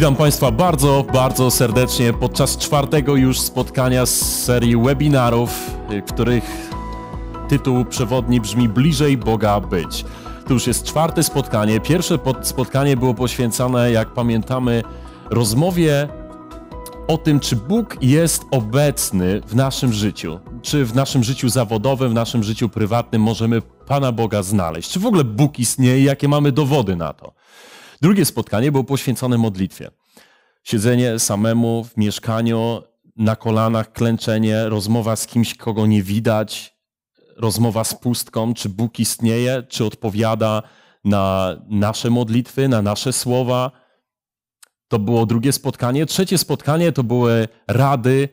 Witam Państwa bardzo, bardzo serdecznie podczas czwartego już spotkania z serii webinarów, y, których tytuł przewodni brzmi Bliżej Boga być. To już jest czwarte spotkanie. Pierwsze spotkanie było poświęcone, jak pamiętamy, rozmowie o tym, czy Bóg jest obecny w naszym życiu. Czy w naszym życiu zawodowym, w naszym życiu prywatnym możemy Pana Boga znaleźć? Czy w ogóle Bóg istnieje i jakie mamy dowody na to? Drugie spotkanie było poświęcone modlitwie. Siedzenie samemu w mieszkaniu, na kolanach klęczenie, rozmowa z kimś, kogo nie widać, rozmowa z pustką, czy Bóg istnieje, czy odpowiada na nasze modlitwy, na nasze słowa. To było drugie spotkanie. Trzecie spotkanie to były rady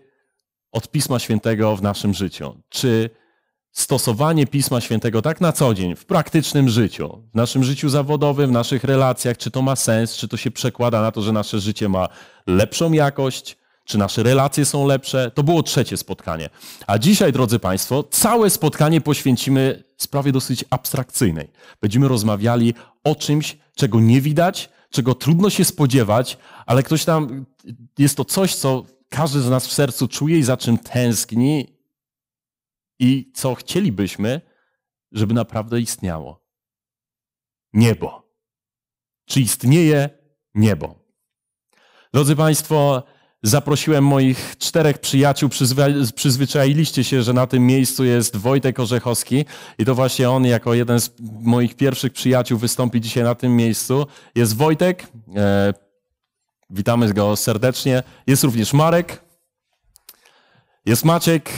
od Pisma Świętego w naszym życiu. Czy stosowanie Pisma Świętego tak na co dzień, w praktycznym życiu, w naszym życiu zawodowym, w naszych relacjach, czy to ma sens, czy to się przekłada na to, że nasze życie ma lepszą jakość, czy nasze relacje są lepsze. To było trzecie spotkanie. A dzisiaj, drodzy Państwo, całe spotkanie poświęcimy sprawie dosyć abstrakcyjnej. Będziemy rozmawiali o czymś, czego nie widać, czego trudno się spodziewać, ale ktoś tam, jest to coś, co każdy z nas w sercu czuje i za czym tęskni i co chcielibyśmy, żeby naprawdę istniało. Niebo. Czy istnieje niebo? Drodzy Państwo, zaprosiłem moich czterech przyjaciół. Przyzwy- przyzwyczailiście się, że na tym miejscu jest Wojtek Orzechowski i to właśnie on jako jeden z moich pierwszych przyjaciół wystąpi dzisiaj na tym miejscu. Jest Wojtek, e, witamy go serdecznie. Jest również Marek, jest Maciek,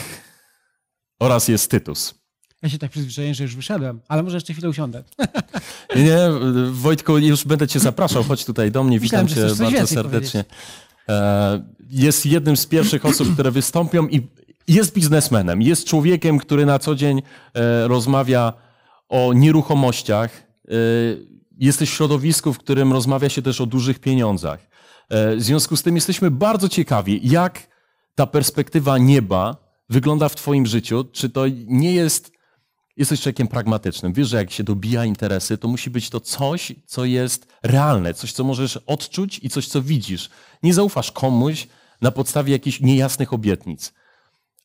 oraz jest Tytus. Ja się tak przyzwyczaiłem, że już wyszedłem, ale może jeszcze chwilę usiądę. Nie, nie Wojtku, już będę cię zapraszał, chodź tutaj do mnie, Myślałem, witam cię bardzo serdecznie. Powiedzieć. E, jest jednym z pierwszych osób, które wystąpią i jest biznesmenem, jest człowiekiem, który na co dzień e, rozmawia o nieruchomościach, e, jesteś w środowisku, w którym rozmawia się też o dużych pieniądzach. W związku z tym jesteśmy bardzo ciekawi, jak ta perspektywa nieba wygląda w Twoim życiu? Czy to nie jest. Jesteś człowiekiem pragmatycznym. Wiesz, że jak się dobija interesy, to musi być to coś, co jest realne, coś, co możesz odczuć i coś, co widzisz. Nie zaufasz komuś na podstawie jakichś niejasnych obietnic.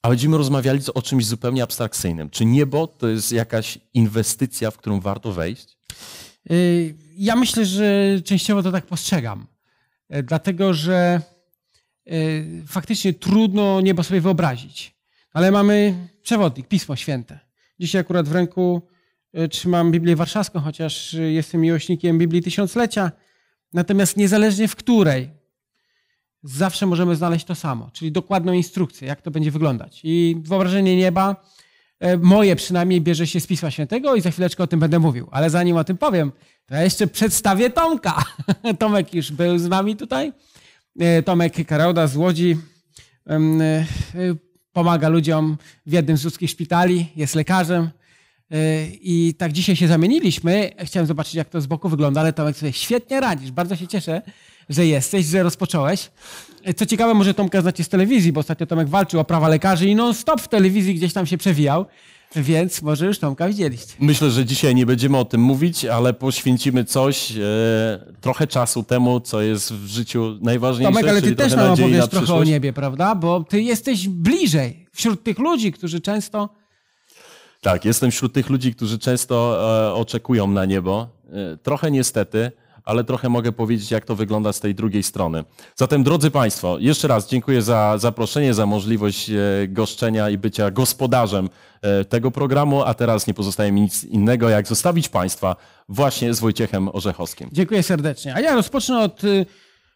A będziemy rozmawiali o czymś zupełnie abstrakcyjnym. Czy niebo to jest jakaś inwestycja, w którą warto wejść? Y, ja myślę, że częściowo to tak postrzegam. E, dlatego, że e, faktycznie trudno niebo sobie wyobrazić. Ale mamy przewodnik, Pismo Święte. Dzisiaj akurat w ręku y, trzymam Biblię Warszawską, chociaż y, jestem miłośnikiem Biblii Tysiąclecia. Natomiast niezależnie w której, zawsze możemy znaleźć to samo, czyli dokładną instrukcję, jak to będzie wyglądać. I wyobrażenie nieba, e, moje przynajmniej, bierze się z Pisma Świętego i za chwileczkę o tym będę mówił. Ale zanim o tym powiem, to ja jeszcze przedstawię Tomka. Tomek już był z nami tutaj. E, Tomek Karauda z Łodzi. E, pomaga ludziom w jednym z ludzkich szpitali, jest lekarzem. E, I tak dzisiaj się zamieniliśmy. Chciałem zobaczyć, jak to z boku wygląda, ale Tomek sobie świetnie radzisz. Bardzo się cieszę, że jesteś, że rozpocząłeś. E, co ciekawe, może Tomka znacie z telewizji, bo ostatnio Tomek walczył o prawa lekarzy i non-stop w telewizji gdzieś tam się przewijał. Więc może już Tomka widzieliście. Myślę, że dzisiaj nie będziemy o tym mówić, ale poświęcimy coś, e, trochę czasu temu, co jest w życiu najważniejsze. Tomek, ale ty też nam opowiesz na trochę o niebie, prawda? Bo ty jesteś bliżej wśród tych ludzi, którzy często... Tak, jestem wśród tych ludzi, którzy często e, oczekują na niebo. E, trochę niestety ale trochę mogę powiedzieć, jak to wygląda z tej drugiej strony. Zatem, drodzy Państwo, jeszcze raz dziękuję za zaproszenie, za możliwość e, goszczenia i bycia gospodarzem e, tego programu, a teraz nie pozostaje mi nic innego, jak zostawić Państwa właśnie z Wojciechem Orzechowskim. Dziękuję serdecznie. A ja rozpocznę od e,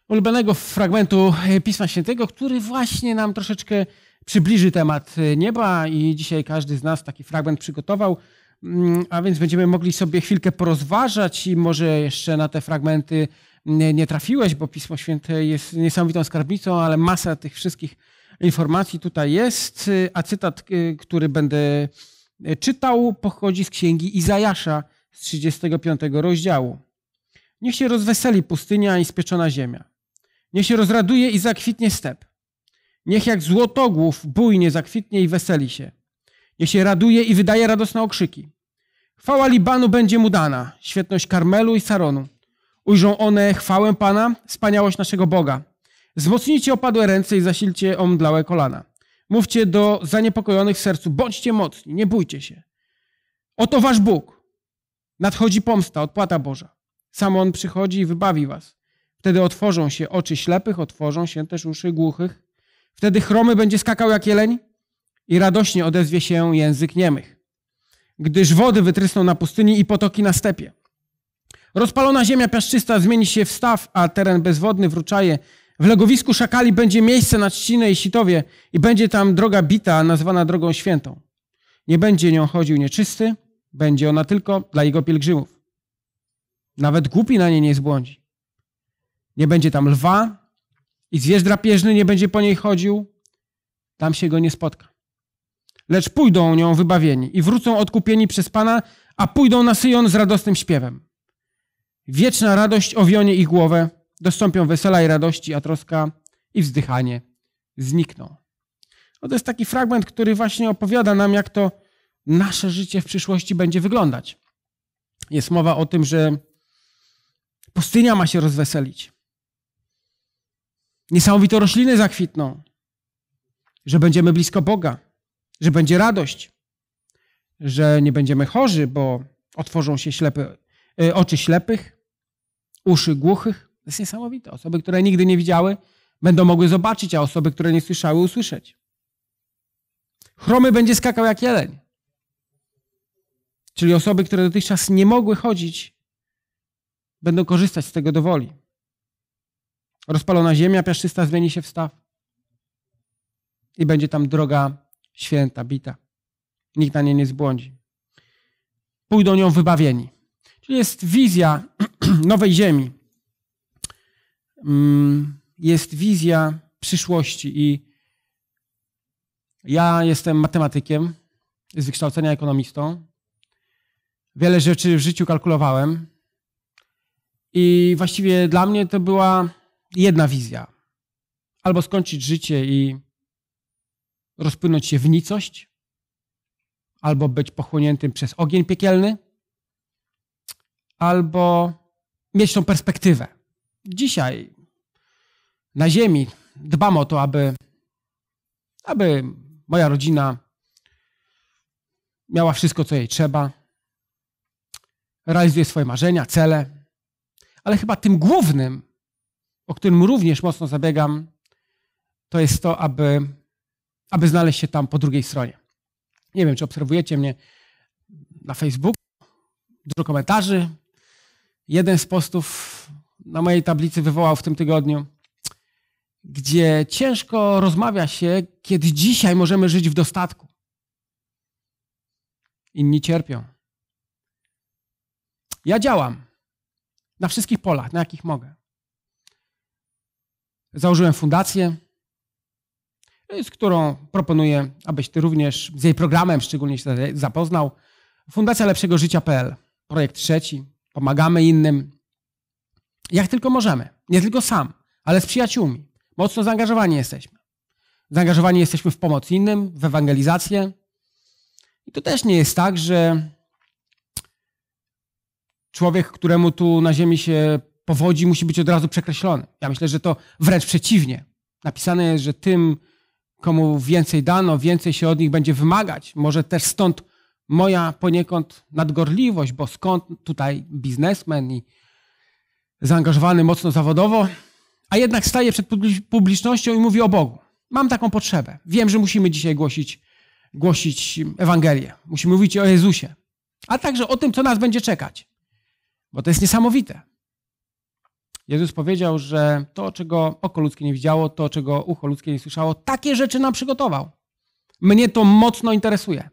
ulubionego fragmentu Pisma Świętego, który właśnie nam troszeczkę przybliży temat nieba i dzisiaj każdy z nas taki fragment przygotował. Mm, a więc będziemy mogli sobie chwilkę porozważać i może jeszcze na te fragmenty nie, nie trafiłeś, bo Pismo Święte jest niesamowitą skarbnicą, ale masa tych wszystkich informacji tutaj jest, a cytat, y, który będę y, czytał, pochodzi z księgi Izajasza z 35 rozdziału. Niech się rozweseli pustynia i spieczona ziemia. Niech się rozraduje i zakwitnie step. Niech jak złotogłów bujnie zakwitnie i weseli się. Niech się raduje i wydaje radosne okrzyki. Chwała Libanu będzie mu dana, świetność Karmelu i Saronu. Ujrzą one chwałę Pana, wspaniałość naszego Boga. Wzmocnijcie opadłe ręce i zasilcie omdlałe kolana. Mówcie do zaniepokojonych w sercu, bądźcie mocni, nie bójcie się. Oto wasz Bóg. Nadchodzi pomsta, odpłata Boża. Sam On przychodzi i wybawi was. Wtedy otworzą się oczy ślepych, otworzą się też uszy głuchych. Wtedy chromy będzie skakał jak jeleń, i radośnie odezwie się język niemych, gdyż wody wytrysną na pustyni i potoki na stepie. Rozpalona ziemia piaszczysta zmieni się w staw, a teren bezwodny wruczaje. W legowisku szakali będzie miejsce na trzcinę i sitowie i będzie tam droga bita, nazwana drogą świętą. Nie będzie nią chodził nieczysty, będzie ona tylko dla jego pielgrzymów. Nawet głupi na niej nie zbłądzi. Nie będzie tam lwa i zwierz drapieżny nie będzie po niej chodził. Tam się go nie spotka lecz pójdą nią wybawieni i wrócą odkupieni przez Pana, a pójdą na Syjon z radosnym śpiewem. Wieczna radość owionie ich głowę, dostąpią wesela i radości, a troska i wzdychanie znikną. No to jest taki fragment, który właśnie opowiada nam, jak to nasze życie w przyszłości będzie wyglądać. Jest mowa o tym, że pustynia ma się rozweselić. Niesamowite rośliny zakwitną, że będziemy blisko Boga że będzie radość, że nie będziemy chorzy, bo otworzą się ślepy, oczy ślepych, uszy głuchych. To jest niesamowite. Osoby, które nigdy nie widziały, będą mogły zobaczyć, a osoby, które nie słyszały, usłyszeć. Chromy będzie skakał jak jeleń. Czyli osoby, które dotychczas nie mogły chodzić, będą korzystać z tego dowoli. Rozpalona ziemia piaszczysta zmieni się w staw i będzie tam droga święta, bita. Nikt na niej nie zbłądzi. Pójdą nią wybawieni. Czyli jest wizja nowej ziemi. Mm, jest wizja przyszłości i ja jestem matematykiem, z wykształcenia ekonomistą. Wiele rzeczy w życiu kalkulowałem. I właściwie dla mnie to była jedna wizja. Albo skończyć życie i rozpłynąć się w nicość albo być pochłoniętym przez ogień piekielny, albo mieć tą perspektywę. Dzisiaj na Ziemi dbam o to, aby, aby moja rodzina miała wszystko, co jej trzeba, realizuje swoje marzenia, cele, ale chyba tym głównym, o którym również mocno zabiegam, to jest to, aby aby znaleźć się tam po drugiej stronie. Nie wiem, czy obserwujecie mnie na Facebooku, dużo komentarzy. Jeden z postów na mojej tablicy wywołał w tym tygodniu, gdzie ciężko rozmawia się, kiedy dzisiaj możemy żyć w dostatku. Inni cierpią. Ja działam na wszystkich polach, na jakich mogę. Założyłem fundację, E, z którą proponuję, abyś ty również z jej programem szczególnie się zapoznał. Fundacja Lepszego Życia.pl, projekt trzeci. Pomagamy innym, jak tylko możemy. Nie tylko sam, ale z przyjaciółmi. Mocno zaangażowani jesteśmy. Zaangażowani jesteśmy w pomoc innym, w ewangelizację. I to też nie jest tak, że człowiek, któremu tu na ziemi się powodzi, musi być od razu przekreślony. Ja myślę, że to wręcz przeciwnie. Napisane jest, że tym komu więcej dano, więcej się od nich będzie wymagać. Może też stąd moja poniekąd nadgorliwość, bo skąd tutaj biznesmen i zaangażowany mocno zawodowo, a jednak staję przed publicznością i mówię o Bogu. Mam taką potrzebę. Wiem, że musimy dzisiaj głosić, głosić Ewangelię. Musimy mówić o Jezusie, a także o tym, co nas będzie czekać. Bo to jest niesamowite. Jezus powiedział, że to, czego oko ludzkie nie widziało, to, czego ucho ludzkie nie słyszało, takie rzeczy nam przygotował. Mnie to mocno interesuje.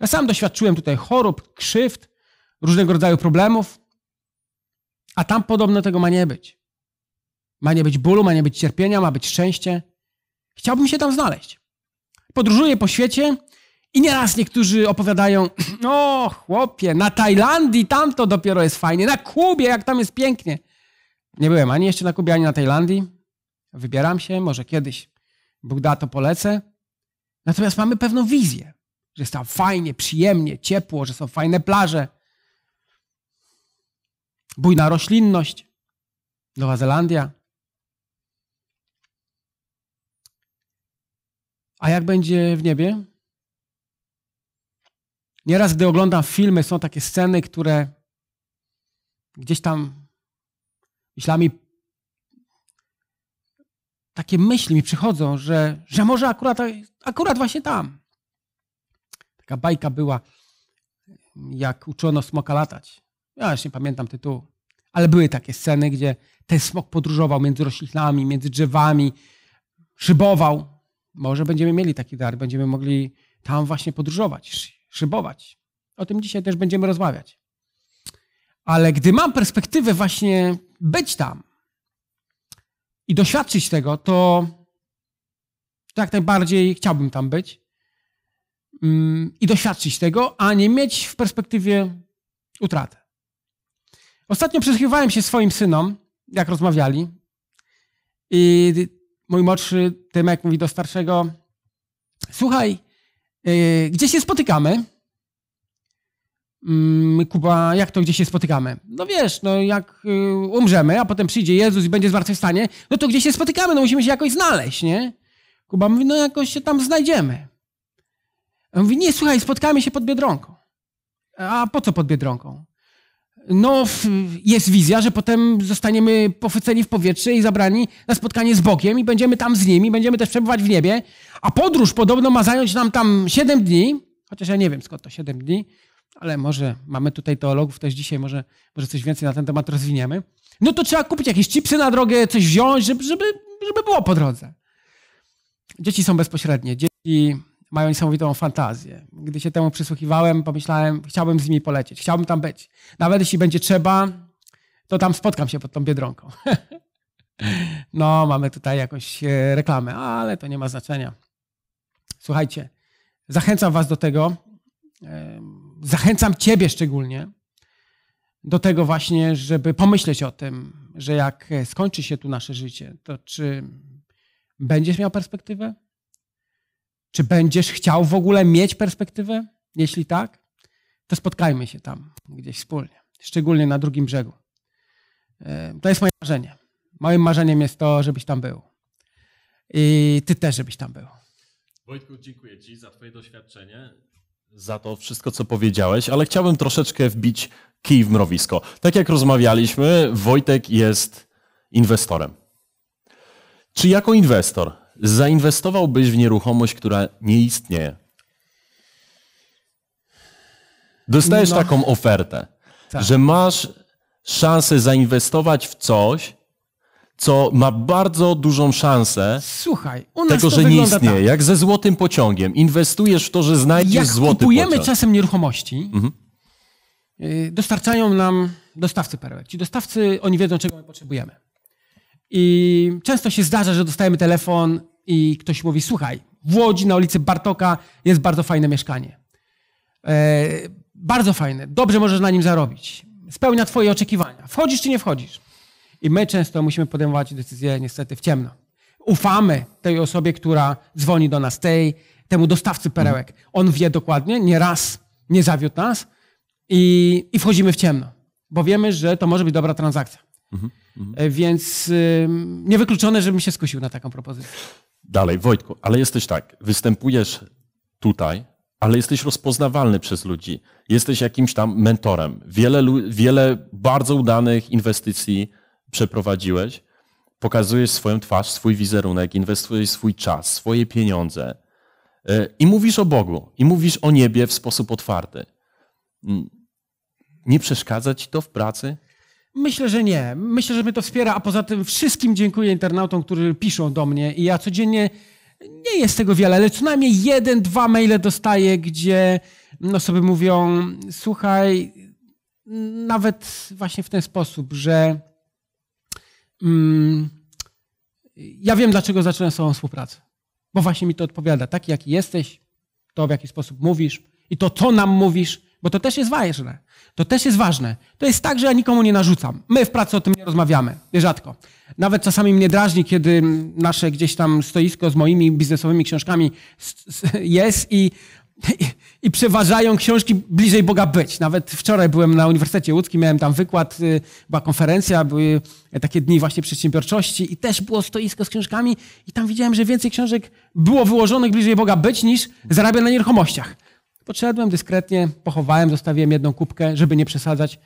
Ja sam doświadczyłem tutaj chorób, krzywd, różnego rodzaju problemów, a tam podobno tego ma nie być. Ma nie być bólu, ma nie być cierpienia, ma być szczęście. Chciałbym się tam znaleźć. Podróżuję po świecie i nieraz niektórzy opowiadają: No, chłopie, na Tajlandii tam to dopiero jest fajnie, na Kubie, jak tam jest pięknie. Nie byłem ani jeszcze na Kubie, ani na Tajlandii. Wybieram się, może kiedyś Bóg da to polecę. Natomiast mamy pewną wizję, że jest tam fajnie, przyjemnie, ciepło, że są fajne plaże, bujna roślinność, Nowa Zelandia. A jak będzie w niebie? Nieraz, gdy oglądam filmy, są takie sceny, które gdzieś tam myślami, takie myśli mi przychodzą, że, że może akurat, akurat właśnie tam. Taka bajka była, jak uczono smoka latać. Ja już nie pamiętam tytułu, ale były takie sceny, gdzie ten smok podróżował między roślinami, między drzewami, szybował. Może będziemy mieli taki dar, będziemy mogli tam właśnie podróżować, szybować. O tym dzisiaj też będziemy rozmawiać. Ale gdy mam perspektywę właśnie być tam i doświadczyć tego, to, jak najbardziej chciałbym tam być mm, i doświadczyć tego, a nie mieć w perspektywie utraty. Ostatnio przysłuchiwałem się swoim synom, jak rozmawiali, i mój młodszy Tymek mówi do starszego: Słuchaj, y, gdzie się spotykamy? Mm, Kuba, jak to gdzie się spotykamy? No wiesz, no jak y, umrzemy, a potem przyjdzie Jezus i będzie zmartwychwstanie, no to gdzie się spotykamy? No musimy się jakoś znaleźć, nie? Kuba mówi, no jakoś się tam znajdziemy. A mówi, nie, słuchaj, spotkamy się pod Biedronką. A po co pod Biedronką? No, jest wizja, że potem zostaniemy pochwyceni w powietrze i zabrani na spotkanie z Bogiem i będziemy tam z nimi i będziemy też przebywać w niebie. A podróż podobno ma zająć nam tam 7 dni, chociaż ja nie wiem skąd to 7 dni, ale może mamy tutaj teologów też dzisiaj, może, może coś więcej na ten temat rozwiniemy. No to trzeba kupić jakieś chipsy na drogę, coś wziąć, żeby, żeby, żeby było po drodze. Dzieci są bezpośrednie. Dzieci mają niesamowitą fantazję. Gdy się temu przysłuchiwałem, pomyślałem, chciałbym z nimi polecieć, chciałbym tam być. Nawet jeśli będzie trzeba, to tam spotkam się pod tą biedronką. no, mamy tutaj jakąś e, reklamę, ale to nie ma znaczenia. Słuchajcie, zachęcam Was do tego zachęcam Ciebie szczególnie do tego właśnie, żeby pomyśleć o tym, że jak skończy się tu nasze życie, to czy będziesz miał perspektywę? Czy będziesz chciał w ogóle mieć perspektywę? Jeśli tak, to spotkajmy się tam gdzieś wspólnie, szczególnie na drugim brzegu. E, to jest moje marzenie. Moim marzeniem jest to, żebyś tam był. I ty też, żebyś tam był. Wojtku, dziękuję Ci za Twoje doświadczenie za to wszystko, co powiedziałeś, ale chciałbym troszeczkę wbić kij w mrowisko. Tak jak rozmawialiśmy, Wojtek jest inwestorem. Czy jako inwestor zainwestowałbyś w nieruchomość, która nie istnieje? Dostajesz no. taką ofertę, tak. że masz szansę zainwestować w coś, co ma bardzo dużą szansę Słuchaj, tego, że nie istnieje. Tak. Jak ze złotym pociągiem. Inwestujesz w to, że znajdziesz Jak złoty pociąg. Jak kupujemy czasem nieruchomości, mhm. Y, dostarczają nam dostawcy perełek. Ci dostawcy, oni wiedzą, czego my potrzebujemy. I często się zdarza, że dostajemy telefon i ktoś mówi, słuchaj, w Łodzi na ulicy Bartoka jest bardzo fajne mieszkanie. E, bardzo fajne, dobrze możesz na nim zarobić. Spełnia twoje oczekiwania. Wchodzisz czy nie wchodzisz? I my często musimy podejmować decyzje niestety w ciemno. Ufamy tej osobie, która dzwoni do nas, tej, temu dostawcy perełek. Mhm. On wie dokładnie, nie raz nie zawiódł nas i, i wchodzimy w ciemno, bo wiemy, że to może być dobra transakcja. Mhm, mhm. E, Więc y, niewykluczone, żebym się skusił na taką propozycję. Dalej, Wojtku, ale jesteś tak, występujesz tutaj, ale jesteś rozpoznawalny przez ludzi. Jesteś jakimś tam mentorem. Wiele, wiele bardzo udanych inwestycji przeprowadziłeś, pokazujesz swoją twarz, swój wizerunek, inwestujesz swój czas, swoje pieniądze e, i mówisz o Bogu, i mówisz o niebie w sposób otwarty. Mm, nie przeszkadza ci to w pracy? Myślę, że nie. Myślę, że mnie to wspiera, a poza tym wszystkim dziękuję internautom, którzy piszą do mnie i ja codziennie nie jest tego wiele, ale co najmniej jeden, dwa maile dostaję, gdzie mm, osoby mówią, słuchaj, nawet właśnie w ten sposób, że mm, ja wiem, dlaczego zaczynam z sobą współpracę. Bo właśnie mi to odpowiada. Taki, jaki jesteś, to w jaki sposób mówisz i to, co nam mówisz, bo to też jest ważne. To też jest ważne. To jest tak, że ja nikomu nie narzucam. My w pracy o tym nie rozmawiamy, rzadko. Nawet czasami mnie drażni, kiedy nasze gdzieś tam stoisko z moimi biznesowymi książkami jest i, i i przeważają książki bliżej Boga być. Nawet wczoraj byłem na Uniwersytecie Łódzkim, miałem tam wykład, y, była konferencja, były e, takie dni właśnie przedsiębiorczości i też było stoisko z książkami i tam widziałem, że więcej książek było wyłożonych bliżej Boga być niż zarabia na nieruchomościach. Podszedłem dyskretnie, pochowałem, zostawiłem jedną kubkę, żeby nie przesadzać.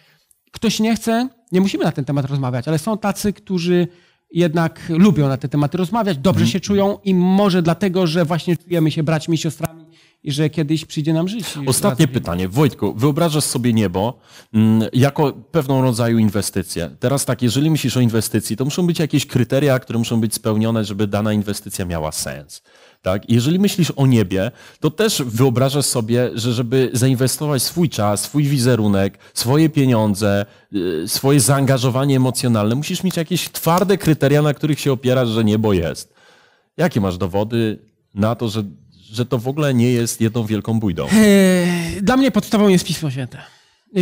Ktoś nie chce, nie musimy na ten temat rozmawiać, ale są tacy, którzy jednak lubią na te tematy rozmawiać, dobrze mhm. się czują i może dlatego, że właśnie czujemy się braćmi i siostrami i że kiedyś przyjdzie nam żyć. Ostatnie pytanie. Wojtku, wyobrażasz sobie niebo mm, jako pewną rodzaju inwestycję. Teraz tak, jeżeli myślisz o inwestycji, to muszą być jakieś kryteria, które muszą być spełnione, żeby dana inwestycja miała sens. Tak? Jeżeli myślisz o niebie, to też wyobrażasz sobie, że żeby zainwestować swój czas, swój wizerunek, swoje pieniądze, y, swoje zaangażowanie emocjonalne, musisz mieć jakieś twarde kryteria, na których się opierasz, że niebo jest. Jakie masz dowody na to, że że to w ogóle nie jest jedną wielką bójdą? Dla mnie podstawą jest Pismo Święte.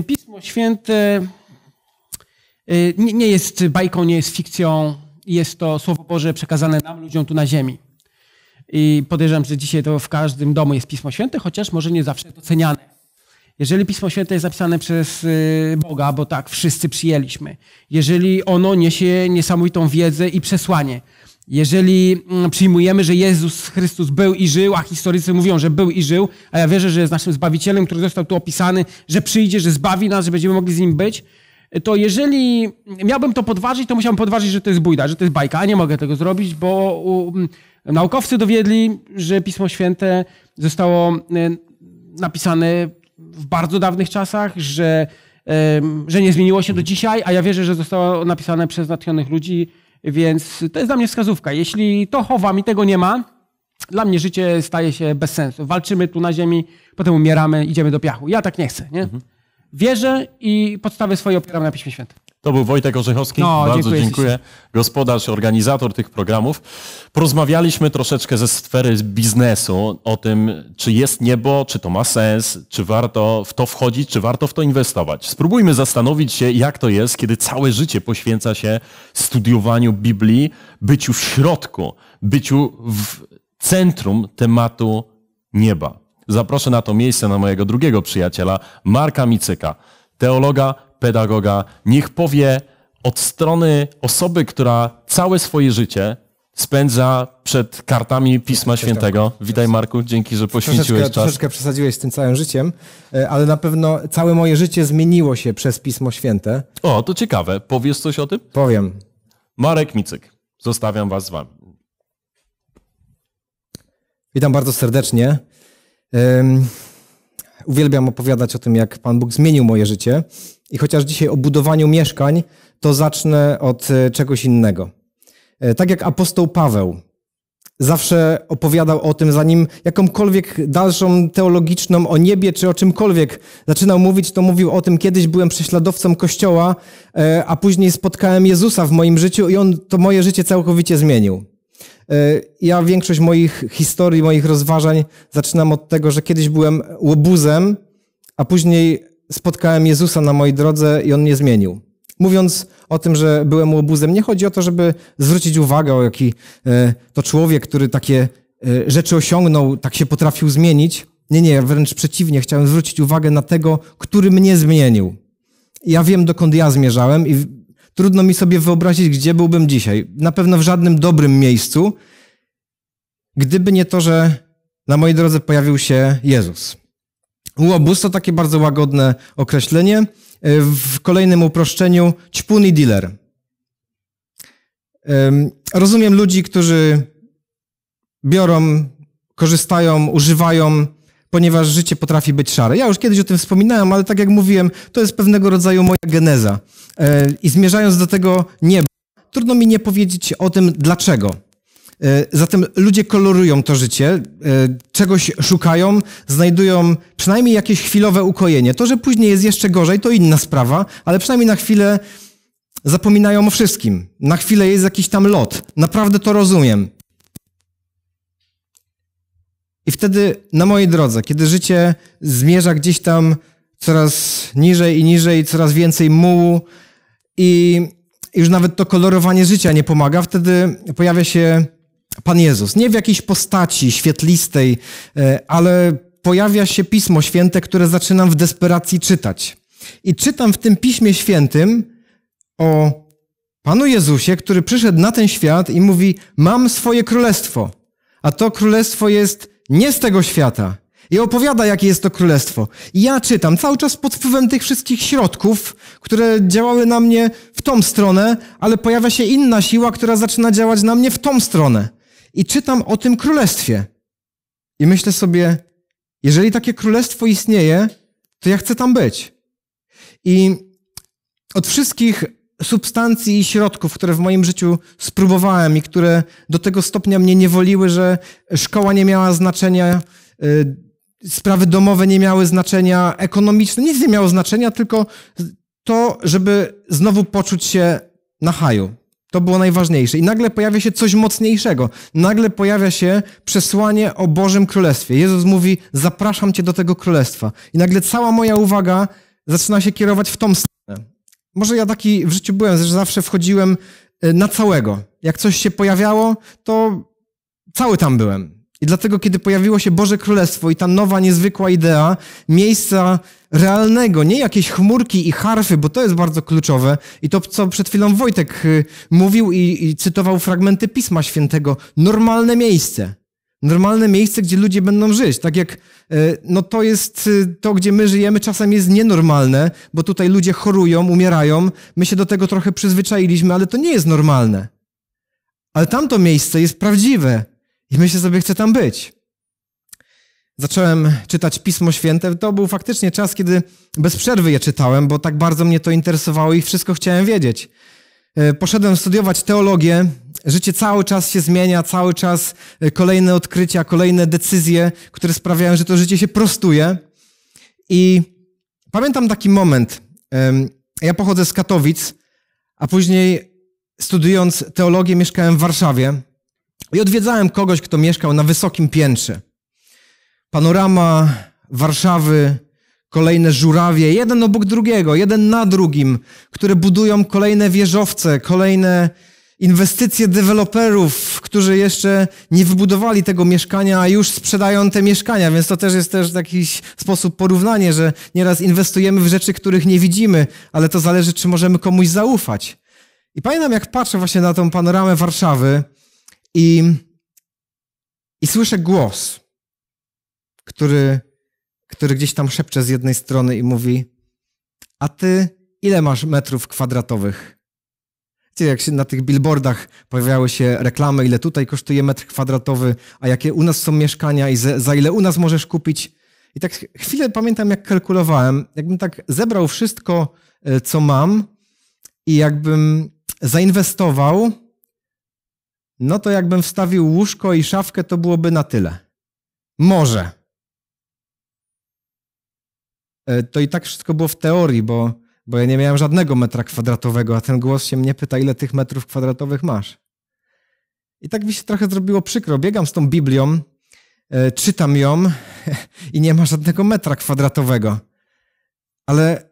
Pismo Święte e, nie jest bajką, nie jest fikcją. Jest to Słowo Boże przekazane nam, ludziom tu na ziemi. I podejrzewam, że dzisiaj to w każdym domu jest Pismo Święte, chociaż może nie zawsze doceniane. Jeżeli Pismo Święte jest zapisane przez e, Boga, bo tak wszyscy przyjęliśmy, jeżeli ono niesie niesamowitą wiedzę i przesłanie, jeżeli mm, przyjmujemy, że Jezus Chrystus był i żył, a historycy mówią, że był i żył, a ja wierzę, że jest naszym Zbawicielem, który został tu opisany, że przyjdzie, że zbawi nas, że będziemy mogli z Nim być, to jeżeli miałbym to podważyć, to musiałbym podważyć, że to jest bójda, że to jest bajka, a nie mogę tego zrobić, bo mm, naukowcy dowiedli, że Pismo Święte zostało y, napisane w bardzo dawnych czasach, że, że nie zmieniło się do dzisiaj, a ja wierzę, że zostało napisane przez natchnionych ludzi, więc to jest dla mnie wskazówka. Jeśli to chowam i tego nie ma, dla mnie życie staje się bez sensu. Walczymy tu na ziemi, potem umieramy, idziemy do piachu. Ja tak nie chcę, nie? Mhm. Wierzę i podstawę swoje opieram na Piśmie Świętym. To był Wojtek Orzechowski. No, Bardzo dziękuję. dziękuję. Gospodarz, organizator tych programów. Porozmawialiśmy troszeczkę ze sfery biznesu o tym, czy jest niebo, czy to ma sens, czy warto w to wchodzić, czy warto w to inwestować. Spróbujmy zastanowić się, jak to jest, kiedy całe życie poświęca się studiowaniu Biblii, byciu w środku, byciu w centrum tematu nieba. Zaproszę na to miejsce na mojego drugiego przyjaciela, Marka Micyka, teologa, pedagoga, niech powie od strony osoby, która całe swoje życie spędza przed kartami Pisma Świętego. Witaj Marku, dzięki, że poświęciłeś troszeczkę, czas. Troszeczkę przesadziłeś z tym całym życiem, e, ale na pewno całe moje życie zmieniło się przez Pismo Święte. O, to ciekawe. Powiesz coś o tym? Powiem. Marek Micyk, zostawiam was z wami. Witam bardzo serdecznie. uwielbiam opowiadać o tym, jak Pan Bóg zmienił moje życie. I chociaż dzisiaj o budowaniu mieszkań, to zacznę od e, czegoś innego. E, tak jak apostoł Paweł zawsze opowiadał o tym, zanim jakąkolwiek dalszą teologiczną o niebie czy o czymkolwiek zaczynał mówić, to mówił o tym, kiedyś byłem prześladowcą Kościoła, e, a później spotkałem Jezusa w moim życiu i On to moje życie całkowicie zmienił. Ja większość moich historii, moich rozważań zaczynam od tego, że kiedyś byłem łobuzem, a później spotkałem Jezusa na mojej drodze i on mnie zmienił. Mówiąc o tym, że byłem łobuzem, nie chodzi o to, żeby zwrócić uwagę, o jaki e, to człowiek, który takie e, rzeczy osiągnął, tak się potrafił zmienić. Nie, nie, wręcz przeciwnie, chciałem zwrócić uwagę na tego, który mnie zmienił. Ja wiem, dokąd ja zmierzałem i trudno mi sobie wyobrazić, gdzie byłbym dzisiaj. Na pewno w żadnym dobrym miejscu, gdyby nie to, że na mojej drodze pojawił się Jezus. Łobuz to takie bardzo łagodne określenie. E, w kolejnym uproszczeniu ćpun i dealer. Rozumiem ludzi, którzy biorą, korzystają, używają, ponieważ życie potrafi być szare. Ja już kiedyś o tym wspominałem, ale tak jak mówiłem, to jest pewnego rodzaju moja geneza. E, I zmierzając do tego nieba, trudno mi nie powiedzieć o tym dlaczego. E, zatem ludzie kolorują to życie, e, czegoś szukają, znajdują przynajmniej jakieś chwilowe ukojenie. To, że później jest jeszcze gorzej, to inna sprawa, ale przynajmniej na chwilę zapominają o wszystkim. Na chwilę jest jakiś tam lot. Naprawdę to rozumiem. I wtedy, na mojej drodze, kiedy życie zmierza gdzieś tam coraz niżej i niżej, coraz więcej mułu i już nawet to kolorowanie życia nie pomaga, wtedy pojawia się Pan Jezus. Nie w jakiejś postaci świetlistej, e, ale pojawia się Pismo Święte, które zaczynam w desperacji czytać. I czytam w tym Piśmie Świętym o Panu Jezusie, który przyszedł na ten świat i mówi: Mam swoje królestwo, a to królestwo jest nie z tego świata. I opowiada, jakie jest to królestwo. I ja czytam cały czas pod wpływem tych wszystkich środków, które działały na mnie w tą stronę, ale pojawia się inna siła, która zaczyna działać na mnie w tą stronę i czytam o tym królestwie. I myślę sobie, jeżeli takie królestwo istnieje, to ja chcę tam być. I od wszystkich substancji i środków, które w moim życiu spróbowałem i które do tego stopnia mnie niewoliły, że szkoła nie miała znaczenia, y, sprawy domowe nie miały znaczenia, ekonomiczne, nic nie miało znaczenia, tylko to, żeby znowu poczuć się na haju. To było najważniejsze. I nagle pojawia się coś mocniejszego. Nagle pojawia się przesłanie o Bożym Królestwie. Jezus mówi: Zapraszam cię do tego królestwa. I nagle cała moja uwaga zaczyna się kierować w tą stronę. Może ja taki w życiu byłem, że zawsze wchodziłem y, na całego. Jak coś się pojawiało, to cały tam byłem. I dlatego, kiedy pojawiło się Boże Królestwo i ta nowa, niezwykła idea miejsca realnego, nie jakieś chmurki i harfy, bo to jest bardzo kluczowe. I to, co przed chwilą Wojtek y, mówił i, i cytował fragmenty Pisma Świętego, normalne miejsce. Normalne miejsce, gdzie ludzie będą żyć. Tak jak y, no to jest y, to, gdzie my żyjemy, czasem jest nienormalne, bo tutaj ludzie chorują, umierają. My się do tego trochę przyzwyczailiśmy, ale to nie jest normalne. Ale tamto miejsce jest prawdziwe. I myślę sobie, chcę tam być. Zacząłem czytać Pismo Święte. To był faktycznie czas, kiedy bez przerwy je czytałem, bo tak bardzo mnie to interesowało i wszystko chciałem wiedzieć. E, poszedłem studiować teologię. Życie cały czas się zmienia, cały czas e, kolejne odkrycia, kolejne decyzje, które sprawiają, że to życie się prostuje. I pamiętam taki moment. Ja pochodzę z Katowic, a później studiując teologię mieszkałem w Warszawie. I odwiedzałem kogoś, kto mieszkał na wysokim piętrze. Panorama Warszawy, kolejne żurawie, jeden obok drugiego, jeden na drugim, które budują kolejne wieżowce, kolejne inwestycje deweloperów, którzy jeszcze nie wybudowali tego mieszkania, a już sprzedają te mieszkania, więc to też jest też jakiś sposób porównania, że nieraz inwestujemy w rzeczy, których nie widzimy, ale to zależy, czy możemy komuś zaufać. I pamiętam, jak patrzę właśnie na tą panoramę Warszawy, i, i słyszę głos, który, który gdzieś tam szepcze z jednej strony i mówi: A ty ile masz metrów kwadratowych? Wiecie, jak się na tych billboardach pojawiały się reklamy, ile tutaj kosztuje metr kwadratowy, a jakie u nas są mieszkania i za, za ile u nas możesz kupić. I tak chwilę pamiętam, jak kalkulowałem. Jakbym tak zebrał wszystko, e, co mam i jakbym zainwestował, no to jakbym wstawił łóżko i szafkę, to byłoby na tyle. Może. E, to i tak wszystko było w teorii, bo, bo ja nie miałem żadnego metra kwadratowego, a ten głos się mnie pyta, ile tych metrów kwadratowych masz. I tak mi się trochę zrobiło przykro. Biegam z tą Biblią, e, czytam ją i nie ma żadnego metra kwadratowego. Ale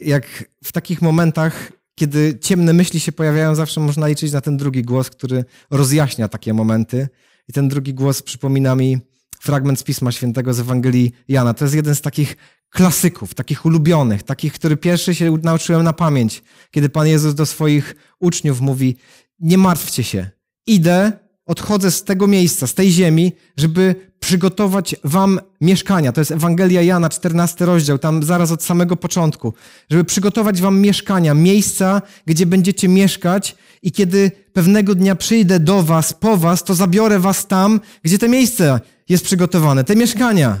jak w takich momentach kiedy ciemne myśli się pojawiają, zawsze można liczyć na ten drugi głos, który rozjaśnia takie momenty. I ten drugi głos przypomina mi fragment z Pisma Świętego z Ewangelii Jana. To jest jeden z takich klasyków, takich ulubionych, takich, który pierwszy się nauczyłem na pamięć, kiedy Pan Jezus do swoich uczniów mówi: Nie martwcie się, idę, odchodzę z tego miejsca, z tej ziemi, żeby przygotować wam mieszkania. To jest Ewangelia Jana, 14 rozdział, tam zaraz od samego początku. Żeby przygotować wam mieszkania, miejsca, gdzie będziecie mieszkać i kiedy pewnego dnia przyjdę do was, po was, to zabiorę was tam, gdzie te miejsce jest przygotowane, te mieszkania.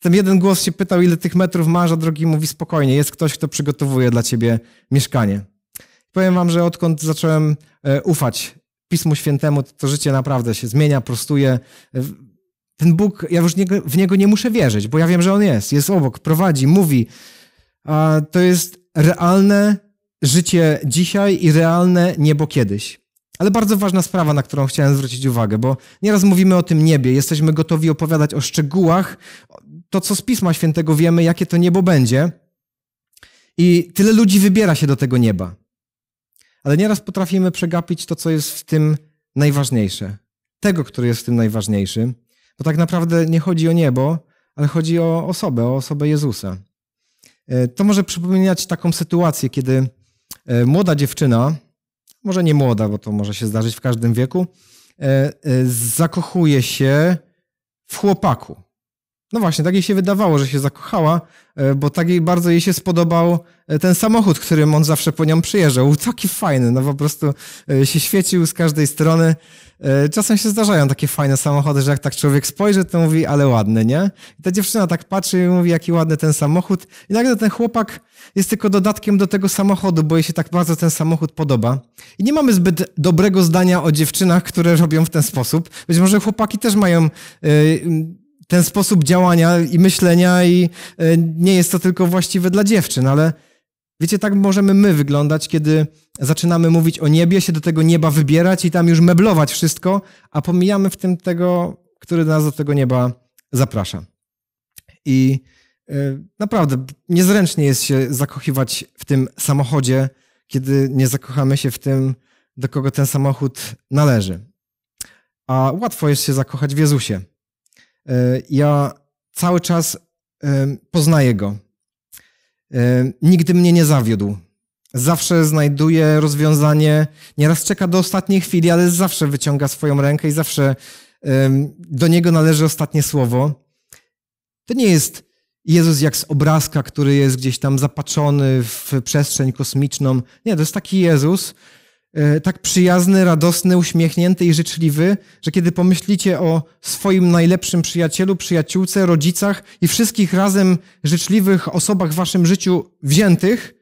Ten jeden głos się pytał, ile tych metrów masz, a drugi mówi spokojnie, jest ktoś, kto przygotowuje dla ciebie mieszkanie. Powiem wam, że odkąd zacząłem e, ufać Pismu Świętemu, to życie naprawdę się zmienia, prostuje ten Bóg, ja już w niego nie muszę wierzyć, bo ja wiem, że on jest, jest obok, prowadzi, mówi. A to jest realne życie dzisiaj i realne niebo kiedyś. Ale bardzo ważna sprawa, na którą chciałem zwrócić uwagę, bo nieraz mówimy o tym niebie, jesteśmy gotowi opowiadać o szczegółach, to co z Pisma Świętego wiemy, jakie to niebo będzie. I tyle ludzi wybiera się do tego nieba. Ale nieraz potrafimy przegapić to, co jest w tym najważniejsze. Tego, który jest w tym najważniejszym to tak naprawdę nie chodzi o niebo, ale chodzi o osobę, o osobę Jezusa. E, to może przypominać taką sytuację, kiedy e, młoda dziewczyna, może nie młoda, bo to może się zdarzyć w każdym wieku, e, zakochuje się w chłopaku. No właśnie, tak jej się wydawało, że się zakochała, bo tak jej bardzo jej się spodobał ten samochód, którym on zawsze po nią przyjeżdżał. Taki fajny, no po prostu się świecił z każdej strony. E, czasem się zdarzają takie fajne samochody, że jak tak człowiek spojrzy, to mówi, ale ładny, nie? I ta dziewczyna tak patrzy i mówi, jaki ładny ten samochód. I nagle ten chłopak jest tylko dodatkiem do tego samochodu, bo jej się tak bardzo ten samochód podoba. I nie mamy zbyt dobrego zdania o dziewczynach, które robią w ten sposób. Być może chłopaki też mają. E, ten sposób działania i myślenia, i e, nie jest to tylko właściwe dla dziewczyn, ale Wiecie, tak możemy my wyglądać, kiedy zaczynamy mówić o niebie, się do tego nieba wybierać i tam już meblować wszystko, a pomijamy w tym tego, który nas do tego nieba zaprasza. I e, naprawdę niezręcznie jest się zakochiwać w tym samochodzie, kiedy nie zakochamy się w tym, do kogo ten samochód należy. A łatwo jest się zakochać w Jezusie. E, ja cały czas e, poznaję go. E, nigdy mnie nie zawiódł. Zawsze znajduje rozwiązanie, nieraz czeka do ostatniej chwili, ale zawsze wyciąga swoją rękę i zawsze do niego należy ostatnie słowo. To nie jest Jezus jak z obrazka, który jest gdzieś tam zapaczony w przestrzeń kosmiczną. Nie, to jest taki Jezus, E, tak przyjazny, radosny, uśmiechnięty i życzliwy, że kiedy pomyślicie o swoim najlepszym przyjacielu, przyjaciółce, rodzicach i wszystkich razem życzliwych osobach w waszym życiu wziętych,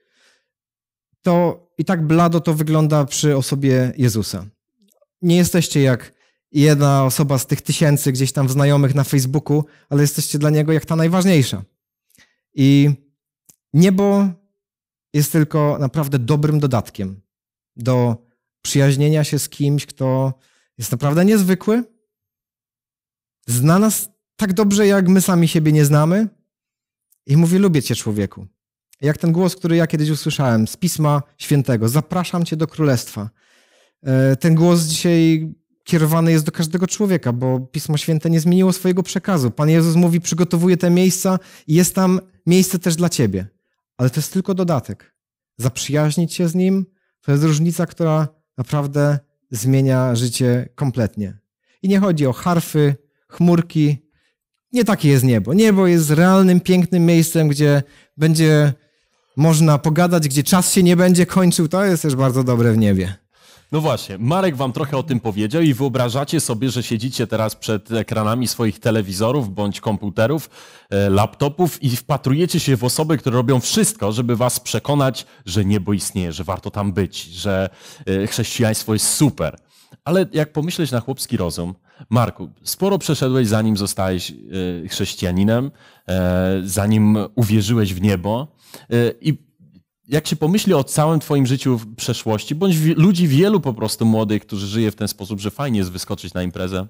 to i tak blado to wygląda przy osobie Jezusa. Nie jesteście jak jedna osoba z tych tysięcy gdzieś tam znajomych na Facebooku, ale jesteście dla niego jak ta najważniejsza. I niebo jest tylko naprawdę dobrym dodatkiem do przyjaźnienia się z kimś, kto jest naprawdę niezwykły, zna nas tak dobrze, jak my sami siebie nie znamy i mówi: Lubię Cię, człowieku. Jak ten głos, który ja kiedyś usłyszałem z Pisma Świętego: Zapraszam Cię do Królestwa. E, ten głos dzisiaj kierowany jest do każdego człowieka, bo Pismo Święte nie zmieniło swojego przekazu. Pan Jezus mówi: Przygotowuję te miejsca i jest tam miejsce też dla Ciebie. Ale to jest tylko dodatek. Zaprzyjaźnić się z Nim, to jest różnica, która naprawdę zmienia życie kompletnie. I nie chodzi o harfy, chmurki. Nie takie jest niebo. Niebo jest realnym, pięknym miejscem, gdzie będzie można pogadać, gdzie czas się nie będzie kończył. To jest też bardzo dobre w niebie. No właśnie, Marek wam trochę o tym powiedział i wyobrażacie sobie, że siedzicie teraz przed ekranami swoich telewizorów bądź komputerów, e, laptopów i wpatrujecie się w osoby, które robią wszystko, żeby was przekonać, że niebo istnieje, że warto tam być, że e, chrześcijaństwo jest super. Ale jak pomyśleć na chłopski rozum, Marku, sporo przeszedłeś zanim zostałeś e, chrześcijaninem, zanim uwierzyłeś w niebo i jak się pomyśli o całym twoim życiu w przeszłości, bądź ludzi wielu po prostu młodych, którzy żyje w ten sposób, że fajnie jest wyskoczyć na imprezę,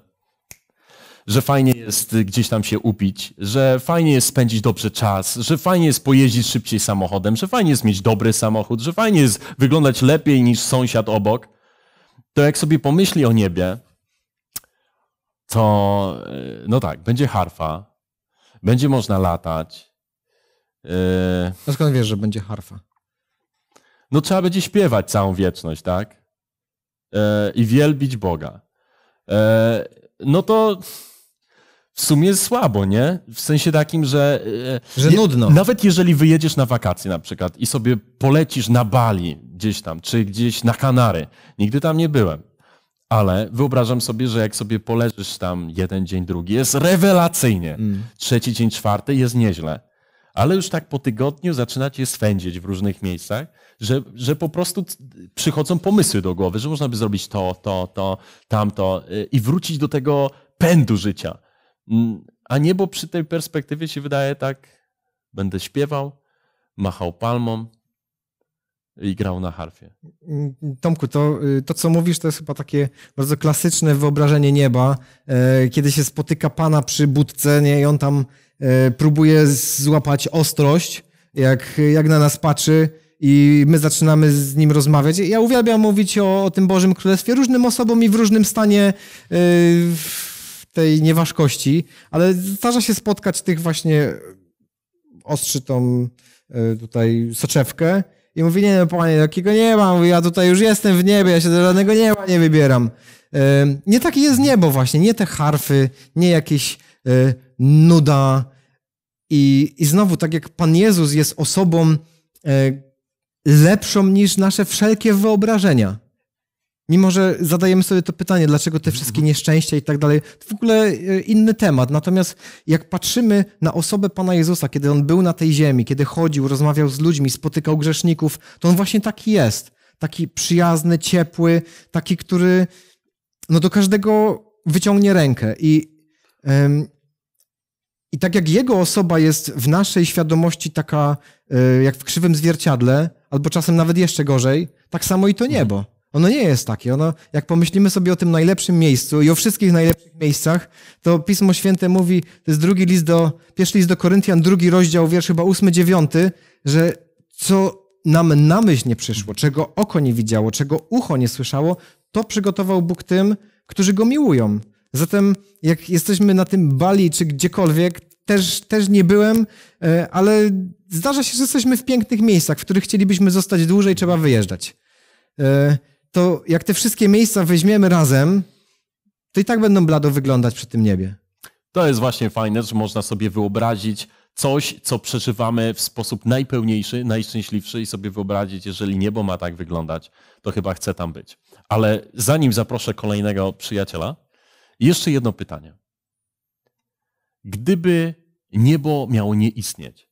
że fajnie jest gdzieś tam się upić, że fajnie jest spędzić dobrze czas, że fajnie jest pojeździć szybciej samochodem, że fajnie jest mieć dobry samochód, że fajnie jest wyglądać lepiej niż sąsiad obok, to jak sobie pomyśli o niebie, to y, no tak, będzie harfa, będzie można latać. Yy... No skąd wiesz, że będzie harfa? no trzeba będzie śpiewać całą wieczność, tak? E, I wielbić Boga. E, no to w sumie słabo, nie? W sensie takim, że... E, że nudno. Je, nawet jeżeli wyjedziesz na wakacje na przykład i sobie polecisz na Bali gdzieś tam, czy gdzieś na Kanary. Nigdy tam nie byłem. Ale wyobrażam sobie, że jak sobie poleżysz tam jeden dzień, drugi, jest rewelacyjnie. Mm. Trzeci dzień, czwarty jest nieźle. Ale już tak po tygodniu zaczyna cię swędzić w różnych miejscach że, że po prostu przychodzą pomysły do głowy, że można by zrobić to, to, to, tamto y, i wrócić do tego pędu życia. Mm, a niebo przy tej perspektywie się wydaje tak, będę śpiewał, machał palmą, i grał na harfie. Mm, Tomku, to, y, to co mówisz, to jest chyba takie bardzo klasyczne wyobrażenie nieba, e, kiedy się spotyka pana przy budce nie, i on tam e, próbuje złapać ostrość, jak, jak na nas patrzy i my zaczynamy z nim rozmawiać. Ja uwielbiam mówić o, o tym Bożym Królestwie różnym osobom i w różnym stanie yy, tej nieważkości, ale zdarza się spotkać tych właśnie ostrzy tą yy, e, tutaj soczewkę i mówi, nie no panie, takiego nie mam, ja tutaj już jestem w niebie, ja się do żadnego nieba nie wybieram. Yy, nie takie jest niebo właśnie, nie te harfy, nie jakieś nuda i, i znowu, tak jak Pan Jezus jest osobą, lepszą niż nasze wszelkie wyobrażenia. Mimo, że zadajemy sobie to pytanie, dlaczego te wszystkie nieszczęścia i tak dalej, to w ogóle e, inny temat. Natomiast jak patrzymy na osobę Pana Jezusa, kiedy On był na tej ziemi, kiedy chodził, rozmawiał z ludźmi, spotykał grzeszników, to On właśnie taki jest. Taki przyjazny, ciepły, taki, który no do każdego wyciągnie rękę. I i tak jak jego osoba jest w naszej świadomości taka, e, jak w krzywym zwierciadle, albo czasem nawet jeszcze gorzej, tak samo i to mhm. niebo. Ono nie jest takie. Ono, jak pomyślimy sobie o tym najlepszym miejscu i o wszystkich najlepszych miejscach, to Pismo Święte mówi, to jest drugi list do, pierwszy list do Koryntian, drugi rozdział, wiersz chyba ósmy, dziewiąty, że co nam na myśl nie przyszło, czego oko nie widziało, czego ucho nie słyszało, to przygotował Bóg tym, którzy Go miłują. Zatem jak jesteśmy na tym Bali czy gdziekolwiek, też, też nie byłem, e, ale zdarza się, że jesteśmy w pięknych miejscach, w których chcielibyśmy zostać dłużej, trzeba wyjeżdżać. E, to jak te wszystkie miejsca weźmiemy razem, to i tak będą blado wyglądać przy tym niebie. To jest właśnie fajne, że można sobie wyobrazić coś, co przeżywamy w sposób najpełniejszy, najszczęśliwszy i sobie wyobrazić, jeżeli niebo ma tak wyglądać, to chyba chcę tam być. Ale zanim zaproszę kolejnego przyjaciela, jeszcze jedno pytanie. Gdyby niebo miało nie istnieć,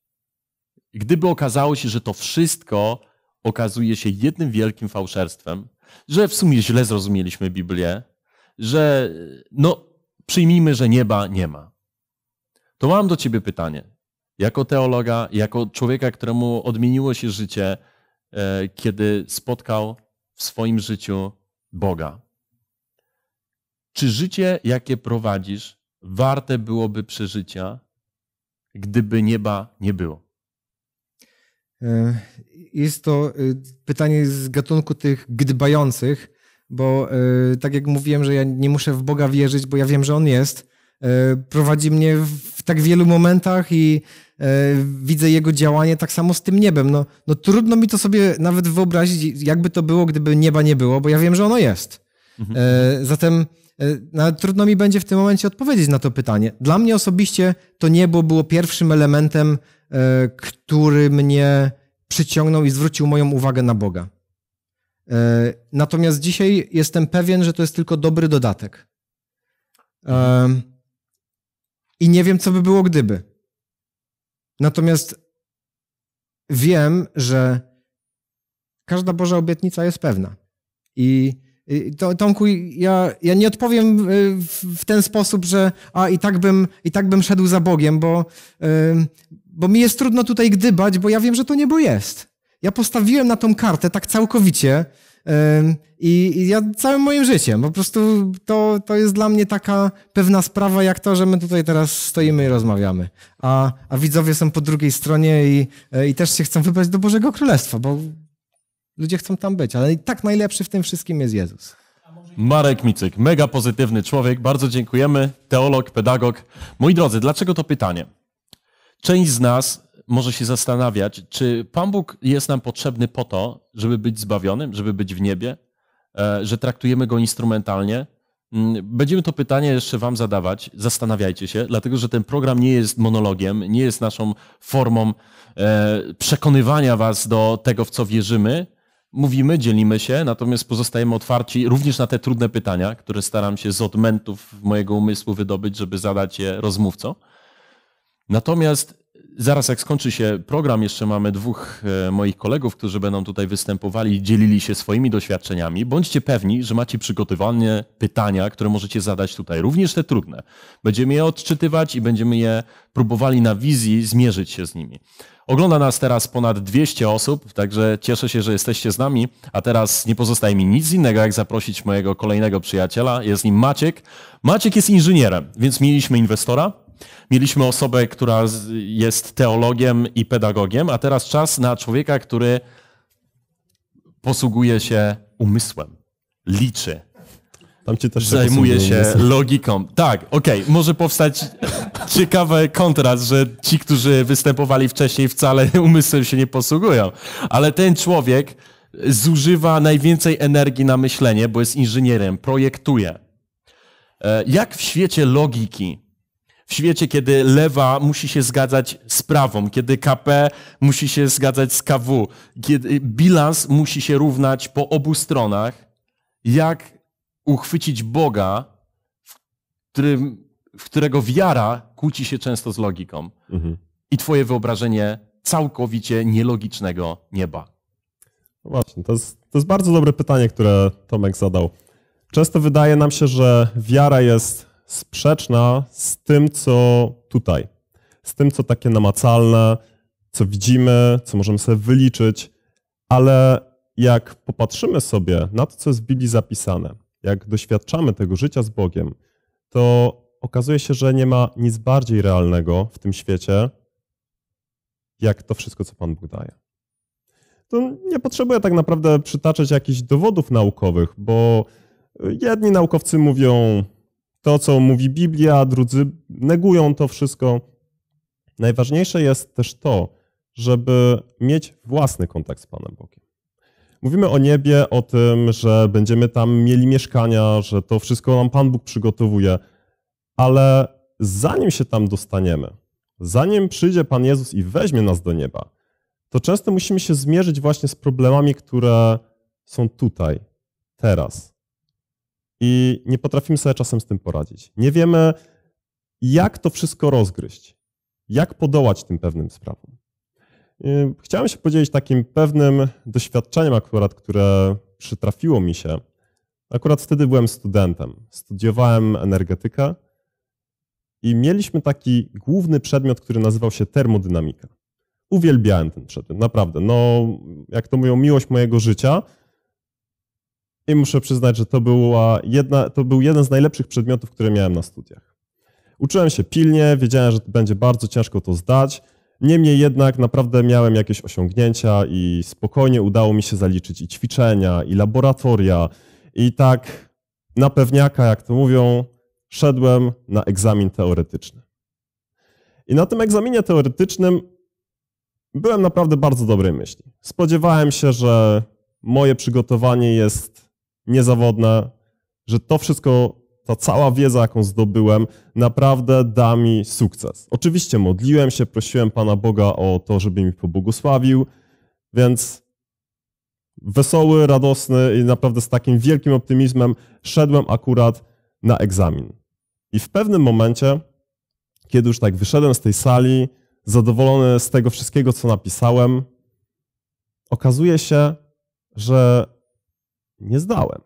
gdyby okazało się, że to wszystko okazuje się jednym wielkim fałszerstwem, że w sumie źle zrozumieliśmy Biblię, że no przyjmijmy, że nieba nie ma, to mam do ciebie pytanie. Jako teologa, jako człowieka, któremu odmieniło się życie, e, kiedy spotkał w swoim życiu Boga. Czy życie, jakie prowadzisz, warte byłoby przeżycia, gdyby nieba nie było? E, jest to e, pytanie z gatunku tych gdybających, bo e, tak jak mówiłem, że ja nie muszę w Boga wierzyć, bo ja wiem, że On jest. Prowadzi mnie w tak wielu momentach i widzę Jego działanie tak samo z tym niebem. No, no trudno mi to sobie nawet wyobrazić, jakby to było, gdyby nieba nie było, bo ja wiem, że ono jest. Mhm. Zatem E, Nawet no, trudno mi będzie w tym momencie odpowiedzieć na to pytanie. Dla mnie osobiście to niebo było pierwszym elementem, e, który mnie przyciągnął i zwrócił moją uwagę na Boga. E, natomiast dzisiaj jestem pewien, że to jest tylko dobry dodatek. I nie wiem, co by było gdyby. Natomiast wiem, że każda Boża obietnica jest pewna. I Y, to, Tomku, ja, ja nie odpowiem y, w ten sposób, że a i tak bym, i tak bym szedł za Bogiem, bo, y, bo mi jest trudno tutaj gdybać, bo ja wiem, że to niebo jest. Ja postawiłem na tą kartę tak całkowicie i, i ja całym moim życiem. Po prostu to, to jest dla mnie taka pewna sprawa, jak to, że my tutaj teraz stoimy i rozmawiamy. A, a widzowie są po drugiej stronie i, i też się chcą wybrać do Bożego Królestwa, bo Ludzie chcą tam być, ale i tak najlepszy w tym wszystkim jest Jezus. Marek Micyk, mega pozytywny człowiek, bardzo dziękujemy. Teolog, pedagog. Moi drodzy, dlaczego to pytanie? Część z nas może się zastanawiać, czy Pan Bóg jest nam potrzebny po to, żeby być zbawionym, żeby być w niebie, e, że traktujemy go instrumentalnie. Mm, będziemy to pytanie jeszcze Wam zadawać. Zastanawiajcie się, dlatego że ten program nie jest monologiem, nie jest naszą formą e, przekonywania Was do tego, w co wierzymy mówimy, dzielimy się, natomiast pozostajemy otwarci również na te trudne pytania, które staram się z odmentów mojego umysłu wydobyć, żeby zadać je rozmówcom. Natomiast Zaraz jak skończy się program, jeszcze mamy dwóch e, moich kolegów, którzy będą tutaj występowali i dzielili się swoimi doświadczeniami. Bądźcie pewni, że macie przygotowane pytania, które możecie zadać tutaj, również te trudne. Będziemy je odczytywać i będziemy je próbowali na wizji zmierzyć się z nimi. Ogląda nas teraz ponad 200 osób, także cieszę się, że jesteście z nami. A teraz nie pozostaje mi nic innego, jak zaprosić mojego kolejnego przyjaciela. Jest nim Maciek. Maciek jest inżynierem, więc mieliśmy inwestora, Mieliśmy osobę, która jest teologiem i pedagogiem, a teraz czas na człowieka, który posługuje się umysłem, liczy. Tam cię też zajmuje się umysłem. logiką. Tak, okej, okay. może powstać ciekawy kontrast, że ci, którzy występowali wcześniej, wcale umysłem się nie posługują, ale ten człowiek zużywa najwięcej energii na myślenie, bo jest inżynierem, projektuje. E, jak w świecie logiki w świecie, kiedy lewa musi się zgadzać z prawą, kiedy KP musi się zgadzać z KW, kiedy bilans musi się równać po obu stronach, jak uchwycić Boga, w, którym, w którego wiara kłóci się często z logiką mhm. i twoje wyobrażenie całkowicie nielogicznego nieba? No właśnie, to jest, to jest bardzo dobre pytanie, które Tomek zadał. Często wydaje nam się, że wiara jest sprzeczna z tym, co tutaj, z tym, co takie namacalne, co widzimy, co możemy sobie wyliczyć, ale jak popatrzymy sobie na to, co jest w Biblii zapisane, jak doświadczamy tego życia z Bogiem, to okazuje się, że nie ma nic bardziej realnego w tym świecie, jak to wszystko, co Pan Bóg daje. To nie potrzebuję tak naprawdę przytaczać jakichś dowodów naukowych, bo jedni naukowcy mówią, to, co mówi Biblia, drudzy negują to wszystko. Najważniejsze jest też to, żeby mieć własny kontakt z Panem Bogiem. Mówimy o niebie, o tym, że będziemy tam mieli mieszkania, że to wszystko nam Pan Bóg przygotowuje, ale zanim się tam dostaniemy, zanim przyjdzie Pan Jezus i weźmie nas do nieba, to często musimy się zmierzyć właśnie z problemami, które są tutaj, teraz i nie potrafimy sobie czasem z tym poradzić. Nie wiemy, jak to wszystko rozgryźć, jak podołać tym pewnym sprawom. Y, chciałem się podzielić takim pewnym doświadczeniem, akurat, które przytrafiło mi się. Akurat wtedy byłem studentem. Studiowałem energetykę i mieliśmy taki główny przedmiot, który nazywał się termodynamika. Uwielbiałem ten przedmiot, naprawdę. No, jak to mówią, miłość mojego życia. I muszę przyznać, że to, była jedna, to był jeden z najlepszych przedmiotów, które miałem na studiach. Uczyłem się pilnie, wiedziałem, że będzie bardzo ciężko to zdać. Niemniej jednak naprawdę miałem jakieś osiągnięcia i spokojnie udało mi się zaliczyć i ćwiczenia, i laboratoria. I tak na pewniaka, jak to mówią, szedłem na egzamin teoretyczny. I na tym egzaminie teoretycznym byłem naprawdę bardzo dobrej myśli. Spodziewałem się, że moje przygotowanie jest niezawodne, że to wszystko, ta cała wiedza, jaką zdobyłem, naprawdę da mi sukces. Oczywiście modliłem się, prosiłem Pana Boga o to, żeby mi pobłogosławił, więc wesoły, radosny i naprawdę z takim wielkim optymizmem szedłem akurat na egzamin. I w pewnym momencie, kiedy już tak wyszedłem z tej sali, zadowolony z tego wszystkiego, co napisałem, okazuje się, że nie zdałem.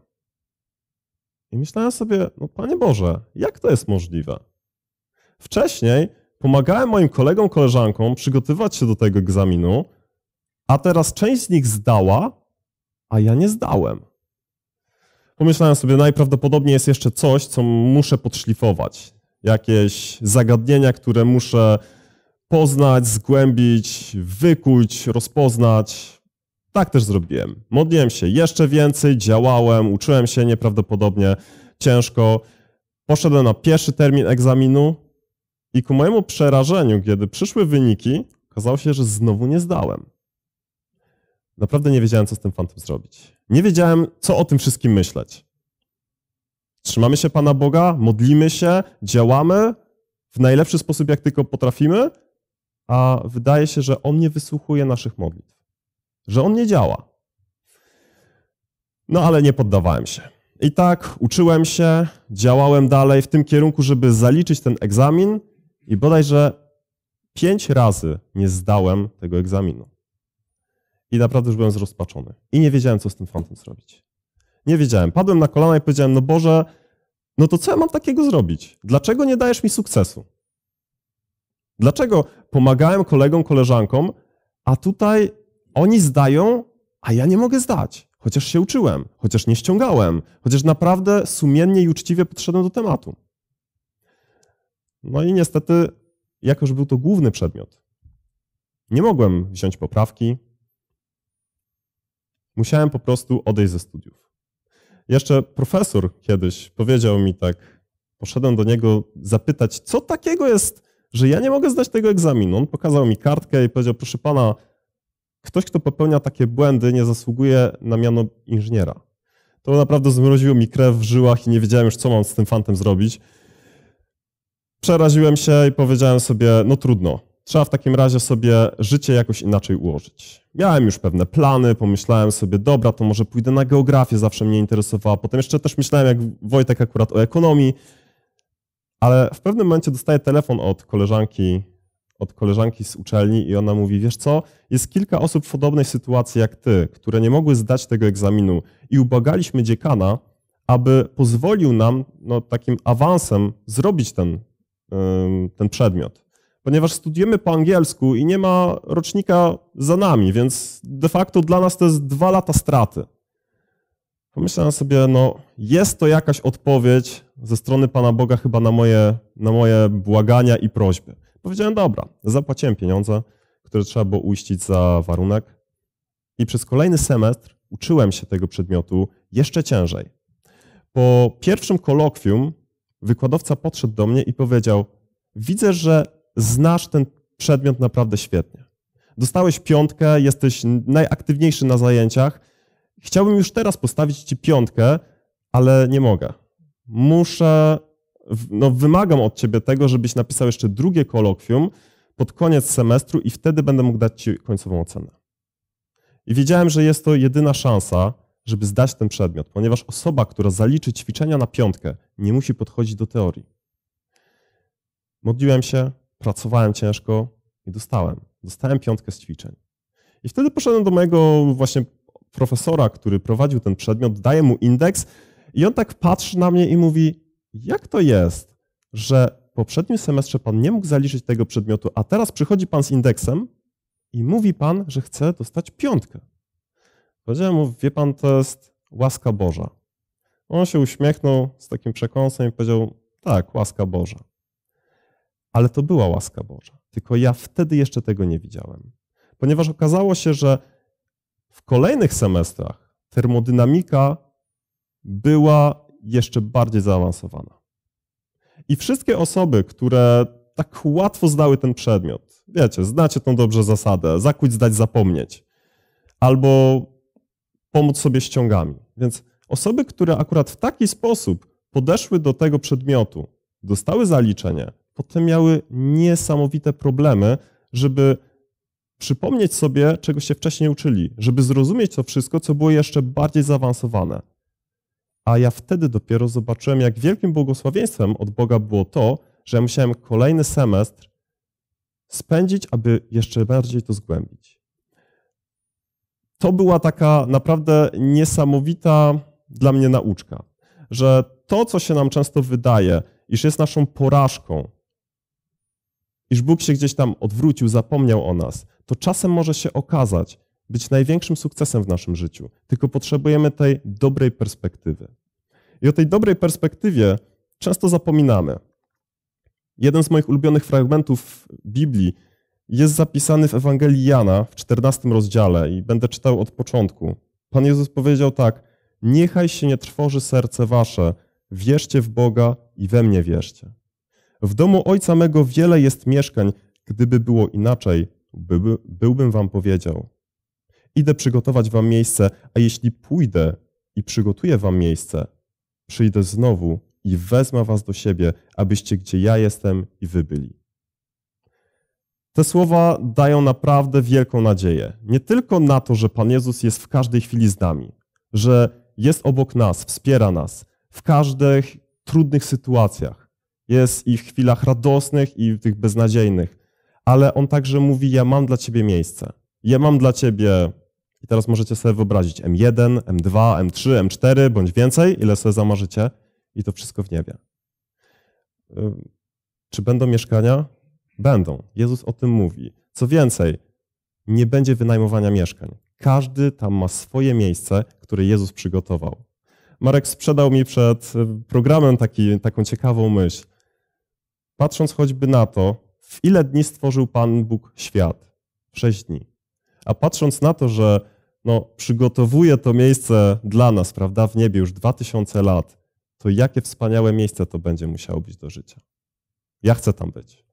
I myślałem sobie, no Panie Boże, jak to jest możliwe? Wcześniej pomagałem moim kolegom, koleżankom przygotowywać się do tego egzaminu, a teraz część z nich zdała, a ja nie zdałem. Pomyślałem sobie, najprawdopodobniej jest jeszcze coś, co muszę podszlifować. Jakieś zagadnienia, które muszę poznać, zgłębić, wykuć, rozpoznać. Tak też zrobiłem. Modliłem się jeszcze więcej, działałem, uczyłem się nieprawdopodobnie ciężko. Poszedłem na pierwszy termin egzaminu i ku mojemu przerażeniu, kiedy przyszły wyniki, okazało się, że znowu nie zdałem. Naprawdę nie wiedziałem, co z tym fantem zrobić. Nie wiedziałem, co o tym wszystkim myśleć. Trzymamy się Pana Boga, modlimy się, działamy w najlepszy sposób, jak tylko potrafimy, a wydaje się, że On nie wysłuchuje naszych modlitw że on nie działa. No ale nie poddawałem się. I tak uczyłem się, działałem dalej w tym kierunku, żeby zaliczyć ten egzamin i bodajże pięć razy nie zdałem tego egzaminu. I naprawdę już byłem zrozpaczony. I nie wiedziałem, co z tym fantem zrobić. Nie wiedziałem. Padłem na kolana i powiedziałem, no Boże, no to co ja mam takiego zrobić? Dlaczego nie dajesz mi sukcesu? Dlaczego pomagałem kolegom, koleżankom, a tutaj oni zdają, a ja nie mogę zdać, chociaż się uczyłem, chociaż nie ściągałem, chociaż naprawdę sumiennie i uczciwie podszedłem do tematu. No i niestety, jakoż był to główny przedmiot, nie mogłem wziąć poprawki. Musiałem po prostu odejść ze studiów. Jeszcze profesor kiedyś powiedział mi tak, poszedłem do niego zapytać, co takiego jest, że ja nie mogę zdać tego egzaminu. On pokazał mi kartkę i powiedział, proszę pana, ktoś, kto popełnia takie błędy, nie zasługuje na miano inżyniera. To naprawdę zmroziło mi krew w żyłach i nie wiedziałem już, co mam z tym fantem zrobić. Przeraziłem się i powiedziałem sobie, no trudno, trzeba w takim razie sobie życie jakoś inaczej ułożyć. Miałem już pewne plany, pomyślałem sobie, dobra, to może pójdę na geografię, zawsze mnie interesowała. Potem jeszcze też myślałem, jak Wojtek akurat o ekonomii, ale w pewnym momencie dostaję telefon od koleżanki od koleżanki z uczelni i ona mówi, wiesz co, jest kilka osób w podobnej sytuacji jak ty, które nie mogły zdać tego egzaminu i ubagaliśmy dziekana, aby pozwolił nam no, takim awansem zrobić ten, ten przedmiot. Ponieważ studiujemy po angielsku i nie ma rocznika za nami, więc de facto dla nas to jest dwa lata straty. Pomyślałem sobie, no jest to jakaś odpowiedź ze strony Pana Boga chyba na moje, na moje błagania i prośby. Powiedziałem, dobra, zapłaciłem pieniądze, które trzeba było uiścić za warunek i przez kolejny semestr uczyłem się tego przedmiotu jeszcze ciężej. Po pierwszym kolokwium wykładowca podszedł do mnie i powiedział: Widzę, że znasz ten przedmiot naprawdę świetnie. Dostałeś piątkę, jesteś najaktywniejszy na zajęciach. Chciałbym już teraz postawić ci piątkę, ale nie mogę. Muszę no, wymagam od ciebie tego, żebyś napisał jeszcze drugie kolokwium pod koniec semestru i wtedy będę mógł dać ci końcową ocenę. I wiedziałem, że jest to jedyna szansa, żeby zdać ten przedmiot, ponieważ osoba, która zaliczy ćwiczenia na piątkę, nie musi podchodzić do teorii. Modliłem się, pracowałem ciężko i dostałem. Dostałem piątkę z ćwiczeń. I wtedy poszedłem do mojego właśnie profesora, który prowadził ten przedmiot, daję mu indeks i on tak patrzy na mnie i mówi: jak to jest, że w poprzednim semestrze pan nie mógł zaliczyć tego przedmiotu, a teraz przychodzi pan z indeksem i mówi pan, że chce dostać piątkę. Powiedziałem mu, wie pan, to jest łaska Boża. On się uśmiechnął z takim przekąsem i powiedział, tak, łaska Boża. Ale to była łaska Boża, tylko ja wtedy jeszcze tego nie widziałem. Ponieważ okazało się, że w kolejnych semestrach termodynamika była jeszcze bardziej zaawansowana. I wszystkie osoby, które tak łatwo zdały ten przedmiot, wiecie, znacie tą dobrze zasadę, zakuć, zdać, zapomnieć, albo pomóc sobie ściągami. Więc osoby, które akurat w taki sposób podeszły do tego przedmiotu, dostały zaliczenie, potem miały niesamowite problemy, żeby przypomnieć sobie, czego się wcześniej uczyli, żeby zrozumieć to wszystko, co było jeszcze bardziej zaawansowane a ja wtedy dopiero zobaczyłem, jak wielkim błogosławieństwem od Boga było to, że ja musiałem kolejny semestr spędzić, aby jeszcze bardziej to zgłębić. To była taka naprawdę niesamowita dla mnie nauczka, że to, co się nam często wydaje, iż jest naszą porażką, iż Bóg się gdzieś tam odwrócił, zapomniał o nas, to czasem może się okazać, być największym sukcesem w naszym życiu, tylko potrzebujemy tej dobrej perspektywy. I o tej dobrej perspektywie często zapominamy. Jeden z moich ulubionych fragmentów Biblii jest zapisany w Ewangelii Jana w 14 rozdziale i będę czytał od początku. Pan Jezus powiedział tak: Niechaj się nie trwoży serce wasze, wierzcie w Boga i we mnie wierzcie. W domu Ojca mego wiele jest mieszkań, gdyby było inaczej, byłbym wam powiedział idę przygotować wam miejsce, a jeśli pójdę i przygotuję wam miejsce, przyjdę znowu i wezmę was do siebie, abyście gdzie ja jestem i wy byli. Te słowa dają naprawdę wielką nadzieję. Nie tylko na to, że Pan Jezus jest w każdej chwili z nami, że jest obok nas, wspiera nas w każdych trudnych sytuacjach. Jest i w chwilach radosnych, i w tych beznadziejnych. Ale On także mówi: Ja mam dla Ciebie miejsce. Ja mam dla Ciebie i teraz możecie sobie wyobrazić M1, M2, M3, M4 bądź więcej, ile sobie zamarzycie i to wszystko w niebie. Czy będą mieszkania? Będą. Jezus o tym mówi. Co więcej, nie będzie wynajmowania mieszkań. Każdy tam ma swoje miejsce, które Jezus przygotował. Marek sprzedał mi przed y, programem taki, taką ciekawą myśl. Patrząc choćby na to, w ile dni stworzył Pan Bóg świat? W sześć dni. A patrząc na to, że no, przygotowuje to miejsce dla nas, prawda, w niebie już 2000 lat, to jakie wspaniałe miejsce to będzie musiało być do życia. Ja chcę tam być.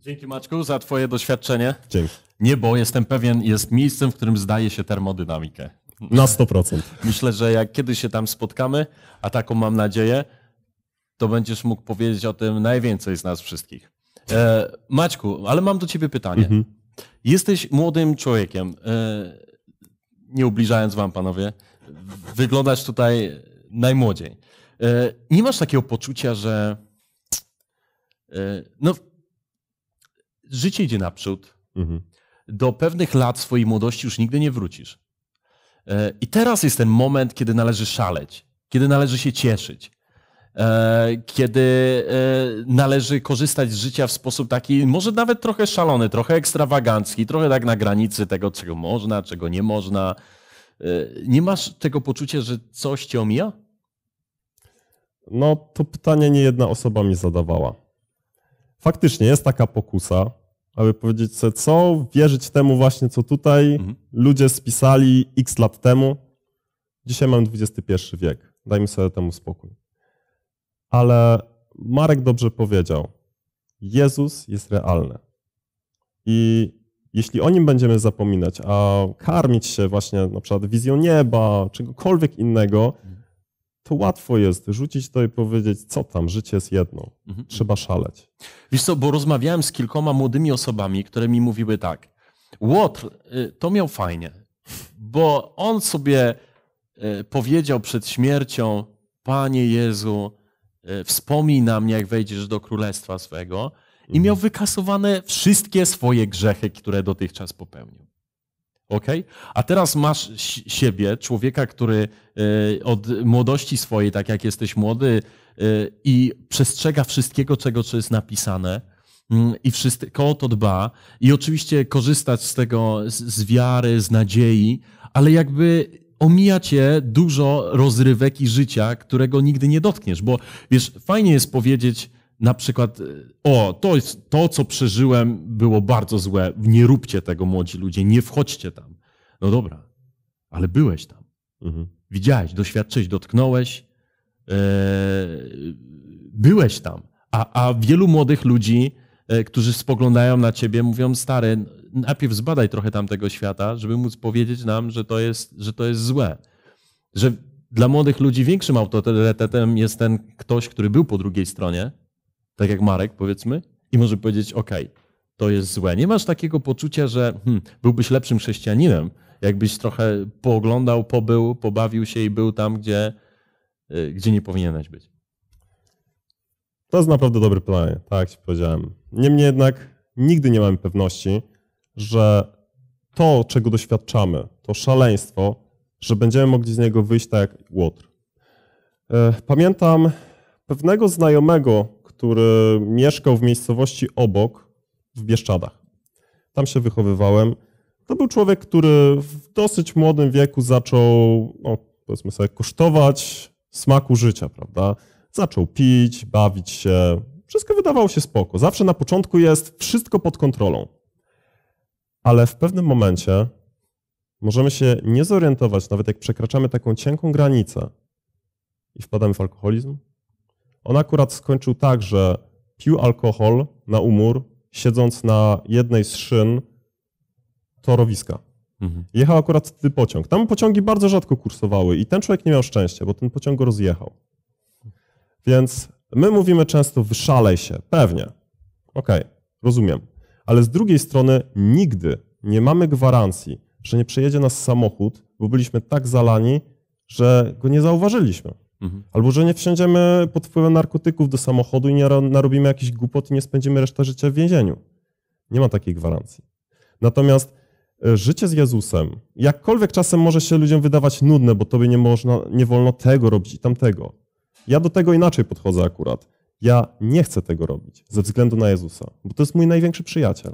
Dzięki Maczku za Twoje doświadczenie. Dzięki. Niebo, jestem pewien, jest miejscem, w którym zdaje się termodynamikę. Na 100%. Myślę, że jak kiedyś się tam spotkamy, a taką mam nadzieję, to będziesz mógł powiedzieć o tym najwięcej z nas wszystkich. E, Maćku, ale mam do Ciebie pytanie. Mhm. Jesteś młodym człowiekiem. E, nie ubliżając wam, panowie, wyglądasz tutaj najmłodziej. E, nie masz takiego poczucia, że e, no, życie idzie naprzód. Mhm. Do pewnych lat swojej młodości już nigdy nie wrócisz. I teraz jest ten moment, kiedy należy szaleć, kiedy należy się cieszyć, E, kiedy e, należy korzystać z życia w sposób taki, może nawet trochę szalony, trochę ekstrawagancki, trochę tak na granicy tego, czego można, czego nie można. E, nie masz tego poczucia, że coś cię omija? No, to pytanie nie jedna osoba mi zadawała. Faktycznie jest taka pokusa, aby powiedzieć sobie, co wierzyć temu właśnie, co tutaj mhm. ludzie spisali x lat temu. Dzisiaj mam XXI wiek. Dajmy sobie temu spokój. Ale Marek dobrze powiedział: Jezus jest realny. I jeśli o nim będziemy zapominać, a karmić się właśnie na przykład wizją nieba, czegokolwiek innego, to łatwo jest rzucić to i powiedzieć, co tam, życie jest jedno. Mhm. Trzeba szaleć. Wiesz co, bo rozmawiałem z kilkoma młodymi osobami, które mi mówiły tak. Łotr y, to miał fajnie, bo on sobie y, powiedział przed śmiercią, Panie Jezu, E, wspomina mnie, jak wejdziesz do królestwa swego i mhm. miał wykasowane wszystkie swoje grzechy, które dotychczas popełnił. ok? A teraz masz siebie, człowieka, który e, od młodości swojej, tak jak jesteś młody, e, i przestrzega wszystkiego, czego co jest napisane, mm, i wszystko o to dba, i oczywiście korzystać z tego, z wiary, z nadziei, ale jakby omija cię dużo rozrywek i życia, którego nigdy nie dotkniesz, bo wiesz, fajnie jest powiedzieć na przykład, e, o, to, jest, to co przeżyłem było bardzo złe, nie róbcie tego młodzi ludzie, nie wchodźcie tam. No dobra, ale byłeś tam. Mhm. Widziałeś, doświadczyłeś, dotknąłeś, yy, byłeś tam. A, a wielu młodych ludzi, e, którzy spoglądają na ciebie, mówią, stary, najpierw zbadaj trochę tamtego świata, żeby móc powiedzieć nam, że to jest, że to jest złe. Że dla młodych ludzi większym autorytetem jest ten ktoś, który był po drugiej stronie, tak jak Marek powiedzmy, i może powiedzieć, ok, to jest złe. Nie masz takiego poczucia, że hmm, byłbyś lepszym chrześcijaninem, jakbyś trochę pooglądał, pobył, pobawił się i był tam, gdzie, y, gdzie nie powinieneś być. To jest naprawdę dobry plan, tak jak ci powiedziałem. Niemniej jednak nigdy nie mamy pewności, że to, czego doświadczamy, to szaleństwo, że będziemy mogli z niego wyjść tak jak łotr. E, pamiętam pewnego znajomego, który mieszkał w miejscowości obok, w Bieszczadach. Tam się wychowywałem. To był człowiek, który w dosyć młodym wieku zaczął, no, powiedzmy sobie, kosztować smaku życia, prawda? Zaczął pić, bawić się. Wszystko wydawało się spoko. Zawsze na początku jest wszystko pod kontrolą ale w pewnym momencie możemy się nie zorientować, nawet jak przekraczamy taką cienką granicę i wpadamy w alkoholizm. On akurat skończył tak, że pił alkohol na umór, siedząc na jednej z szyn torowiska. Mhm. Jechał akurat wtedy pociąg. Tam pociągi bardzo rzadko kursowały i ten człowiek nie miał szczęścia, bo ten pociąg go rozjechał. Więc my mówimy często, wyszalej się. Pewnie. Okej, okay, rozumiem ale z drugiej strony nigdy nie mamy gwarancji, że nie przejedzie nas samochód, bo byliśmy tak zalani, że go nie zauważyliśmy. Mhm. Albo że nie wsiądziemy pod wpływem narkotyków do samochodu i nie narobimy jakichś głupot i nie spędzimy resztę życia w więzieniu. Nie ma takiej gwarancji. Natomiast e, życie z Jezusem, jakkolwiek czasem może się ludziom wydawać nudne, bo tobie nie, można, nie wolno tego robić i tamtego. Ja do tego inaczej podchodzę akurat. Ja nie chcę tego robić ze względu na Jezusa, bo to jest mój największy przyjaciel.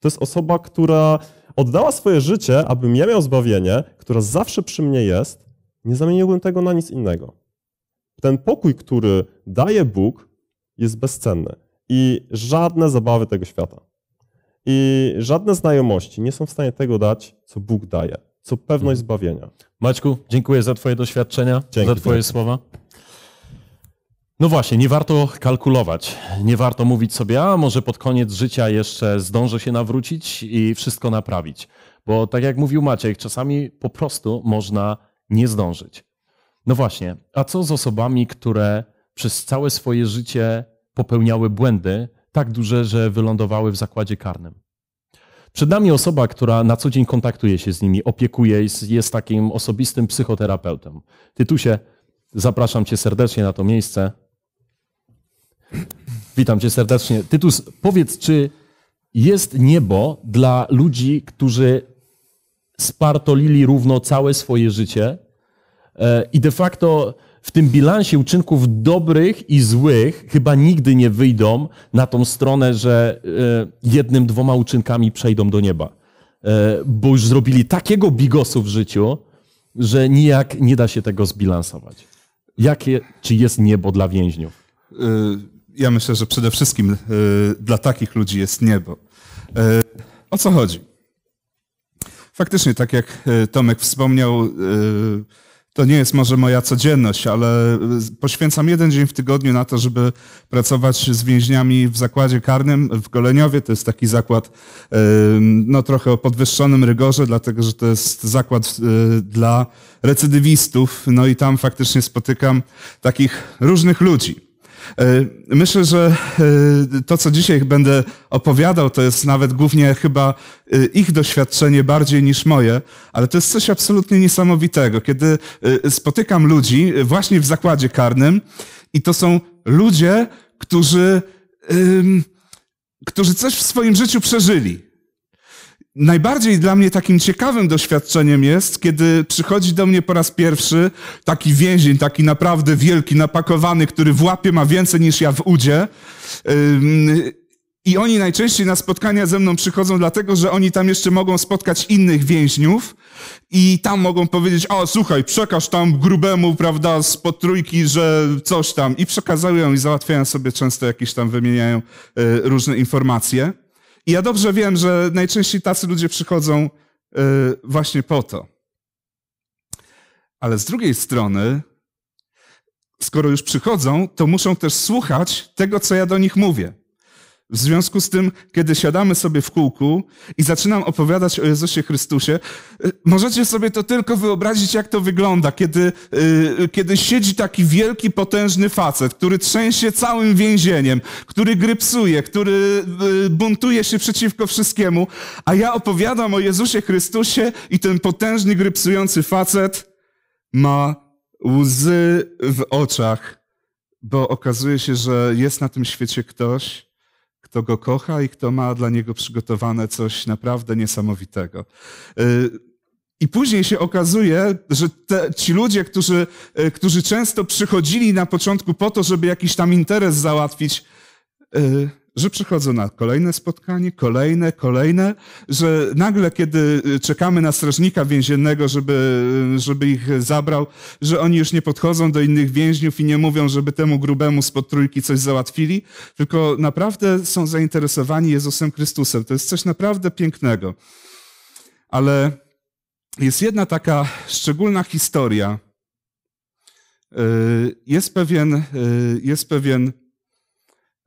To jest osoba, która oddała swoje życie, abym ja miał zbawienie, która zawsze przy mnie jest. Nie zamieniłbym tego na nic innego. Ten pokój, który daje Bóg, jest bezcenny. I żadne zabawy tego świata i żadne znajomości nie są w stanie tego dać, co Bóg daje, co pewność mhm. zbawienia. Maćku, dziękuję za Twoje doświadczenia, Dzięki, za Twoje dziękuję. słowa. No właśnie, nie warto kalkulować. Nie warto mówić sobie, a może pod koniec życia jeszcze zdążę się nawrócić i wszystko naprawić. Bo tak jak mówił Maciek, czasami po prostu można nie zdążyć. No właśnie, a co z osobami, które przez całe swoje życie popełniały błędy tak duże, że wylądowały w zakładzie karnym? Przed nami osoba, która na co dzień kontaktuje się z nimi, opiekuje, jest takim osobistym psychoterapeutą. Tytusie, zapraszam cię serdecznie na to miejsce. Witam cię serdecznie. Tytus, powiedz, czy jest niebo dla ludzi, którzy spartolili równo całe swoje życie e, i de facto w tym bilansie uczynków dobrych i złych chyba nigdy nie wyjdą na tą stronę, że e, jednym, dwoma uczynkami przejdą do nieba. E, bo już zrobili takiego bigosu w życiu, że nijak nie da się tego zbilansować. Jakie, czy jest niebo dla więźniów? ja myślę, że przede wszystkim y, dla takich ludzi jest niebo. Y, o co chodzi? Faktycznie, tak jak y, Tomek wspomniał, to nie jest może moja codzienność, ale poświęcam jeden dzień w tygodniu na to, żeby pracować z więźniami w zakładzie karnym w Goleniowie. To jest taki zakład no, trochę o podwyższonym rygorze, dlatego że to jest zakład dla recydywistów. No i tam faktycznie spotykam takich różnych ludzi. E, myślę, że e, to, co dzisiaj będę opowiadał, to jest nawet głównie chyba e, ich doświadczenie bardziej niż moje, ale to jest coś absolutnie niesamowitego, kiedy spotykam ludzi właśnie w zakładzie karnym i to są ludzie, którzy, którzy coś w swoim życiu przeżyli. Najbardziej dla mnie takim ciekawym doświadczeniem jest, kiedy przychodzi do mnie po raz pierwszy taki więzień, taki naprawdę wielki, napakowany, który w łapie ma więcej niż ja w udzie. I oni najczęściej na spotkania ze mną przychodzą, dlatego że oni tam jeszcze mogą spotkać innych więźniów i tam mogą powiedzieć: O, słuchaj, przekaż tam grubemu, prawda, z trójki, że coś tam. I przekazują i załatwiają sobie często jakieś tam, wymieniają y, różne informacje. I ja dobrze wiem, że najczęściej tacy ludzie przychodzą y, właśnie po to. Ale z drugiej strony, skoro już przychodzą, to muszą też słuchać tego, co ja do nich mówię. W związku z tym, kiedy siadamy sobie w kółku i zaczynam opowiadać o Jezusie Chrystusie, y, możecie sobie to tylko wyobrazić, jak to wygląda, kiedy, y, kiedy siedzi taki wielki, potężny facet, który trzęsie całym więzieniem, który grypsuje, który y, buntuje się przeciwko wszystkiemu, a ja opowiadam o Jezusie Chrystusie i ten potężny, grypsujący facet ma łzy w oczach, bo okazuje się, że jest na tym świecie ktoś, kto go kocha i kto ma dla niego przygotowane coś naprawdę niesamowitego. Y, I później się okazuje, że te, ci ludzie, którzy, y, którzy często przychodzili na początku po to, żeby jakiś tam interes załatwić, y, że przychodzą na kolejne spotkanie, kolejne, kolejne, że nagle, kiedy y, czekamy na strażnika więziennego, żeby, y, żeby ich zabrał, że oni już nie podchodzą do innych więźniów i nie mówią, żeby temu grubemu spod trójki coś załatwili, tylko naprawdę są zainteresowani Jezusem Chrystusem. To jest coś naprawdę pięknego. Ale jest jedna taka szczególna historia. Y, jest pewien, jest pewien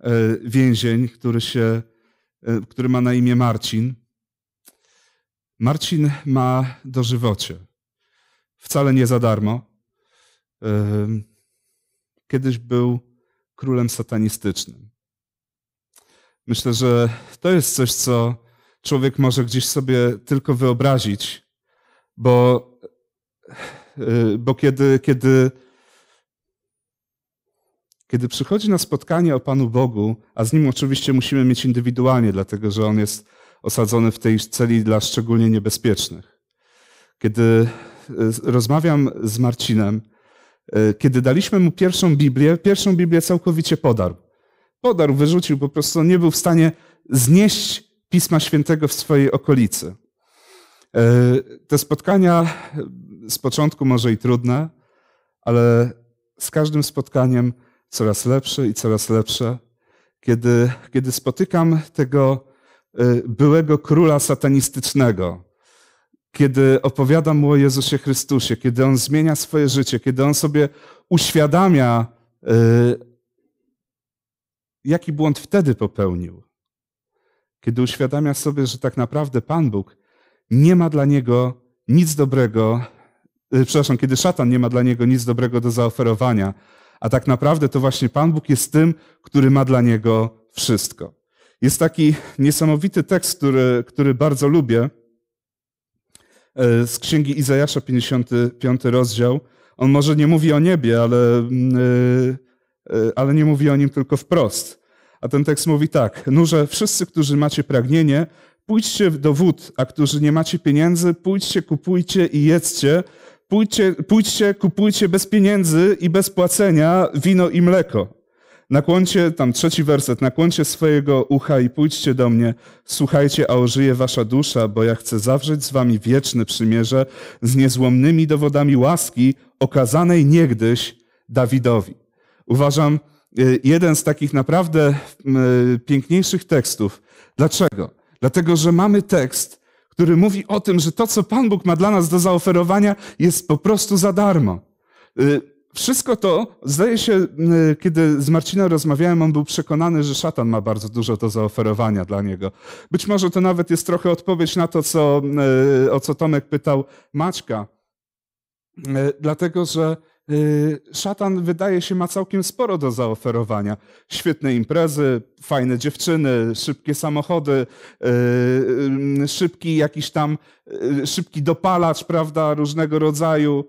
E, więzień, który, się, e, który ma na imię Marcin. Marcin ma dożywocie. Wcale nie za darmo. E, kiedyś był królem satanistycznym. Myślę, że to jest coś, co człowiek może gdzieś sobie tylko wyobrazić, bo, bo kiedy, kiedy kiedy przychodzi na spotkanie o Panu Bogu, a z nim oczywiście musimy mieć indywidualnie, dlatego że on jest osadzony w tej celi dla szczególnie niebezpiecznych. Kiedy e, rozmawiam z Marcinem, e, kiedy daliśmy mu pierwszą Biblię, pierwszą Biblię całkowicie podarł. Podarł, wyrzucił, po prostu nie był w stanie znieść Pisma Świętego w swojej okolicy. E, te spotkania z początku może i trudne, ale z każdym spotkaniem coraz lepszy i coraz lepsze. Kiedy, kiedy spotykam tego y, byłego króla satanistycznego, kiedy opowiadam mu o Jezusie Chrystusie, kiedy on zmienia swoje życie, kiedy on sobie uświadamia, y, jaki błąd wtedy popełnił, kiedy uświadamia sobie, że tak naprawdę Pan Bóg nie ma dla niego nic dobrego, y, przepraszam, kiedy szatan nie ma dla niego nic dobrego do zaoferowania, a tak naprawdę to właśnie Pan Bóg jest tym, który ma dla niego wszystko. Jest taki niesamowity tekst, który, który bardzo lubię, e, z księgi Izajasza, 55 rozdział. On może nie mówi o niebie, ale, mm, e, e, ale nie mówi o nim tylko wprost. A ten tekst mówi tak: Nurze, wszyscy, którzy macie pragnienie, pójdźcie do wód, a którzy nie macie pieniędzy, pójdźcie, kupujcie i jedzcie, Pójdźcie, pójdźcie, kupujcie bez pieniędzy i bez płacenia wino i mleko. Nakłoncie, tam trzeci werset, nakłoncie swojego ucha i pójdźcie do mnie, słuchajcie, a ożyje wasza dusza, bo ja chcę zawrzeć z wami wieczne przymierze z niezłomnymi dowodami łaski okazanej niegdyś Dawidowi. Uważam, y, jeden z takich naprawdę y, piękniejszych tekstów. Dlaczego? Dlatego, że mamy tekst, który mówi o tym, że to, co Pan Bóg ma dla nas do zaoferowania, jest po prostu za darmo. Y, wszystko to, zdaje się, y, kiedy z Marcinem rozmawiałem, on był przekonany, że szatan ma bardzo dużo do zaoferowania dla niego. Być może to nawet jest trochę odpowiedź na to, co, y, o co Tomek pytał Maćka. Dlatego, że Y, szatan wydaje się ma całkiem sporo do zaoferowania. Świetne imprezy, fajne dziewczyny, szybkie samochody, y, y, szybki jakiś tam, szybki dopalacz, prawda, różnego rodzaju.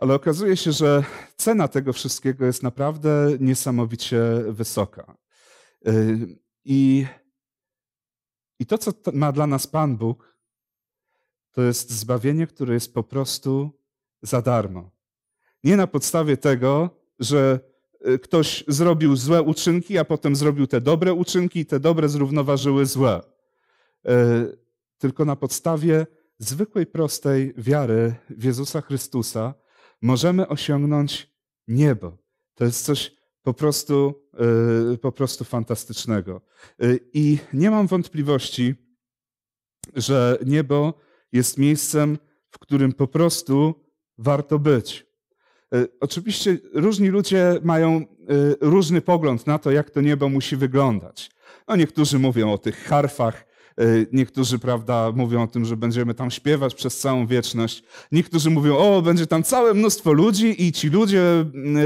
Ale okazuje się, że cena tego wszystkiego jest naprawdę niesamowicie wysoka. I, i to, co ma dla nas Pan Bóg, to jest zbawienie, które jest po prostu za darmo. Nie na podstawie tego, że y, ktoś zrobił złe uczynki, a potem zrobił te dobre uczynki i te dobre zrównoważyły złe. E, tylko na podstawie zwykłej, prostej wiary w Jezusa Chrystusa możemy osiągnąć niebo. To jest coś po prostu, y, po prostu fantastycznego. Y, I nie mam wątpliwości, że niebo jest miejscem, w którym po prostu warto być. E, oczywiście różni ludzie mają e, różny pogląd na to, jak to niebo musi wyglądać. No niektórzy mówią o tych harfach, e, niektórzy prawda, mówią o tym, że będziemy tam śpiewać przez całą wieczność. Niektórzy mówią, o, będzie tam całe mnóstwo ludzi i ci ludzie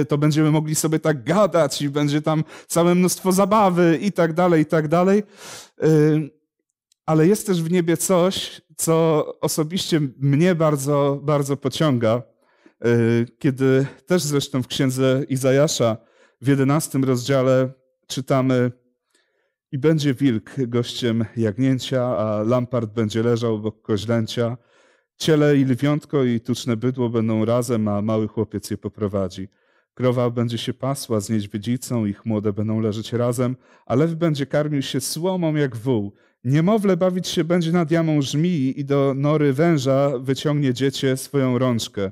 to będziemy mogli sobie tak gadać i będzie tam całe mnóstwo zabawy i tak dalej, i tak dalej. Ale jest też w niebie coś, co osobiście mnie bardzo, bardzo pociąga E, kiedy też zresztą w księdze Izajasza w 11 rozdziale czytamy: I będzie wilk gościem jagnięcia, a lampart będzie leżał obok koźlęcia. Ciele i lwiątko i tuczne bydło będą razem, a mały chłopiec je poprowadzi. Krowa będzie się pasła z niedźwiedzicą, ich młode będą leżeć razem, a lew będzie karmił się słomą jak wół. Niemowlę bawić się będzie nad jamą żmii i do nory węża wyciągnie dziecię swoją rączkę.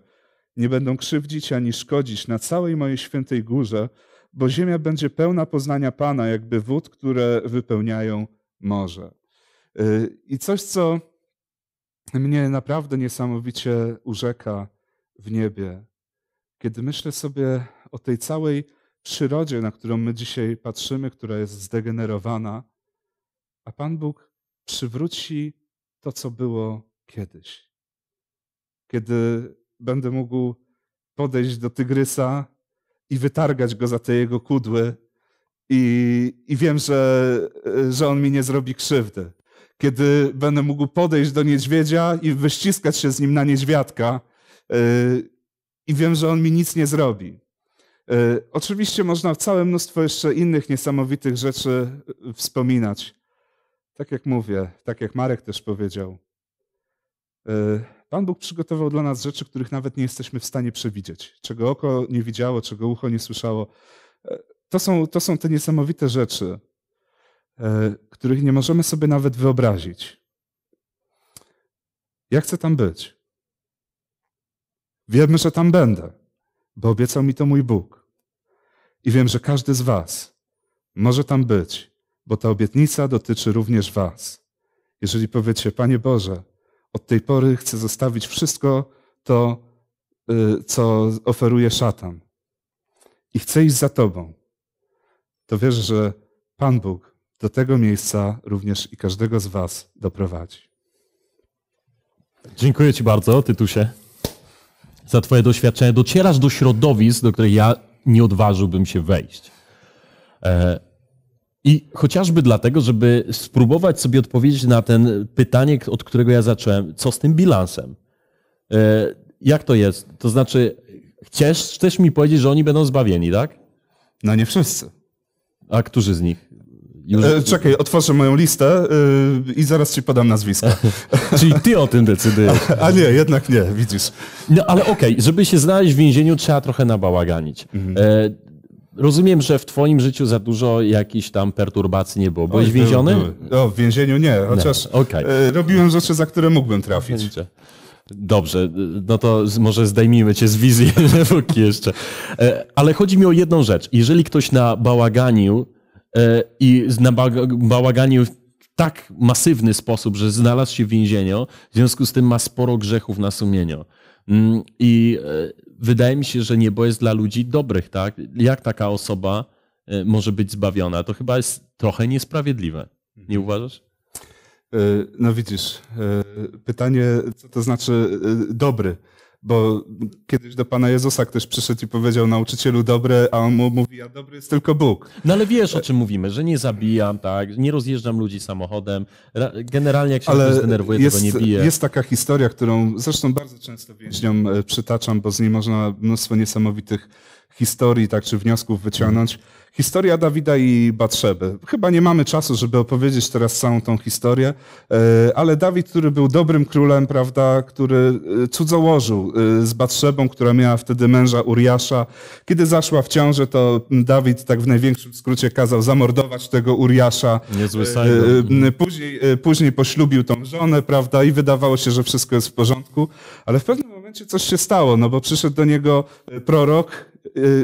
Nie będą krzywdzić ani szkodzić na całej mojej świętej górze, bo ziemia będzie pełna poznania Pana, jakby wód, które wypełniają morze. Y, I coś, co mnie naprawdę niesamowicie urzeka w niebie, kiedy myślę sobie o tej całej przyrodzie, na którą my dzisiaj patrzymy, która jest zdegenerowana, a Pan Bóg przywróci to, co było kiedyś. Kiedy będę mógł podejść do tygrysa i wytargać go za te jego kudły. I, i wiem, że, że on mi nie zrobi krzywdy. Kiedy będę mógł podejść do niedźwiedzia i wyściskać się z nim na niedźwiadka, y, i wiem, że on mi nic nie zrobi. Y, oczywiście można całe mnóstwo jeszcze innych niesamowitych rzeczy y, wspominać. Tak jak mówię, tak jak Marek też powiedział. Pan Bóg przygotował dla nas rzeczy, których nawet nie jesteśmy w stanie przewidzieć. Czego oko nie widziało, czego ucho nie słyszało. E, to są, to są te niesamowite rzeczy, e, których nie możemy sobie nawet wyobrazić. Ja chcę tam być. Wiemy, że tam będę, bo obiecał mi to mój Bóg. I wiem, że każdy z Was może tam być, bo ta obietnica dotyczy również Was. Jeżeli powiecie, Panie Boże, od tej pory chcę zostawić wszystko to, y, co oferuje szatan. I chcę iść za Tobą. To wiesz, że Pan Bóg do tego miejsca również i każdego z Was doprowadzi. Dziękuję Ci bardzo, Tytusie, za Twoje doświadczenie. Docierasz do środowisk, do których ja nie odważyłbym się wejść. E, i chociażby dlatego, żeby spróbować sobie odpowiedzieć na ten pytanie, od którego ja zacząłem, co z tym bilansem? E, jak to jest? To znaczy, chcesz, chcesz mi powiedzieć, że oni będą zbawieni, tak? No nie wszyscy. A którzy z nich? Już... E, czekaj, otworzę moją listę y, i zaraz ci podam nazwiska. Czyli ty o tym decydujesz. A, nie, jednak nie, widzisz. No ale okej, okay, żeby się znaleźć w więzieniu, trzeba trochę nabałaganić. Mhm. E, Rozumiem, że w twoim życiu za dużo jakichś tam perturbacji nie było. Byłeś więziony? No, w więzieniu nie, chociaż no, okay. E, robiłem rzeczy, za które mógłbym trafić. Dobrze, e, no to może zdejmijmy cię z wizji jeszcze. E, ale chodzi mi o jedną rzecz. Jeżeli ktoś na bałaganiu i na bałaganiu w tak masywny sposób, że znalazł się w więzieniu, w związku z tym ma sporo grzechów na sumieniu. Mm, I wydaje mi się, że niebo jest dla ludzi dobrych, tak? Jak taka osoba e, może być zbawiona? To chyba jest trochę niesprawiedliwe. Nie mhm. uważasz? E, no widzisz, e, pytanie, co to znaczy dobry? Bo kiedyś do Pana Jezusa ktoś przyszedł i powiedział nauczycielu dobre, a on mu mówi, a dobry jest tylko Bóg. No ale wiesz o czym mówimy, że nie zabijam, tak, nie rozjeżdżam ludzi samochodem. Generalnie jak się ale zdenerwuje, jest, tego nie bije. Jest taka historia, którą zresztą bardzo często więźniom e, przytaczam, bo z niej można mnóstwo niesamowitych historii, tak, czy wniosków wyciągnąć. Hmm Historia Dawida i Batrzeby. Chyba nie mamy czasu, żeby opowiedzieć teraz całą tą historię, e, ale Dawid, który był dobrym królem, prawda, który e, cudzołożył e, z Batrzebą, która miała wtedy męża Uriasza. Kiedy zaszła w ciążę, to Dawid tak w największym skrócie kazał zamordować tego Uriasza. Niezły sajno. później, później poślubił tą żonę, prawda, i wydawało się, że wszystko jest w porządku, ale w pewnym momencie coś się stało, no bo przyszedł do niego prorok,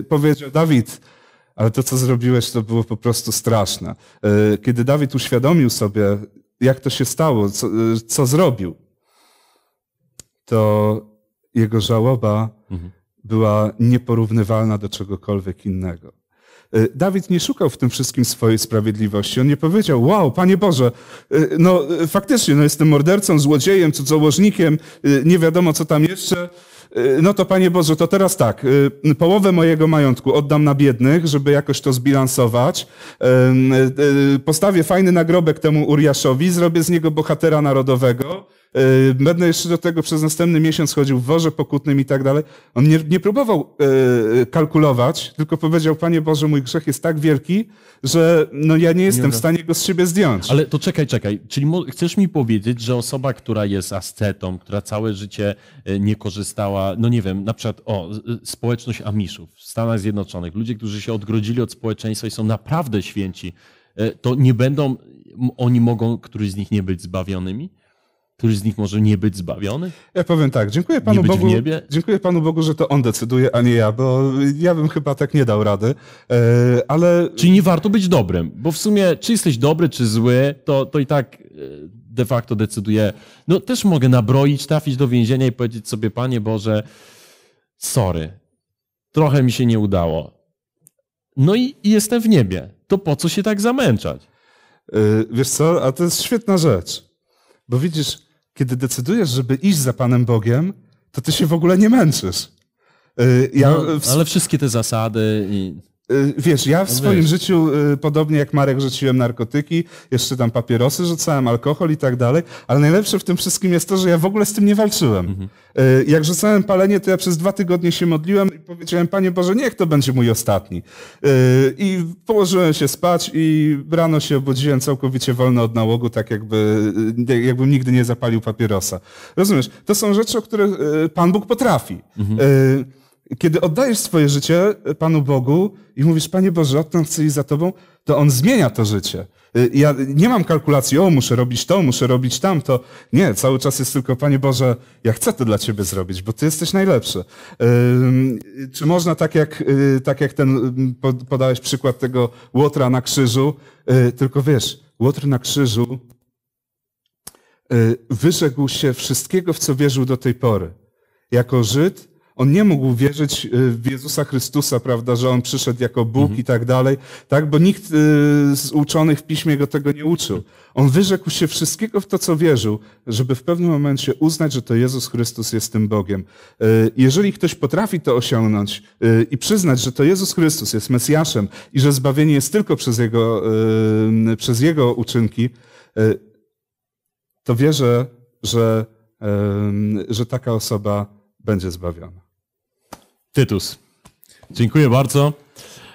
powiedział Dawid, ale to, co zrobiłeś, to było po prostu straszne. E, kiedy Dawid uświadomił sobie, jak to się stało, co, e, co zrobił, to jego żałoba mhm. była nieporównywalna do czegokolwiek innego. E, Dawid nie szukał w tym wszystkim swojej sprawiedliwości. On nie powiedział, wow, Panie Boże, no faktycznie no, jestem mordercą, złodziejem, cudzołożnikiem, nie wiadomo co tam jeszcze, Y, no to Panie Boże, to teraz tak, y, połowę mojego majątku oddam na biednych, żeby jakoś to zbilansować. Y, postawię fajny nagrobek temu Uriaszowi, zrobię z niego bohatera narodowego E, będę jeszcze do tego przez następny miesiąc chodził w worze pokutnym i tak dalej. On nie, nie próbował e, kalkulować, tylko powiedział, Panie Boże, mój grzech jest tak wielki, że no ja nie jestem nie w stanie go z siebie zdjąć. Ale to czekaj, czekaj. Czyli chcesz mi powiedzieć, że osoba, która jest ascetą, która całe życie e, nie korzystała, no nie wiem, na przykład o, społeczność Amiszów w Stanach Zjednoczonych, ludzie, którzy się odgrodzili od społeczeństwa i są naprawdę święci, to nie będą, oni mogą, któryś z nich nie być zbawionymi? który z nich może nie być zbawiony? Ja powiem tak, dziękuję Panu Bogu. Dziękuję Panu Bogu, że to on decyduje, a nie ja, bo ja bym chyba tak nie dał rady. E, ale. Czyli nie warto być dobrym, bo w sumie, czy jesteś dobry, czy zły, to, to i tak e, de facto decyduje. No też mogę nabroić, trafić do więzienia i powiedzieć sobie, Panie Boże, sorry, trochę mi się nie udało. No i, i jestem w niebie. To po co się tak zamęczać? E, wiesz co, a to jest świetna rzecz. Bo widzisz, kiedy decydujesz, żeby iść za Panem Bogiem, to ty się w ogóle nie męczysz. Y, ja... No, ale wszystkie te zasady i... Y, wiesz, ja w no swoim Wiesz. życiu, y, podobnie jak Marek, rzuciłem narkotyki, jeszcze tam papierosy rzucałem, alkohol i tak dalej, ale najlepsze w tym wszystkim jest to, że ja w ogóle z tym nie walczyłem. Mhm. Y, jak rzucałem palenie, to ja przez dwa tygodnie się modliłem i powiedziałem, Panie Boże, niech to będzie mój ostatni. I położyłem się spać i rano się obudziłem całkowicie wolno od nałogu, tak jakby, jakbym nigdy nie zapalił papierosa. Rozumiesz? To są rzeczy, o których Pan Bóg potrafi. Mhm. Y kiedy oddajesz swoje życie Panu Bogu i mówisz, Panie Boże, odtąd chcę iść za Tobą, to On zmienia to życie. Y, ja nie mam kalkulacji, o, muszę robić to, muszę robić tamto. Nie, cały czas jest tylko, Panie Boże, ja chcę to dla Ciebie zrobić, bo Ty jesteś najlepszy. Czy można, tak jak, y, tak jak ten, podałeś przykład tego Łotra na krzyżu, y, tylko wiesz, Łotr na krzyżu wyrzekł się wszystkiego, w co wierzył do tej pory. Jako Żyd on nie mógł wierzyć y, w Jezusa Chrystusa, prawda, że on przyszedł jako Bóg mhm. i tak dalej, tak, bo nikt y, z uczonych w piśmie go tego nie uczył. On wyrzekł się wszystkiego w to, co wierzył, żeby w pewnym momencie uznać, że to Jezus Chrystus jest tym Bogiem. Y, jeżeli ktoś potrafi to osiągnąć i przyznać, że to Jezus Chrystus jest Mesjaszem i że zbawienie jest tylko przez Jego, przez jego uczynki, to wierzę, że, że taka osoba będzie zbawiona. Tytus. Dziękuję bardzo.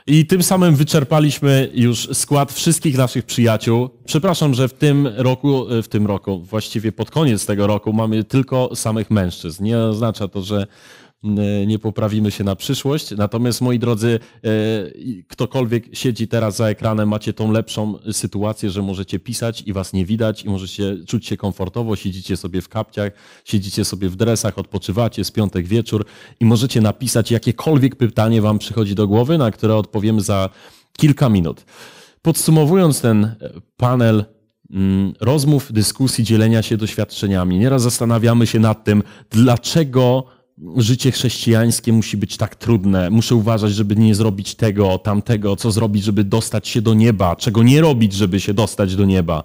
I tym samym wyczerpaliśmy już skład wszystkich naszych przyjaciół. Przepraszam, że w tym roku, e, w tym roku, właściwie pod koniec tego roku mamy tylko samych mężczyzn. Nie oznacza to, że Y, nie poprawimy się na przyszłość. Natomiast moi drodzy, y, ktokolwiek siedzi teraz za ekranem, macie tą lepszą sytuację, że możecie pisać i was nie widać i możecie czuć się komfortowo, siedzicie sobie w kapciach, siedzicie sobie w dresach, odpoczywacie z piątek wieczór i możecie napisać jakiekolwiek pytanie wam przychodzi do głowy, na które odpowiem za kilka minut. Podsumowując ten e, panel mm, rozmów, dyskusji, dzielenia się doświadczeniami, nieraz zastanawiamy się nad tym, dlaczego życie chrześcijańskie musi być tak trudne, muszę uważać, żeby nie zrobić tego, tamtego, co zrobić, żeby dostać się do nieba, czego nie robić, żeby się dostać do nieba.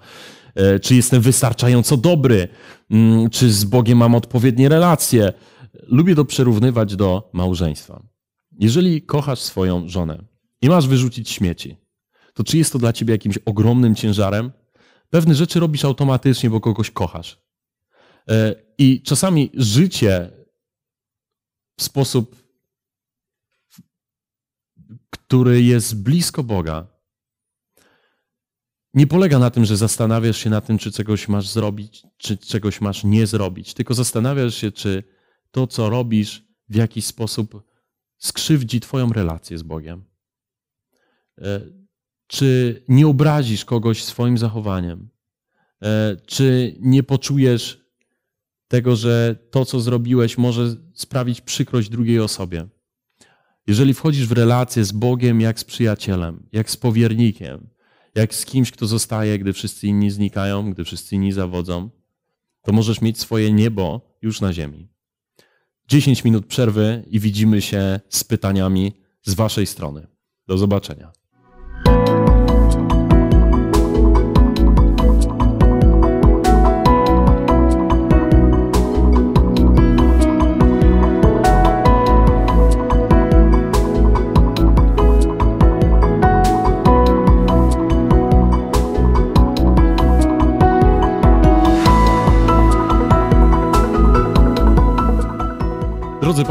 E, czy jestem wystarczająco dobry? Mm, czy z Bogiem mam odpowiednie relacje? Lubię to przyrównywać do małżeństwa. Jeżeli kochasz swoją żonę i masz wyrzucić śmieci, to czy jest to dla ciebie jakimś ogromnym ciężarem? Pewne rzeczy robisz automatycznie, bo kogoś kochasz. E, I czasami życie w sposób, który jest blisko Boga, nie polega na tym, że zastanawiasz się na tym, czy czegoś masz zrobić, czy czegoś masz nie zrobić, tylko zastanawiasz się, czy to, co robisz, w jakiś sposób skrzywdzi Twoją relację z Bogiem. E, czy nie obrazisz kogoś swoim zachowaniem? E, czy nie poczujesz tego, że to, co zrobiłeś, może sprawić przykrość drugiej osobie. Jeżeli wchodzisz w relację z Bogiem jak z przyjacielem, jak z powiernikiem, jak z kimś, kto zostaje, gdy wszyscy inni znikają, gdy wszyscy inni zawodzą, to możesz mieć swoje niebo już na ziemi. 10 minut przerwy i widzimy się z pytaniami z Waszej strony. Do zobaczenia.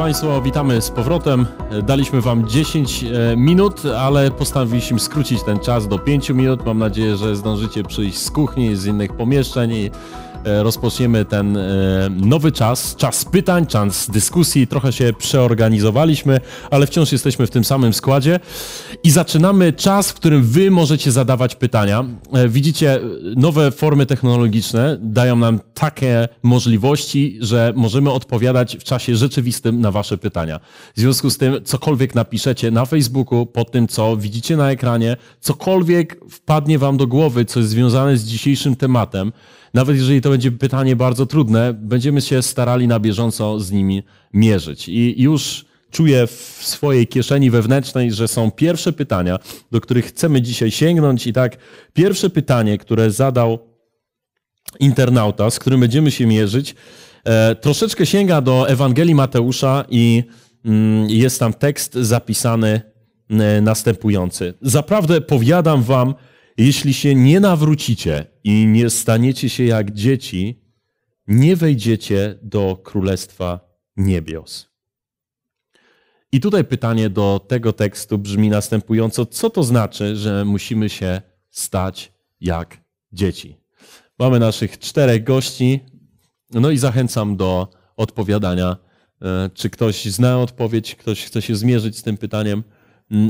Państwo, witamy z powrotem. Daliśmy Wam 10 e, minut, ale postanowiliśmy skrócić ten czas do 5 minut. Mam nadzieję, że zdążycie przyjść z kuchni, z innych pomieszczeń i E, rozpoczniemy ten e, nowy czas, czas pytań, czas dyskusji. Trochę się przeorganizowaliśmy, ale wciąż jesteśmy w tym samym składzie. I zaczynamy czas, w którym wy możecie zadawać pytania. E, widzicie, nowe formy technologiczne dają nam takie możliwości, że możemy odpowiadać w czasie rzeczywistym na wasze pytania. W związku z tym, cokolwiek napiszecie na Facebooku, pod tym, co widzicie na ekranie, cokolwiek wpadnie wam do głowy, co jest związane z dzisiejszym tematem, nawet jeżeli to będzie pytanie bardzo trudne, będziemy się starali na bieżąco z nimi mierzyć. I już czuję w swojej kieszeni wewnętrznej, że są pierwsze pytania, do których chcemy dzisiaj sięgnąć. I tak, pierwsze pytanie, które zadał internauta, z którym będziemy się mierzyć, e, troszeczkę sięga do Ewangelii Mateusza i mm, jest tam tekst zapisany e, następujący. Zaprawdę powiadam wam, jeśli się nie nawrócicie i nie staniecie się jak dzieci, nie wejdziecie do Królestwa Niebios. I tutaj pytanie do tego tekstu brzmi następująco: co to znaczy, że musimy się stać jak dzieci? Mamy naszych czterech gości, no i zachęcam do odpowiadania. E, czy ktoś zna odpowiedź, ktoś chce się zmierzyć z tym pytaniem?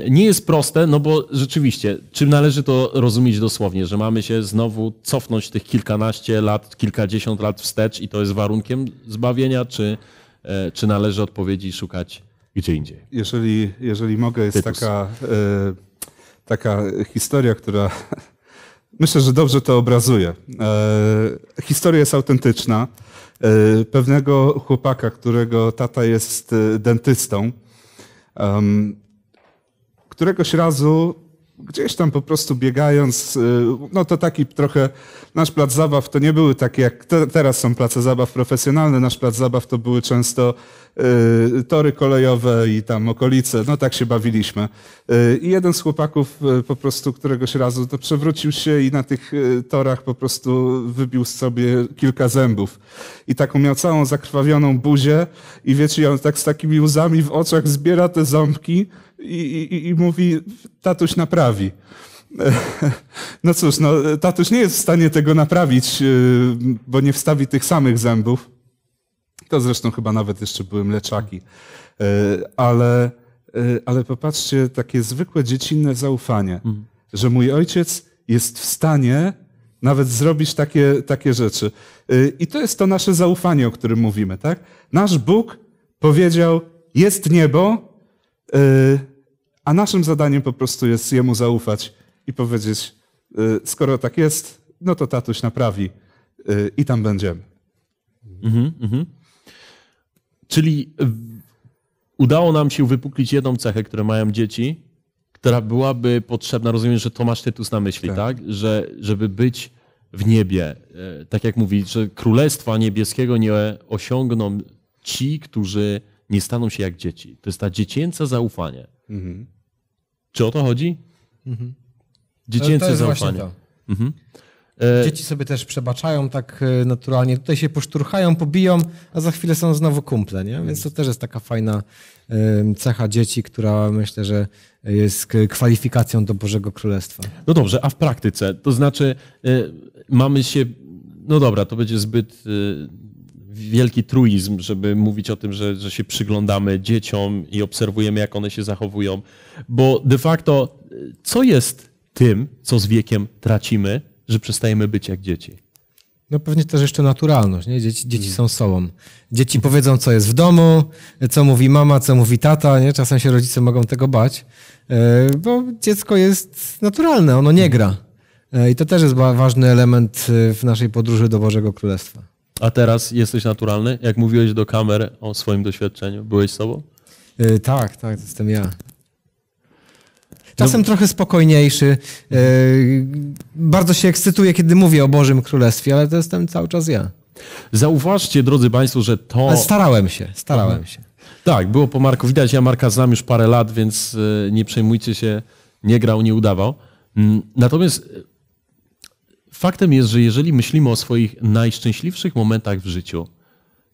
Nie jest proste, no bo rzeczywiście, czym należy to rozumieć dosłownie, że mamy się znowu cofnąć tych kilkanaście lat, kilkadziesiąt lat wstecz i to jest warunkiem zbawienia, czy, e, czy należy odpowiedzi szukać gdzie indziej? Jeżeli, jeżeli mogę, jest taka, e, taka historia, która myślę, że dobrze to obrazuje. E, historia jest autentyczna. pewnego chłopaka, którego tata jest dentystą, któregoś razu gdzieś tam po prostu biegając, y, no to taki trochę nasz plac zabaw to nie były takie jak te, teraz są place zabaw profesjonalne, nasz plac zabaw to były często y, tory kolejowe i tam okolice, no tak się bawiliśmy. Y, I jeden z chłopaków y, po prostu któregoś razu to przewrócił się i na tych y, torach po prostu wybił sobie kilka zębów. I taką miał całą zakrwawioną buzię i wiecie, on tak z takimi łzami w oczach zbiera te ząbki, i, i, i mówi, tatuś naprawi. No cóż, no, tatuś nie jest w stanie tego naprawić, y, bo nie wstawi tych samych zębów. To zresztą chyba nawet jeszcze były mleczaki. Y, ale, y, ale popatrzcie, takie zwykłe dziecinne zaufanie, mhm. że mój ojciec jest w stanie nawet zrobić takie, takie rzeczy. I to jest to nasze zaufanie, o którym mówimy, tak? Nasz Bóg powiedział, jest niebo, E, a naszym zadaniem po prostu jest jemu zaufać i powiedzieć, e, skoro tak jest, no to tatuś naprawi e, i tam będziemy. Mhm, mhm. Czyli udało nam się wypuklić jedną cechę, które mają dzieci, która byłaby potrzebna, rozumiem, że to masz tytus na myśli, tak? tak? Że, żeby być w niebie, tak jak mówi, że królestwa niebieskiego nie osiągną ci, którzy nie staną się jak dzieci. To jest ta dziecięca zaufanie. Mhm. Czy o to chodzi? Mhm. Dziecięce zaufanie. Mhm. E... Dzieci sobie też przebaczają tak e, naturalnie. Tutaj się poszturchają, pobiją, a za chwilę są znowu kumple, nie? Więc to też jest taka fajna cecha dzieci, która myślę, że jest kwalifikacją do Bożego Królestwa. No dobrze, a w praktyce? To znaczy, e, mamy się no dobra, to będzie zbyt e, wielki truizm, żeby mówić o tym, że, że się przyglądamy dzieciom i obserwujemy, jak one się zachowują, bo de facto e, co jest tym, co z wiekiem tracimy, że przestajemy być jak dzieci? No pewnie też jeszcze naturalność, nie? Dzieci, dzieci są sobą. Dzieci powiedzą, co jest w domu, co mówi mama, co mówi tata, nie? Czasem się rodzice mogą tego bać, e, bo dziecko jest naturalne, ono nie gra. E, I to też jest ważny element w naszej podróży do Bożego Królestwa. A teraz jesteś naturalny? Jak mówiłeś do kamer o swoim doświadczeniu, byłeś sobą? Yy, tak, tak, to jestem ja. No Czasem no. trochę spokojniejszy. Yy, bardzo się ekscytuję, kiedy mówię o Bożym Królestwie, ale to jestem cały czas ja. Zauważcie, drodzy Państwo, że to. Ale starałem się, starałem mhm. się. Tak, było po Marku widać. Ja Marka znam już parę lat, więc e, nie przejmujcie się, nie grał, nie udawał. Mm, natomiast Faktem jest, że jeżeli myślimy o swoich najszczęśliwszych momentach w życiu,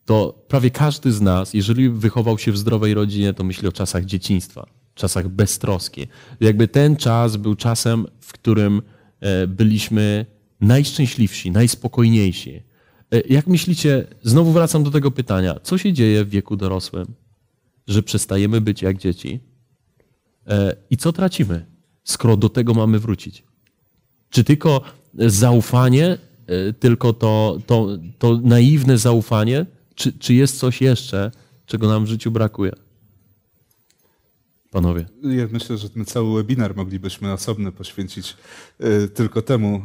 to prawie każdy z nas, jeżeli wychował się w zdrowej rodzinie, to myśli o czasach dzieciństwa, czasach beztroski. Jakby ten czas był czasem, w którym e, byliśmy najszczęśliwsi, najspokojniejsi. E, jak myślicie, znowu wracam do tego pytania, co się dzieje w wieku dorosłym, że przestajemy być jak dzieci? E, I co tracimy, skoro do tego mamy wrócić? Czy tylko zaufanie, e, tylko to, to, to naiwne zaufanie, czy, czy jest coś jeszcze, czego nam w życiu brakuje? Panowie. Ja myślę, że ten cały webinar moglibyśmy osobny poświęcić e, tylko temu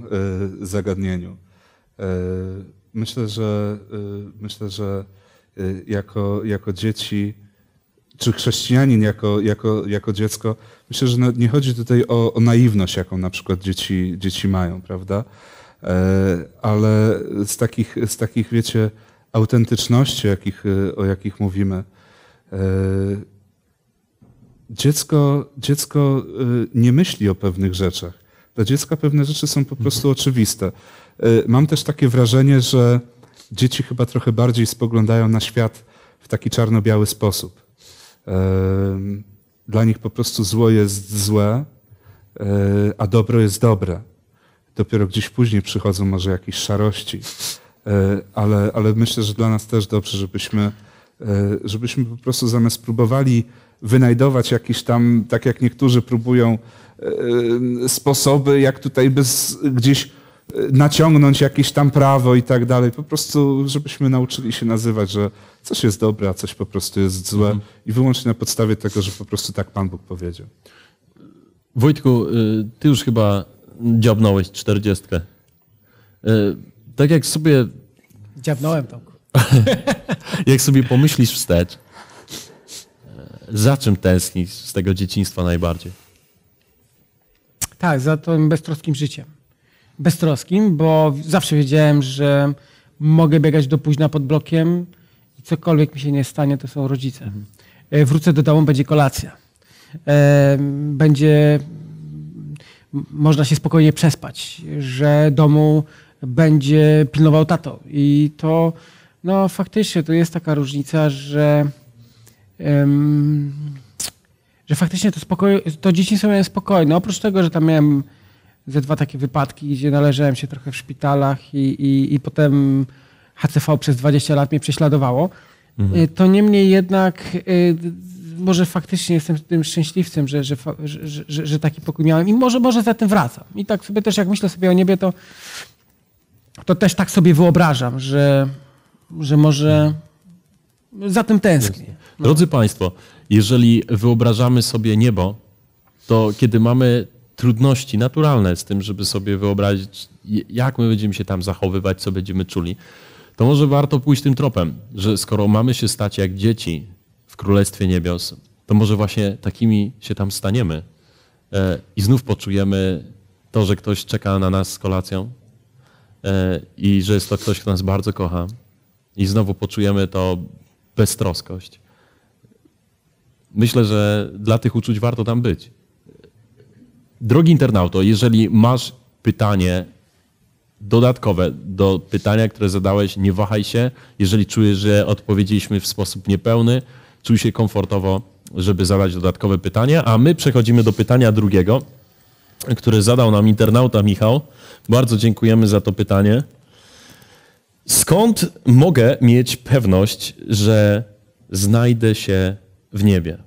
e, zagadnieniu. Myślę, że myślę, że jako, jako dzieci czy chrześcijanin jako, jako, jako dziecko, myślę, że no, nie chodzi tutaj o, o naiwność, jaką na przykład dzieci, dzieci mają, prawda? E, ale z takich, z takich, wiecie, autentyczności, jakich, o jakich mówimy, e, dziecko, dziecko e, nie myśli o pewnych rzeczach. Dla dziecka pewne rzeczy są po prostu mhm. oczywiste. Mam też takie wrażenie, że dzieci chyba trochę bardziej spoglądają na świat w taki czarno-biały sposób. Dla nich po prostu zło jest złe, e, a dobro jest dobre. Dopiero gdzieś później przychodzą może jakieś szarości, e, ale, ale myślę, że dla nas też dobrze, żebyśmy, e, żebyśmy po prostu zamiast próbowali wynajdować jakieś tam, tak jak niektórzy próbują, sposoby, jak tutaj bez, gdzieś naciągnąć jakieś tam prawo i tak dalej. Po prostu, żebyśmy nauczyli się nazywać, że coś jest dobre, a coś po prostu jest złe mhm. i wyłącznie na podstawie tego, że po prostu tak Pan Bóg powiedział. Wojtku, y, ty już chyba dziabnąłeś czterdziestkę. Y, tak jak sobie... Dziabnąłem tą. jak sobie pomyślisz wstecz, y, za czym tęsknisz z tego dzieciństwa najbardziej? Tak, za tym beztroskim życiem beztroskim, bo zawsze wiedziałem, że mogę biegać do późna pod blokiem i cokolwiek mi się nie stanie, to są rodzice. Mhm. E, wrócę do domu, będzie kolacja. E, będzie można się spokojnie przespać, że domu będzie pilnował tato. I to, no faktycznie, to jest taka różnica, że, um, że faktycznie to, spokoj, to dzieciństwo miałem spokojne. Oprócz tego, że tam miałem ze dwa takie wypadki, gdzie należałem się trochę w szpitalach i, i, i potem HCV przez 20 lat mnie prześladowało. Mhm. Y, to niemniej jednak y, może faktycznie jestem tym szczęśliwcem, że, że, że, że, że taki pokój miałem i może, może za tym wracam. I tak sobie też jak myślę sobie o niebie, to, to też tak sobie wyobrażam, że, że może za tym tęsknię. Drodzy Państwo, jeżeli wyobrażamy sobie niebo, to kiedy mamy trudności naturalne z tym, żeby sobie wyobrazić, jak my będziemy się tam zachowywać, co będziemy czuli, to może warto pójść tym tropem, że skoro mamy się stać jak dzieci w Królestwie Niebios, to może właśnie takimi się tam staniemy e, i znów poczujemy to, że ktoś czeka na nas z kolacją e, i że jest to ktoś, kto nas bardzo kocha i znowu poczujemy to beztroskość. Myślę, że dla tych uczuć warto tam być. Drogi internauto, jeżeli masz pytanie dodatkowe do pytania, które zadałeś, nie wahaj się. Jeżeli czujesz, że odpowiedzieliśmy w sposób niepełny, czuj się komfortowo, żeby zadać dodatkowe pytanie, a my przechodzimy do pytania drugiego, które zadał nam internauta Michał. Bardzo dziękujemy za to pytanie. Skąd mogę mieć pewność, że znajdę się w niebie?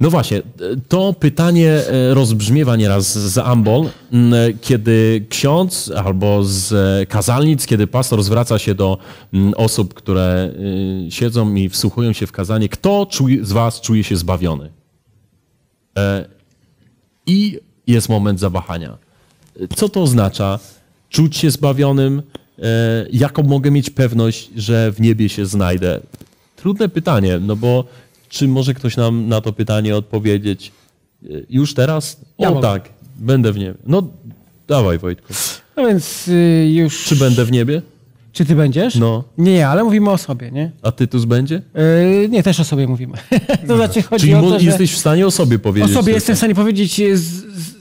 No właśnie, to pytanie e, rozbrzmiewa nieraz z Ambol, kiedy ksiądz albo z kazalnic, kiedy pastor zwraca się do osób, które e, siedzą i wsłuchują się w kazanie, kto z was czuje się zbawiony? E, I jest moment zawahania. Co to oznacza? Czuć się zbawionym? Jaką mogę mieć pewność, że w niebie się znajdę? Trudne pytanie, no bo czy może ktoś nam na to pytanie odpowiedzieć y, już teraz? Ja mogę. tak, będę w niebie. No dawaj Wojtku. No więc y, już... Czy będę w niebie? Czy ty będziesz? No. Nie, ale mówimy o sobie, nie? A tytus będzie? Yy, nie, też o sobie mówimy. to znaczy chodzi Czyli o to, że jesteś w stanie o sobie powiedzieć? O sobie jestem w stanie powiedzieć y, z, z,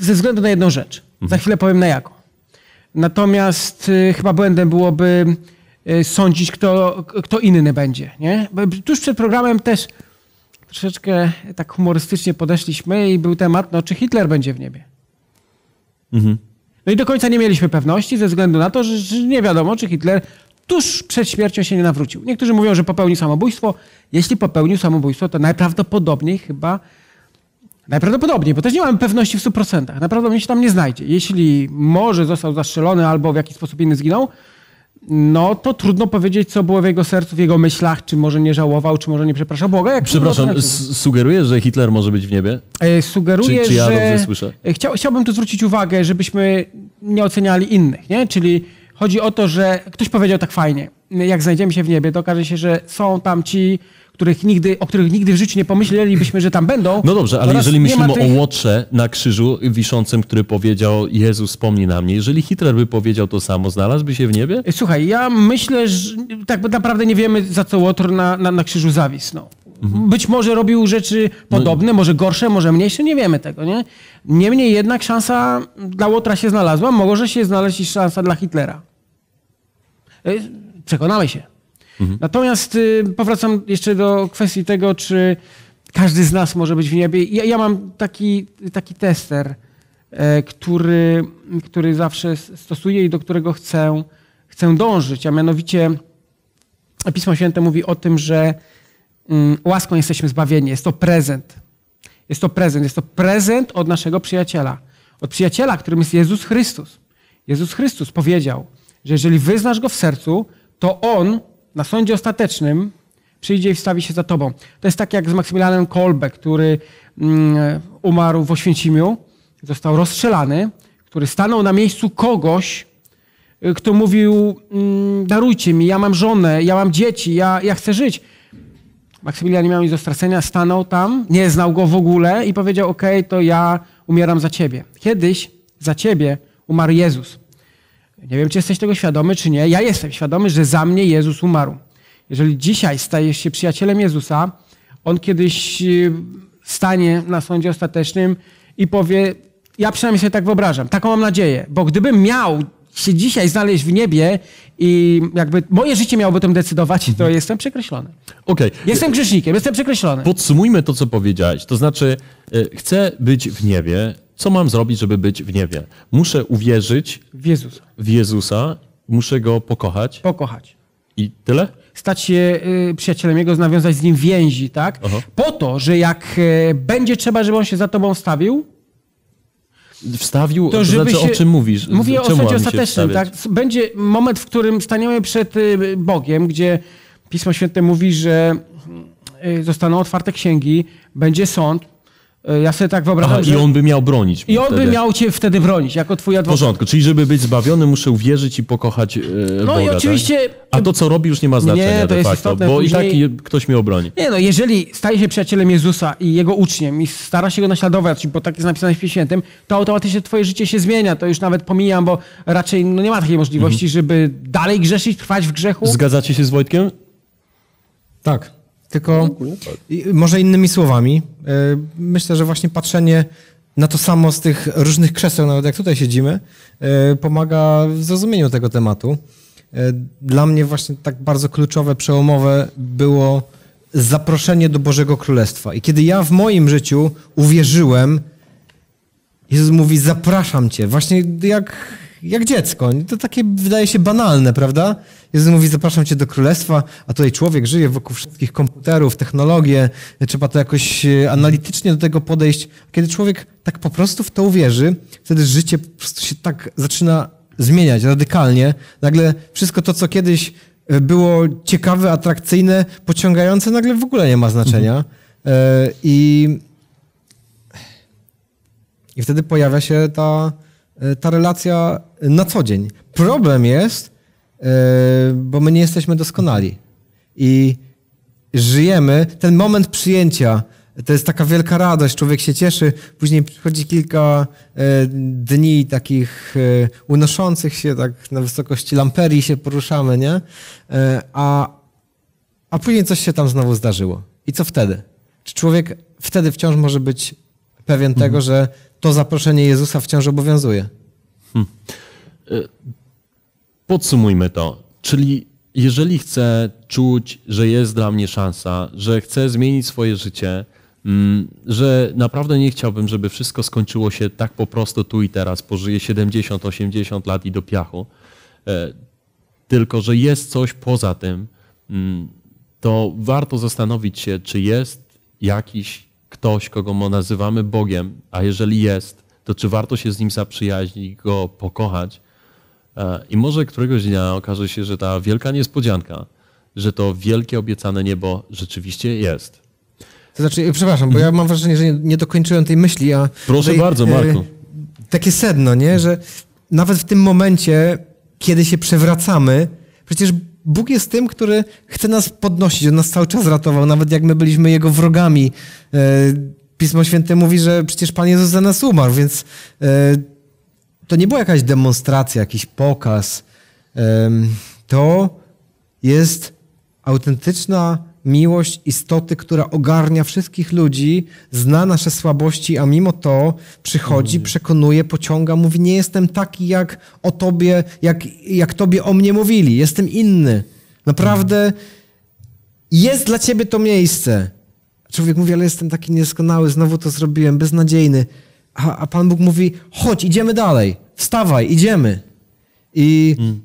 ze względu na jedną rzecz. Mhm. Za chwilę powiem na jaką. Natomiast chyba błędem byłoby Y, sądzić, kto, kto inny będzie. Nie? Bo tuż przed programem też troszeczkę tak humorystycznie podeszliśmy i był temat, no czy Hitler będzie w niebie. Mhm. No i do końca nie mieliśmy pewności ze względu na to, że, że nie wiadomo, czy Hitler tuż przed śmiercią się nie nawrócił. Niektórzy mówią, że popełnił samobójstwo. Jeśli popełnił samobójstwo, to najprawdopodobniej chyba Najprawdopodobniej, bo też nie mamy pewności w 100%. Naprawdę się tam nie znajdzie. Jeśli może został zastrzelony albo w jakiś sposób inny zginął, no to trudno powiedzieć, co było w jego sercu, w jego myślach, czy może nie żałował, czy może nie przepraszał Boga. Jak Przepraszam, sugerujesz, że Hitler może być w niebie? E, sugeruję, czy, czy ja że... Słyszę? E, chcia chciałbym tu zwrócić uwagę, żebyśmy nie oceniali innych, nie? Czyli chodzi o to, że ktoś powiedział tak fajnie, jak znajdziemy się w niebie, to okaże się, że są tam ci, których nigdy, o których nigdy w życiu nie pomyślelibyśmy, że tam będą. No dobrze, ale jeżeli myślimy tych... o łotrze na krzyżu wiszącym, który powiedział Jezus wspomni na mnie, jeżeli Hitler by powiedział to samo, znalazłby się w niebie? Słuchaj, ja myślę, że tak naprawdę nie wiemy, za co łotr na, na, na krzyżu zawisnął. No. Mhm. Być może robił rzeczy no podobne, no... może gorsze, może mniejsze, nie wiemy tego, nie? Niemniej jednak szansa dla Łotra się znalazła, może się znaleźć szansa dla Hitlera. E, przekonamy się. Mhm. Natomiast y, powracam jeszcze do kwestii tego, czy każdy z nas może być w niebie. Ja, ja mam taki, taki tester, e, który, który zawsze stosuję i do którego chcę, chcę dążyć, a mianowicie Pismo Święte mówi o tym, że mm, łaską jesteśmy zbawieni. Jest to prezent. Jest to prezent. Jest to prezent od naszego przyjaciela. Od przyjaciela, którym jest Jezus Chrystus. Jezus Chrystus powiedział, że jeżeli wyznasz go w sercu, to on na sądzie ostatecznym przyjdzie i wstawi się za tobą. To jest tak jak z Maksymilianem Kolbe, który mm, umarł w Oświęcimiu, został rozstrzelany, który stanął na miejscu kogoś, y, kto mówił, mm, darujcie mi, ja mam żonę, ja mam dzieci, ja, ja chcę żyć. Maksymilian nie miał nic do stracenia, stanął tam, nie znał go w ogóle i powiedział, okej, okay, to ja umieram za ciebie. Kiedyś za ciebie umarł Jezus. Nie wiem, czy jesteś tego świadomy, czy nie. Ja jestem świadomy, że za mnie Jezus umarł. Jeżeli dzisiaj stajesz się przyjacielem Jezusa, on kiedyś y, stanie na sądzie ostatecznym i powie: Ja przynajmniej sobie tak wyobrażam, taką mam nadzieję, bo gdybym miał się dzisiaj znaleźć w niebie i jakby moje życie miałoby tym decydować, to mhm. jestem przekreślony. Okay. Jestem grzesznikiem, jestem przekreślony. Podsumujmy to, co powiedziałeś. To znaczy, y, chcę być w niebie, co mam zrobić, żeby być w niebie? Muszę uwierzyć w Jezusa. W Jezusa. Muszę go pokochać. Pokochać. I tyle? Stać się y, przyjacielem Jego, nawiązać z Nim więzi, tak? Aha. Po to, że jak y, będzie trzeba, żeby On się za Tobą stawił, wstawił, to, żeby to znaczy, się, o czym mówisz? Mówię o sądzie ostatecznym, tak? Będzie moment, w którym staniemy przed y, Bogiem, gdzie Pismo Święte mówi, że y, zostaną otwarte księgi, będzie sąd, E, ja sobie tak wyobrażam. Aha, że... I on by miał bronić. I on wtedy. by miał cię wtedy bronić, jako twój adwokat. W porządku, czyli żeby być zbawiony, muszę uwierzyć i pokochać yy, no Boga. No i tak? oczywiście. Tak? A to, co robi, już nie ma znaczenia nie, to jest facto, istotne. bo Później... i tak ktoś mnie obroni. Nie no, jeżeli staje się przyjacielem Jezusa i jego uczniem i stara się go naśladować, bo tak jest napisane w Piśmie Świętym, to automatycznie twoje życie się zmienia. To już nawet pomijam, bo raczej no, nie ma takiej możliwości, mhm. żeby dalej grzeszyć, trwać w grzechu. Zgadzacie się z Wojtkiem? Tak. Tylko może innymi słowami, e, myślę, że właśnie patrzenie na to samo z tych różnych krzeseł, nawet jak tutaj siedzimy, e, pomaga w zrozumieniu tego tematu. E, dla mnie właśnie tak bardzo kluczowe, przełomowe było zaproszenie do Bożego Królestwa. I kiedy ja w moim życiu uwierzyłem, Jezus mówi: Zapraszam cię. Właśnie jak jak dziecko. To takie wydaje się banalne, prawda? Jezus mówi, zapraszam cię do królestwa, a tutaj człowiek żyje wokół wszystkich komputerów, technologie, trzeba to jakoś e, analitycznie do tego podejść. Kiedy człowiek tak po prostu w to uwierzy, wtedy życie po prostu się tak zaczyna zmieniać radykalnie. Nagle wszystko to, co kiedyś e, było ciekawe, atrakcyjne, pociągające, nagle w ogóle nie ma znaczenia. Mhm. E, I, I wtedy pojawia się ta E, ta relacja e, na co dzień. Problem jest, e, bo my nie jesteśmy doskonali i żyjemy ten moment przyjęcia. To jest taka wielka radość, człowiek się cieszy, później przychodzi kilka dni takich unoszących się, tak na wysokości lamperii się poruszamy, nie? A, a później coś się tam znowu zdarzyło. I co wtedy? Czy człowiek wtedy wciąż może być pewien mhm. tego, że to zaproszenie Jezusa wciąż obowiązuje. Hmm. E, podsumujmy to. Czyli jeżeli chcę czuć, że jest dla mnie szansa, że chcę zmienić swoje życie, mm, że naprawdę nie chciałbym, żeby wszystko skończyło się tak po prostu tu i teraz, pożyję 70, 80 lat i do piachu, e, tylko że jest coś poza tym, mm, to warto zastanowić się, czy jest jakiś ktoś, kogo nazywamy Bogiem, a jeżeli jest, to czy warto się z nim zaprzyjaźnić, go pokochać? E, I może któregoś dnia okaże się, że ta wielka niespodzianka, że to wielkie obiecane niebo rzeczywiście jest. To znaczy, przepraszam, bo ja mam wrażenie, że nie, nie dokończyłem tej myśli. A Proszę tej, bardzo, e, Marku. Takie sedno, nie? Że nawet w tym momencie, kiedy się przewracamy, przecież Bóg jest tym, który chce nas podnosić. On nas cały czas ratował, nawet jak my byliśmy Jego wrogami. E, Pismo Święte mówi, że przecież Pan Jezus za nas umarł, więc e, to nie była jakaś demonstracja, jakiś pokaz. To jest autentyczna miłość istoty, która ogarnia wszystkich ludzi, zna nasze słabości, a mimo to przychodzi, mhm. przekonuje, pociąga, mówi: Nie jestem taki, jak o tobie, jak, jak tobie o mnie mówili, jestem inny. Naprawdę jest dla ciebie to miejsce. Człowiek mówi, ale jestem taki nieskonały, znowu to zrobiłem, beznadziejny. A, a Pan Bóg mówi, chodź, idziemy dalej, wstawaj, idziemy. I mm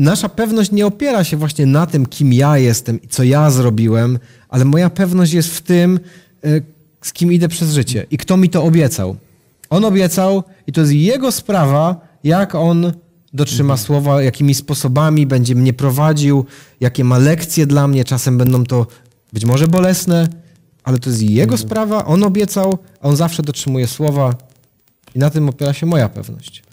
nasza pewność nie opiera się właśnie na tym, kim ja jestem i co ja zrobiłem, ale moja pewność jest w tym, y, z kim idę przez życie i kto mi to obiecał. On obiecał i to jest jego sprawa, jak on dotrzyma mhm. słowa, jakimi sposobami będzie mnie prowadził, jakie ma lekcje dla mnie. Czasem będą to być może bolesne, ale to jest jego mhm. sprawa, on obiecał, a on zawsze dotrzymuje słowa i na tym opiera się moja pewność.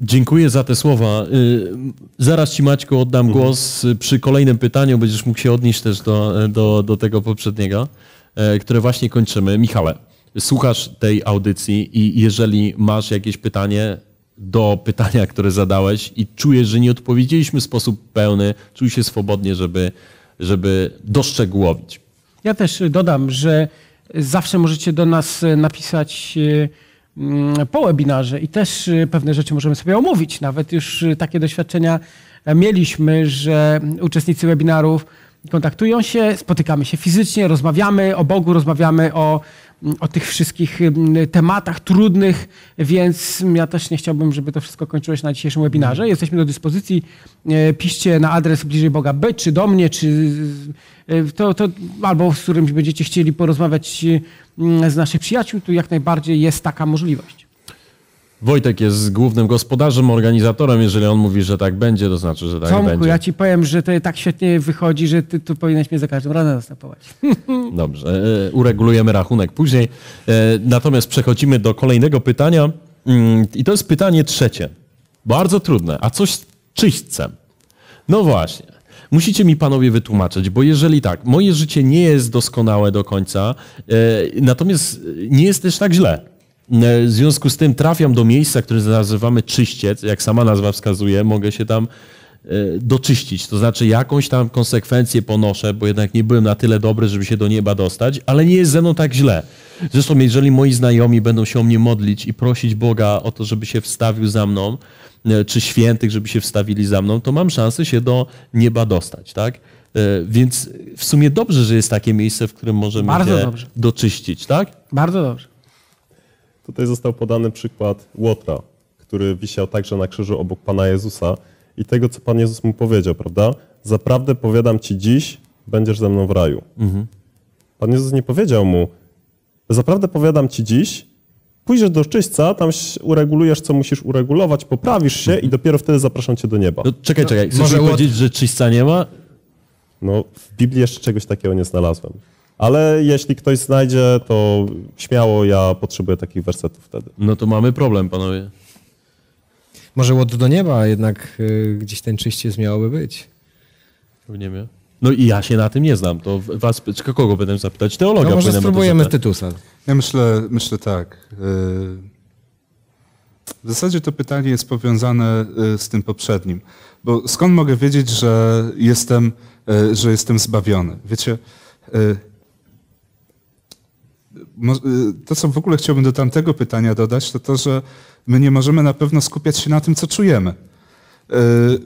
Dziękuję za te słowa. Y, zaraz Ci Maćku oddam mhm. głos y, przy kolejnym pytaniu. Będziesz mógł się odnieść też do, y, do, do tego poprzedniego, które właśnie kończymy. Michale, słuchasz tej audycji i jeżeli masz jakieś pytanie do pytania, które zadałeś i czujesz, że nie odpowiedzieliśmy w sposób pełny, czuj się swobodnie, żeby, żeby doszczegółowić. Ja też dodam, że zawsze możecie do nas napisać Mm, po webinarze i też y, pewne rzeczy możemy sobie omówić. Nawet już y, takie doświadczenia e, mieliśmy, że mm, uczestnicy webinarów kontaktują się, spotykamy się fizycznie, rozmawiamy o Bogu, rozmawiamy o, mm, o tych wszystkich tematach trudnych, więc ja też nie chciałbym, żeby to wszystko kończyło się na dzisiejszym webinarze. Mhm. Jesteśmy do dyspozycji. E, piszcie na adres bliżej Boga B, czy do mnie, czy y, to, to albo z którymś będziecie chcieli porozmawiać Mm, z naszych przyjaciół, tu jak najbardziej jest taka możliwość. Wojtek jest głównym gospodarzem, organizatorem, jeżeli on mówi, że tak będzie, to znaczy, że tak Tomku, będzie. ja ci powiem, że to tak świetnie wychodzi, że ty tu powinieneś mnie za każdym razem zastępować. Dobrze, e, uregulujemy rachunek później. E, natomiast przechodzimy do kolejnego pytania mm, i to jest pytanie trzecie. Bardzo trudne, a coś czyśćcem. No właśnie. Musicie mi panowie wytłumaczyć, bo jeżeli tak, moje życie nie jest doskonałe do końca, e, natomiast nie jest też tak źle. E, w związku z tym trafiam do miejsca, które nazywamy czyściec, jak sama nazwa wskazuje, mogę się tam e, doczyścić, to znaczy jakąś tam konsekwencję ponoszę, bo jednak nie byłem na tyle dobry, żeby się do nieba dostać, ale nie jest ze mną tak źle. Zresztą jeżeli moi znajomi będą się o mnie modlić i prosić Boga o to, żeby się wstawił za mną, E, czy świętych, żeby się wstawili za mną, to mam szansę się do nieba dostać, tak? E, więc w sumie dobrze, że jest takie miejsce, w którym możemy Bardzo się dobrze. doczyścić, tak? Bardzo dobrze. Tutaj został podany przykład Łotra, który wisiał także na krzyżu obok Pana Jezusa i tego, co Pan Jezus mu powiedział, prawda? Zaprawdę powiadam Ci dziś, będziesz ze mną w raju. Mhm. Pan Jezus nie powiedział mu, zaprawdę powiadam Ci dziś, pójdziesz do czyśćca, tam uregulujesz, co musisz uregulować, poprawisz się i dopiero wtedy zapraszam cię do nieba. No, czekaj, no, czekaj, chcesz Może powiedzieć, od... że czyśćca nie ma? No, w Biblii jeszcze czegoś takiego nie znalazłem. Ale jeśli ktoś znajdzie, to śmiało ja potrzebuję takich wersetów wtedy. No to mamy problem, panowie. Może łot do nieba jednak y, gdzieś ten czyściec miałoby być. Nie wiem. No i ja się na tym nie znam. To was, kogo będę zapytać? Teologa. No może spróbujemy Tytusa. Ja myślę, myślę tak. E, w zasadzie to pytanie jest powiązane e, z tym poprzednim, bo skąd mogę wiedzieć, że jestem, e, że jestem zbawiony? Wiecie, to co w ogóle chciałbym do tamtego pytania dodać, to to, że my nie możemy na pewno skupiać się na tym, co czujemy. E,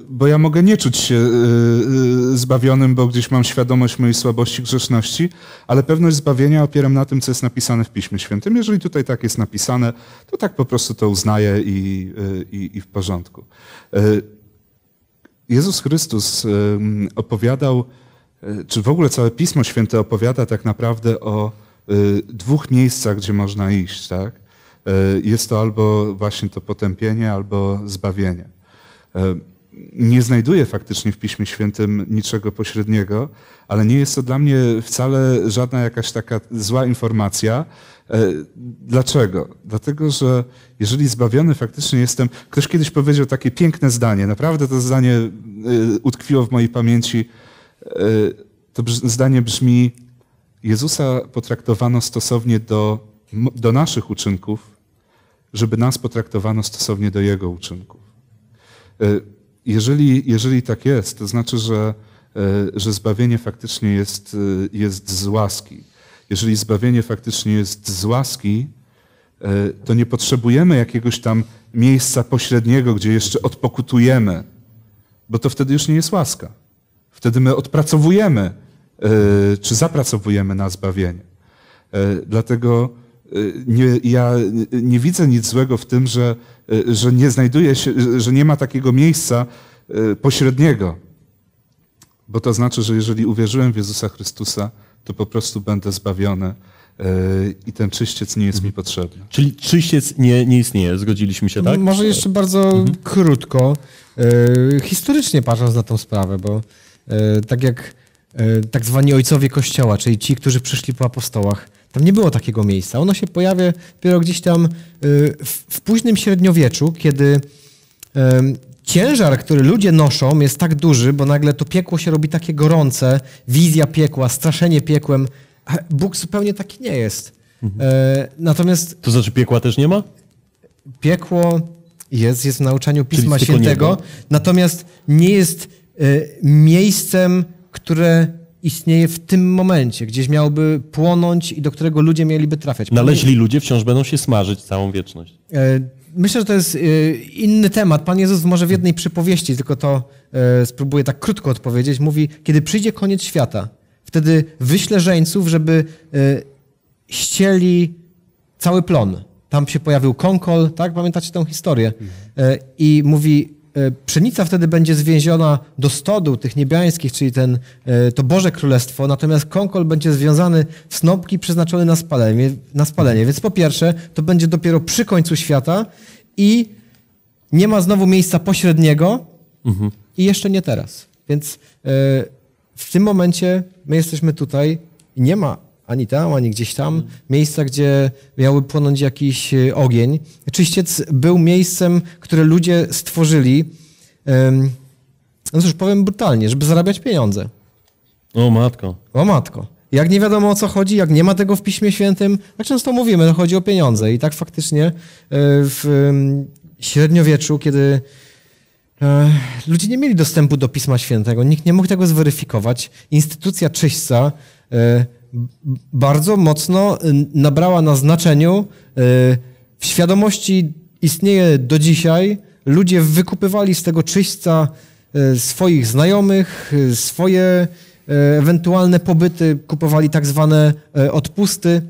bo ja mogę nie czuć się e, e, zbawionym, bo gdzieś mam świadomość mojej słabości, grzeszności, ale pewność zbawienia opieram na tym, co jest napisane w Piśmie Świętym. Jeżeli tutaj tak jest napisane, to tak po prostu to uznaję i, i, i w porządku. Jezus Chrystus opowiadał, czy w ogóle całe Pismo Święte opowiada tak naprawdę o dwóch miejscach, gdzie można iść, tak? Jest to albo właśnie to potępienie, albo zbawienie. E, nie znajduję faktycznie w Piśmie Świętym niczego pośredniego, ale nie jest to dla mnie wcale żadna jakaś taka zła informacja. E, dlaczego? Dlatego, że jeżeli zbawiony faktycznie jestem, ktoś kiedyś powiedział takie piękne zdanie, naprawdę to zdanie e, utkwiło w mojej pamięci. To zdanie brzmi: Jezusa potraktowano stosownie do, do naszych uczynków, żeby nas potraktowano stosownie do Jego uczynków. E, jeżeli, jeżeli tak jest, to znaczy, że, e, że zbawienie faktycznie jest, e, jest z łaski. Jeżeli zbawienie faktycznie jest z łaski, to nie potrzebujemy jakiegoś tam miejsca pośredniego, gdzie jeszcze odpokutujemy, bo to wtedy już nie jest łaska. Wtedy my odpracowujemy, czy zapracowujemy na zbawienie. Dlatego Y, nie, ja nie widzę nic złego w tym, że, y, że nie znajduje się, y, że nie ma takiego miejsca pośredniego. Bo to znaczy, że jeżeli uwierzyłem w Jezusa Chrystusa, to po prostu będę zbawiony i ten czyściec nie jest mi mhm. potrzebny. Czyli czyściec nie, nie istnieje, zgodziliśmy się, tak? Może jeszcze bardzo mhm. krótko, historycznie patrząc na tą sprawę, bo tak jak tak zwani ojcowie Kościoła, czyli ci, którzy przyszli po apostołach, tam nie było takiego miejsca. Ono się pojawia dopiero gdzieś tam y, w, w późnym średniowieczu, kiedy ciężar, który ludzie noszą, jest tak duży, bo nagle to piekło się robi takie gorące, wizja piekła, straszenie piekłem. Bóg zupełnie taki nie jest. Mhm. E, natomiast. To znaczy, piekła też nie ma? Piekło jest, jest w nauczaniu Pisma Czyli Świętego, natomiast nie jest e, miejscem, które istnieje w tym momencie, gdzieś miałby płonąć i do którego ludzie mieliby trafiać. Naleźli ludzie wciąż będą się smażyć całą wieczność. E, myślę, że to jest e, inny temat. Pan Jezus może w jednej przypowieści, tylko to e, spróbuję tak krótko odpowiedzieć, mówi, kiedy przyjdzie koniec świata, wtedy wyślę żeńców, żeby ścieli cały plon. Tam się pojawił konkol, tak? Pamiętacie tę historię? I mówi, E, pszenica wtedy będzie zwięziona do stodu tych niebiańskich, czyli ten, e, to Boże Królestwo, natomiast konkol będzie związany w snopki przeznaczone na spalenie, na spalenie. Więc po pierwsze, to będzie dopiero przy końcu świata i nie ma znowu miejsca pośredniego mhm. i jeszcze nie teraz. Więc e, w tym momencie my jesteśmy tutaj i nie ma ani tam, ani gdzieś tam, miejsca, gdzie miałby płonąć jakiś e, ogień. Czyściec był miejscem, które ludzie stworzyli, no cóż, powiem brutalnie, żeby zarabiać pieniądze. O matko. O matko. Jak nie wiadomo o co chodzi, jak nie ma tego w Piśmie Świętym, tak często mówimy, no chodzi o pieniądze. I tak faktycznie e, w średniowieczu, kiedy e, ludzie nie mieli dostępu do Pisma Świętego, nikt nie mógł tego zweryfikować, instytucja czyśca bardzo mocno y, nabrała na znaczeniu. Y, w świadomości istnieje do dzisiaj. Ludzie wykupywali z tego czyśćca y, swoich znajomych, swoje ewentualne pobyty, kupowali tak zwane odpusty.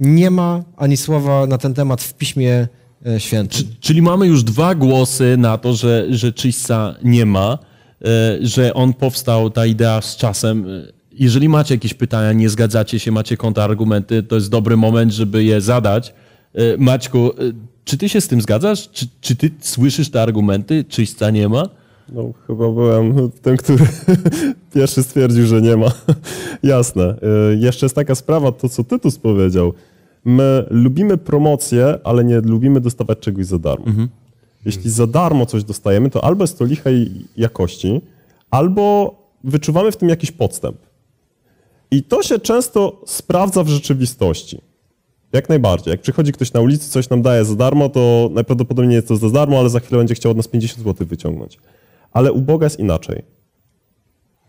Nie ma ani słowa na ten temat w piśmie świętym. Czyli mamy już dwa głosy na to, że, że czyśćca nie ma, że on powstał, ta idea z czasem jeżeli macie jakieś pytania, nie zgadzacie się, macie kontrargumenty, to jest dobry moment, żeby je zadać. E, Maćku, e, czy ty się z tym zgadzasz? Czy, czy ty słyszysz te argumenty? Czy sta nie ma? No, chyba byłem ten, który pierwszy stwierdził, że nie ma. Jasne. E, jeszcze jest taka sprawa, to co Tytus powiedział. My lubimy promocję, ale nie lubimy dostawać czegoś za darmo. Mhm. Jeśli za darmo coś dostajemy, to albo jest to lichej jakości, albo wyczuwamy w tym jakiś podstęp. I to się często sprawdza w rzeczywistości. Jak najbardziej. Jak przychodzi ktoś na ulicy, coś nam daje za darmo, to najprawdopodobniej jest to za darmo, ale za chwilę będzie chciał od nas 50 zł wyciągnąć. Ale u Boga jest inaczej.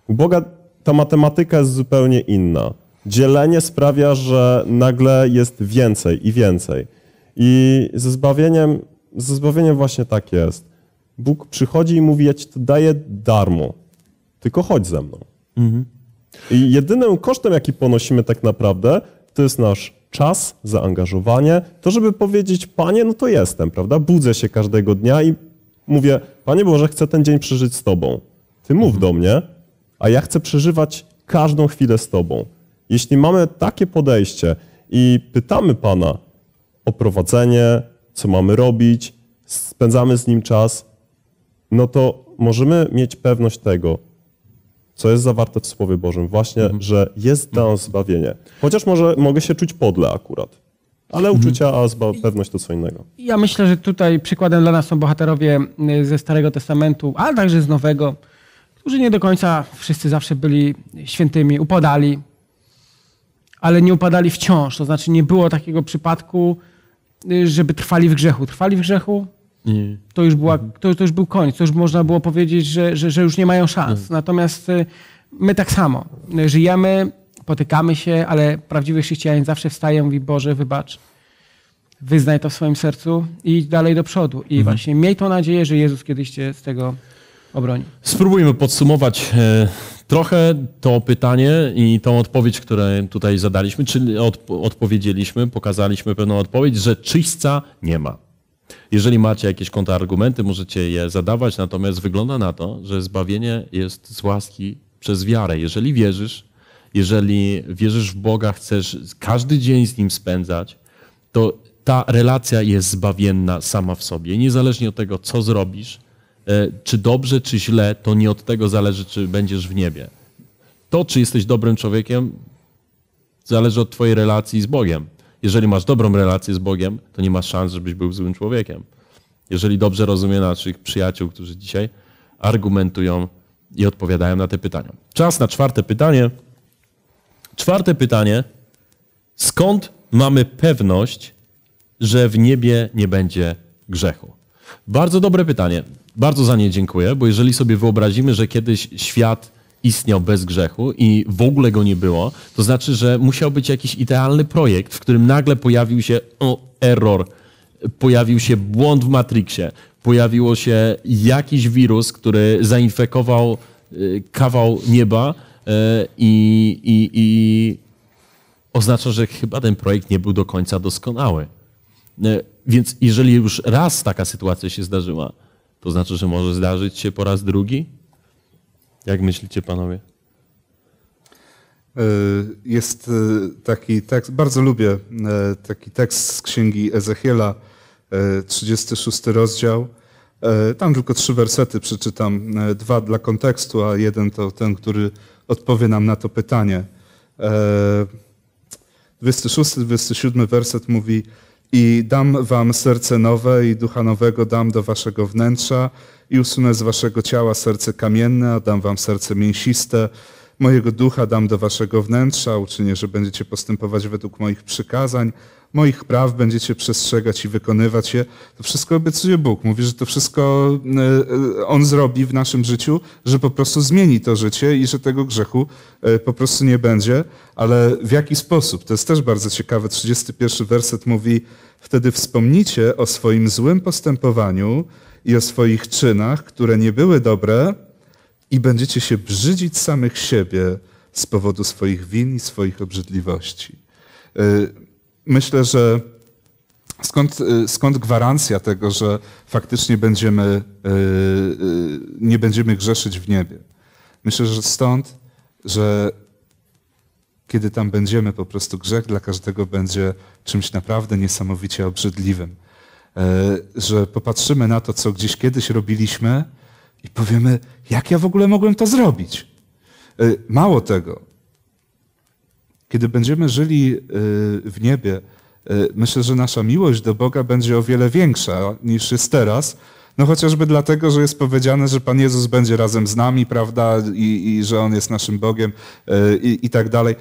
U Boga ta matematyka jest zupełnie inna. Dzielenie sprawia, że nagle jest więcej i więcej. I ze zbawieniem, ze zbawieniem właśnie tak jest. Bóg przychodzi i mówi, ja ci to daję darmo, tylko chodź ze mną. Mhm. I jedynym kosztem, jaki ponosimy tak naprawdę, to jest nasz czas, zaangażowanie, to żeby powiedzieć, panie, no to jestem, prawda? Budzę się każdego dnia i mówię, panie Boże, chcę ten dzień przeżyć z tobą. Ty mów mhm. do mnie, a ja chcę przeżywać każdą chwilę z tobą. Jeśli mamy takie podejście i pytamy pana o prowadzenie, co mamy robić, spędzamy z nim czas, no to możemy mieć pewność tego, co jest zawarte w Słowie Bożym, właśnie, mhm. że jest nas mhm. zbawienie. Chociaż może mogę się czuć podle akurat. Ale mhm. uczucia, a zba, pewność to co innego. Ja myślę, że tutaj przykładem dla nas są bohaterowie y, ze Starego Testamentu, ale także z Nowego, którzy nie do końca wszyscy zawsze byli świętymi, upadali, ale nie upadali wciąż. To znaczy nie było takiego przypadku, y, żeby trwali w grzechu. Trwali w grzechu, to już, była, mhm. to, to, już był koniec, to już można było powiedzieć, że, że, że już nie mają szans. Nie. Tak. Natomiast y, my tak samo y, żyjemy, potykamy się, ale prawdziwy chrześcijanin zawsze wstaje i mówi, Boże, wybacz, wyznaj to w swoim sercu i idź dalej do przodu. I mhm. właśnie miej tą nadzieję, że Jezus kiedyś cię z tego obroni. Spróbujmy podsumować e, trochę to pytanie i tą odpowiedź, które tutaj zadaliśmy, czyli odpowiedzieliśmy, pokazaliśmy pewną odpowiedź, że czyśca nie ma. Jeżeli macie jakieś kontrargumenty, możecie je zadawać, natomiast wygląda na to, że zbawienie jest z łaski przez wiarę. Jeżeli wierzysz, jeżeli wierzysz w Boga, chcesz każdy dzień z Nim spędzać, to ta relacja jest zbawienna sama w sobie. Niezależnie od tego, co zrobisz, e, czy dobrze, czy źle, to nie od tego zależy, czy będziesz w niebie. To, czy jesteś dobrym człowiekiem, zależy od Twojej relacji z Bogiem. Jeżeli masz dobrą relację z Bogiem, to nie masz szans, żebyś był złym człowiekiem. Jeżeli dobrze rozumiem, naszych przyjaciół, którzy dzisiaj argumentują i odpowiadają na te pytania. Czas na czwarte pytanie. Czwarte pytanie. Skąd mamy pewność, że w niebie nie będzie grzechu? Bardzo dobre pytanie. Bardzo za nie dziękuję, bo jeżeli sobie wyobrazimy, że kiedyś świat istniał bez grzechu i w ogóle go nie było, to znaczy, że musiał być jakiś idealny projekt, w którym nagle pojawił się o, error, pojawił się błąd w Matrixie, pojawiło się jakiś wirus, który zainfekował y, kawał nieba y, i, i, i oznacza, że chyba ten projekt nie był do końca doskonały. Y, więc jeżeli już raz taka sytuacja się zdarzyła, to znaczy, że może zdarzyć się po raz drugi, jak myślicie panowie? E, jest e, taki tekst, bardzo lubię e, taki tekst z księgi Ezechiela, 36 rozdział. Tam tylko trzy wersety przeczytam, dwa dla kontekstu, a jeden to ten, który odpowie nam na to pytanie. 26-27 werset mówi: i dam wam serce nowe i ducha nowego dam do waszego wnętrza i usunę z waszego ciała serce kamienne, a dam wam serce mięsiste. Mojego ducha dam do waszego wnętrza, uczynię, że będziecie postępować według moich przykazań, moich praw, będziecie przestrzegać i wykonywać je. To wszystko obiecuje Bóg. Mówi, że to wszystko e, e, On zrobi w naszym życiu, że po prostu zmieni to życie i że tego grzechu e, po prostu nie będzie. Ale w jaki sposób? To jest też bardzo ciekawe. 31 werset mówi, wtedy wspomnicie o swoim złym postępowaniu i o swoich czynach, które nie były dobre i będziecie się brzydzić samych siebie z powodu swoich win i swoich obrzydliwości myślę, że skąd, y, skąd gwarancja tego, że faktycznie będziemy, y, y, nie będziemy grzeszyć w niebie? Myślę, że stąd, że kiedy tam będziemy, po prostu grzech dla każdego będzie czymś naprawdę niesamowicie obrzydliwym. E, że popatrzymy na to, co gdzieś kiedyś robiliśmy i powiemy, jak ja w ogóle mogłem to zrobić? E, mało tego, kiedy będziemy żyli y, w niebie, y, myślę, że nasza miłość do Boga będzie o wiele większa niż jest teraz. No chociażby dlatego, że jest powiedziane, że Pan Jezus będzie razem z nami, prawda, i, i że On jest naszym Bogiem y, i, i tak dalej.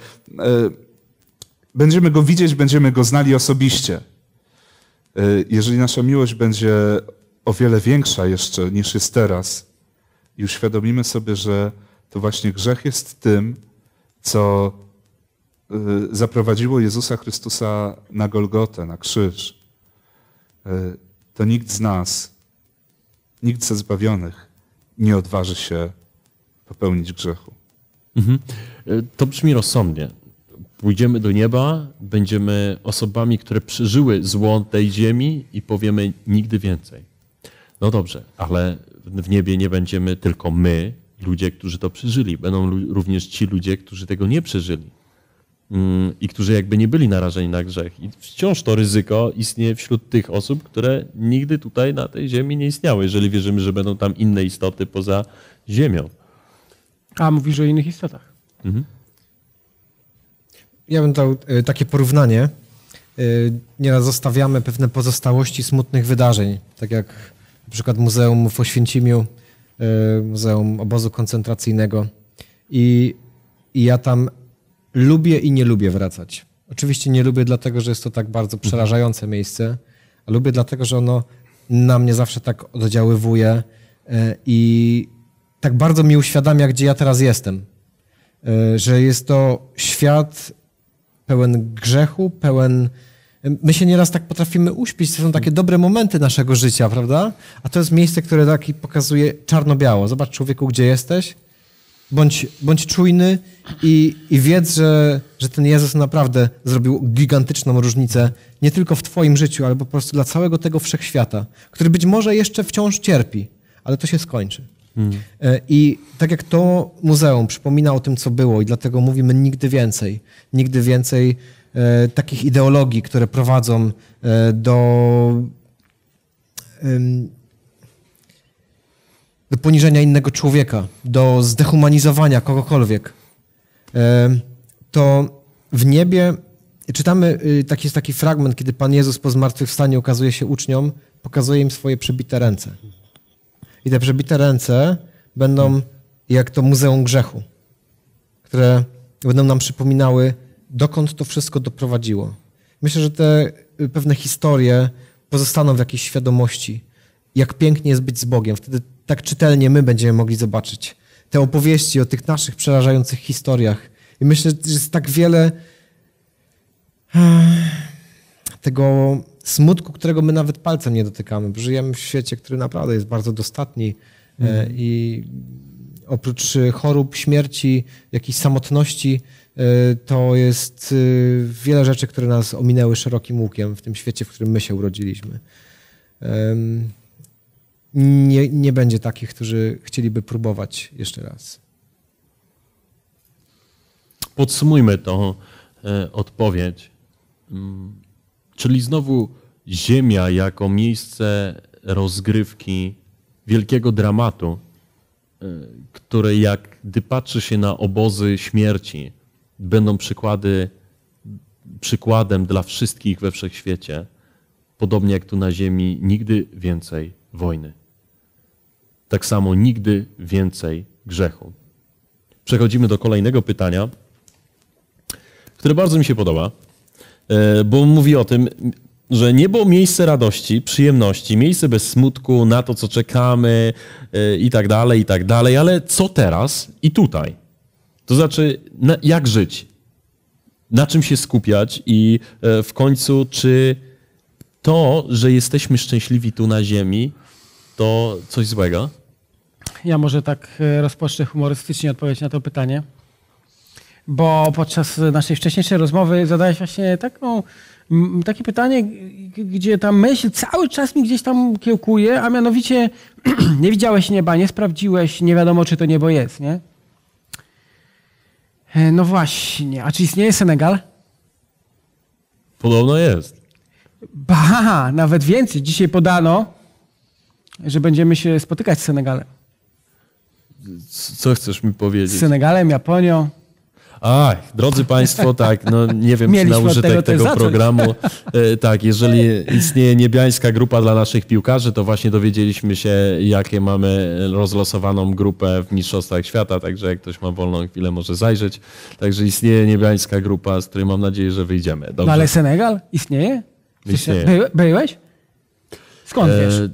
Będziemy Go widzieć, będziemy Go znali osobiście. Jeżeli nasza miłość będzie o wiele większa jeszcze niż jest teraz i uświadomimy sobie, że to właśnie grzech jest tym, co Y, zaprowadziło Jezusa Chrystusa na Golgotę, na krzyż, y, to nikt z nas, nikt ze zbawionych nie odważy się popełnić grzechu. Mhm. Y, to brzmi rozsądnie. Pójdziemy do nieba, będziemy osobami, które przeżyły zło tej ziemi i powiemy nigdy więcej. No dobrze, ale w niebie nie będziemy tylko my, ludzie, którzy to przeżyli. Będą również ci ludzie, którzy tego nie przeżyli. Mm, i którzy jakby nie byli narażeni na grzech. I wciąż to ryzyko istnieje wśród tych osób, które nigdy tutaj na tej ziemi nie istniały, jeżeli wierzymy, że będą tam inne istoty poza ziemią. A mówisz o innych istotach. Mhm. Ja bym dał e, takie porównanie. E, nieraz zostawiamy pewne pozostałości smutnych wydarzeń, tak jak na przykład Muzeum w Oświęcimiu, e, Muzeum Obozu Koncentracyjnego. I, i ja tam lubię i nie lubię wracać. Oczywiście nie lubię dlatego, że jest to tak bardzo przerażające miejsce, a lubię dlatego, że ono na mnie zawsze tak oddziaływuje e, i tak bardzo mi uświadamia, gdzie ja teraz jestem. E, że jest to świat pełen grzechu, pełen. E, my się nieraz tak potrafimy uśpić, to są takie dobre momenty naszego życia, prawda? A to jest miejsce, które taki pokazuje czarno-biało. Zobacz, człowieku, gdzie jesteś, Bądź, bądź czujny i, i wiedz, że, że ten Jezus naprawdę zrobił gigantyczną różnicę nie tylko w Twoim życiu, ale po prostu dla całego tego wszechświata, który być może jeszcze wciąż cierpi, ale to się skończy. Hmm. E, I tak jak to muzeum przypomina o tym, co było, i dlatego mówimy nigdy więcej, nigdy więcej e, takich ideologii, które prowadzą e, do do poniżenia innego człowieka, do zdehumanizowania kogokolwiek, to w niebie czytamy, y, taki jest taki fragment, kiedy Pan Jezus po zmartwychwstaniu ukazuje się uczniom, pokazuje im swoje przebite ręce. I te przebite ręce będą jak to muzeum grzechu, które będą nam przypominały, dokąd to wszystko doprowadziło. Myślę, że te y, pewne historie pozostaną w jakiejś świadomości, jak pięknie jest być z Bogiem. Wtedy tak czytelnie my będziemy mogli zobaczyć te opowieści o tych naszych przerażających historiach. I myślę, że jest tak wiele tego smutku, którego my nawet palcem nie dotykamy. Żyjemy w świecie, który naprawdę jest bardzo dostatni e, mhm. i oprócz e, chorób, śmierci, jakiejś samotności, e, to jest wiele rzeczy, które nas ominęły szerokim łukiem w tym świecie, w którym my się urodziliśmy nie, nie będzie takich, którzy chcieliby próbować jeszcze raz. Podsumujmy tą e, odpowiedź. Mm, czyli znowu Ziemia jako miejsce rozgrywki wielkiego dramatu, e, które jak gdy patrzy się na obozy śmierci, będą przykłady, przykładem dla wszystkich we wszechświecie, podobnie jak tu na Ziemi, nigdy więcej wojny tak samo nigdy więcej grzechu. Przechodzimy do kolejnego pytania, które bardzo mi się podoba, e, bo mówi o tym, że niebo miejsce radości, przyjemności, miejsce bez smutku, na to, co czekamy e, i tak dalej, i tak dalej, ale co teraz i tutaj? To znaczy, jak żyć? Na czym się skupiać i e, w końcu, czy to, że jesteśmy szczęśliwi tu na ziemi, to coś złego? Ja może tak e, rozpocznę humorystycznie odpowiedź na to pytanie. Bo podczas naszej wcześniejszej rozmowy zadałeś właśnie taką, takie pytanie, gdzie ta myśl cały czas mi gdzieś tam kiełkuje, a mianowicie nie widziałeś nieba, nie sprawdziłeś, nie wiadomo czy to niebo jest, nie? E, no właśnie, a czy istnieje Senegal? Podobno jest. Ba, nawet więcej. Dzisiaj podano, że będziemy się spotykać z Senegalem. Co chcesz mi powiedzieć? Senegalem, Japonią. Ach, drodzy Państwo, tak, no nie wiem, Mieliśmy czy na użytek tego, tego programu. E, tak, jeżeli istnieje niebiańska grupa dla naszych piłkarzy, to właśnie dowiedzieliśmy się, jakie mamy rozlosowaną grupę w Mistrzostwach Świata, także jak ktoś ma wolną chwilę, może zajrzeć. Także istnieje niebiańska grupa, z której mam nadzieję, że wyjdziemy. No, Dobrze. No ale Senegal istnieje? istnieje. By, byłeś? Skąd e, wiesz? E,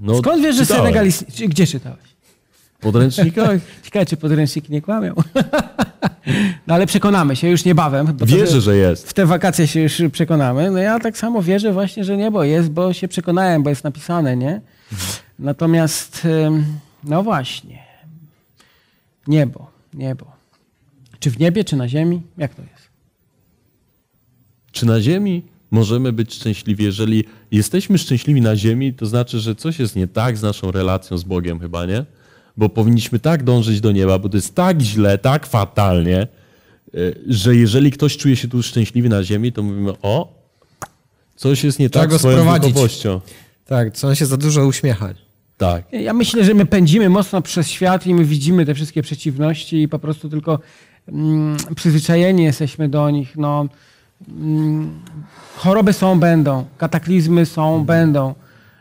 no, Skąd wiesz, czytałem. że Senegal istnieje? Gdzie czytałeś? Podręcznikach? Ciekawe, czy podręcznik nie kłamią. no ale przekonamy się już niebawem. Wierzę, to, że jest. W te wakacje się już przekonamy. No ja tak samo wierzę właśnie, że niebo jest, bo się przekonałem, bo jest napisane, nie? Natomiast, no właśnie, niebo, niebo. Czy w niebie, czy na ziemi? Jak to jest? Czy na ziemi? możemy być szczęśliwi. Jeżeli jesteśmy szczęśliwi na ziemi, to znaczy, że coś jest nie tak z naszą relacją z Bogiem, chyba nie? bo powinniśmy tak dążyć do nieba, bo to jest tak źle, tak fatalnie, e, że jeżeli ktoś czuje się tu szczęśliwy na ziemi, to mówimy, o, coś jest nie tak z swoją duchowością. Tak, co on się za dużo uśmiechać. Tak. Ja myślę, że my pędzimy mocno przez świat i my widzimy te wszystkie przeciwności i po prostu tylko mm, przyzwyczajeni jesteśmy do nich. No, mm, choroby są, będą, kataklizmy są, mhm. będą.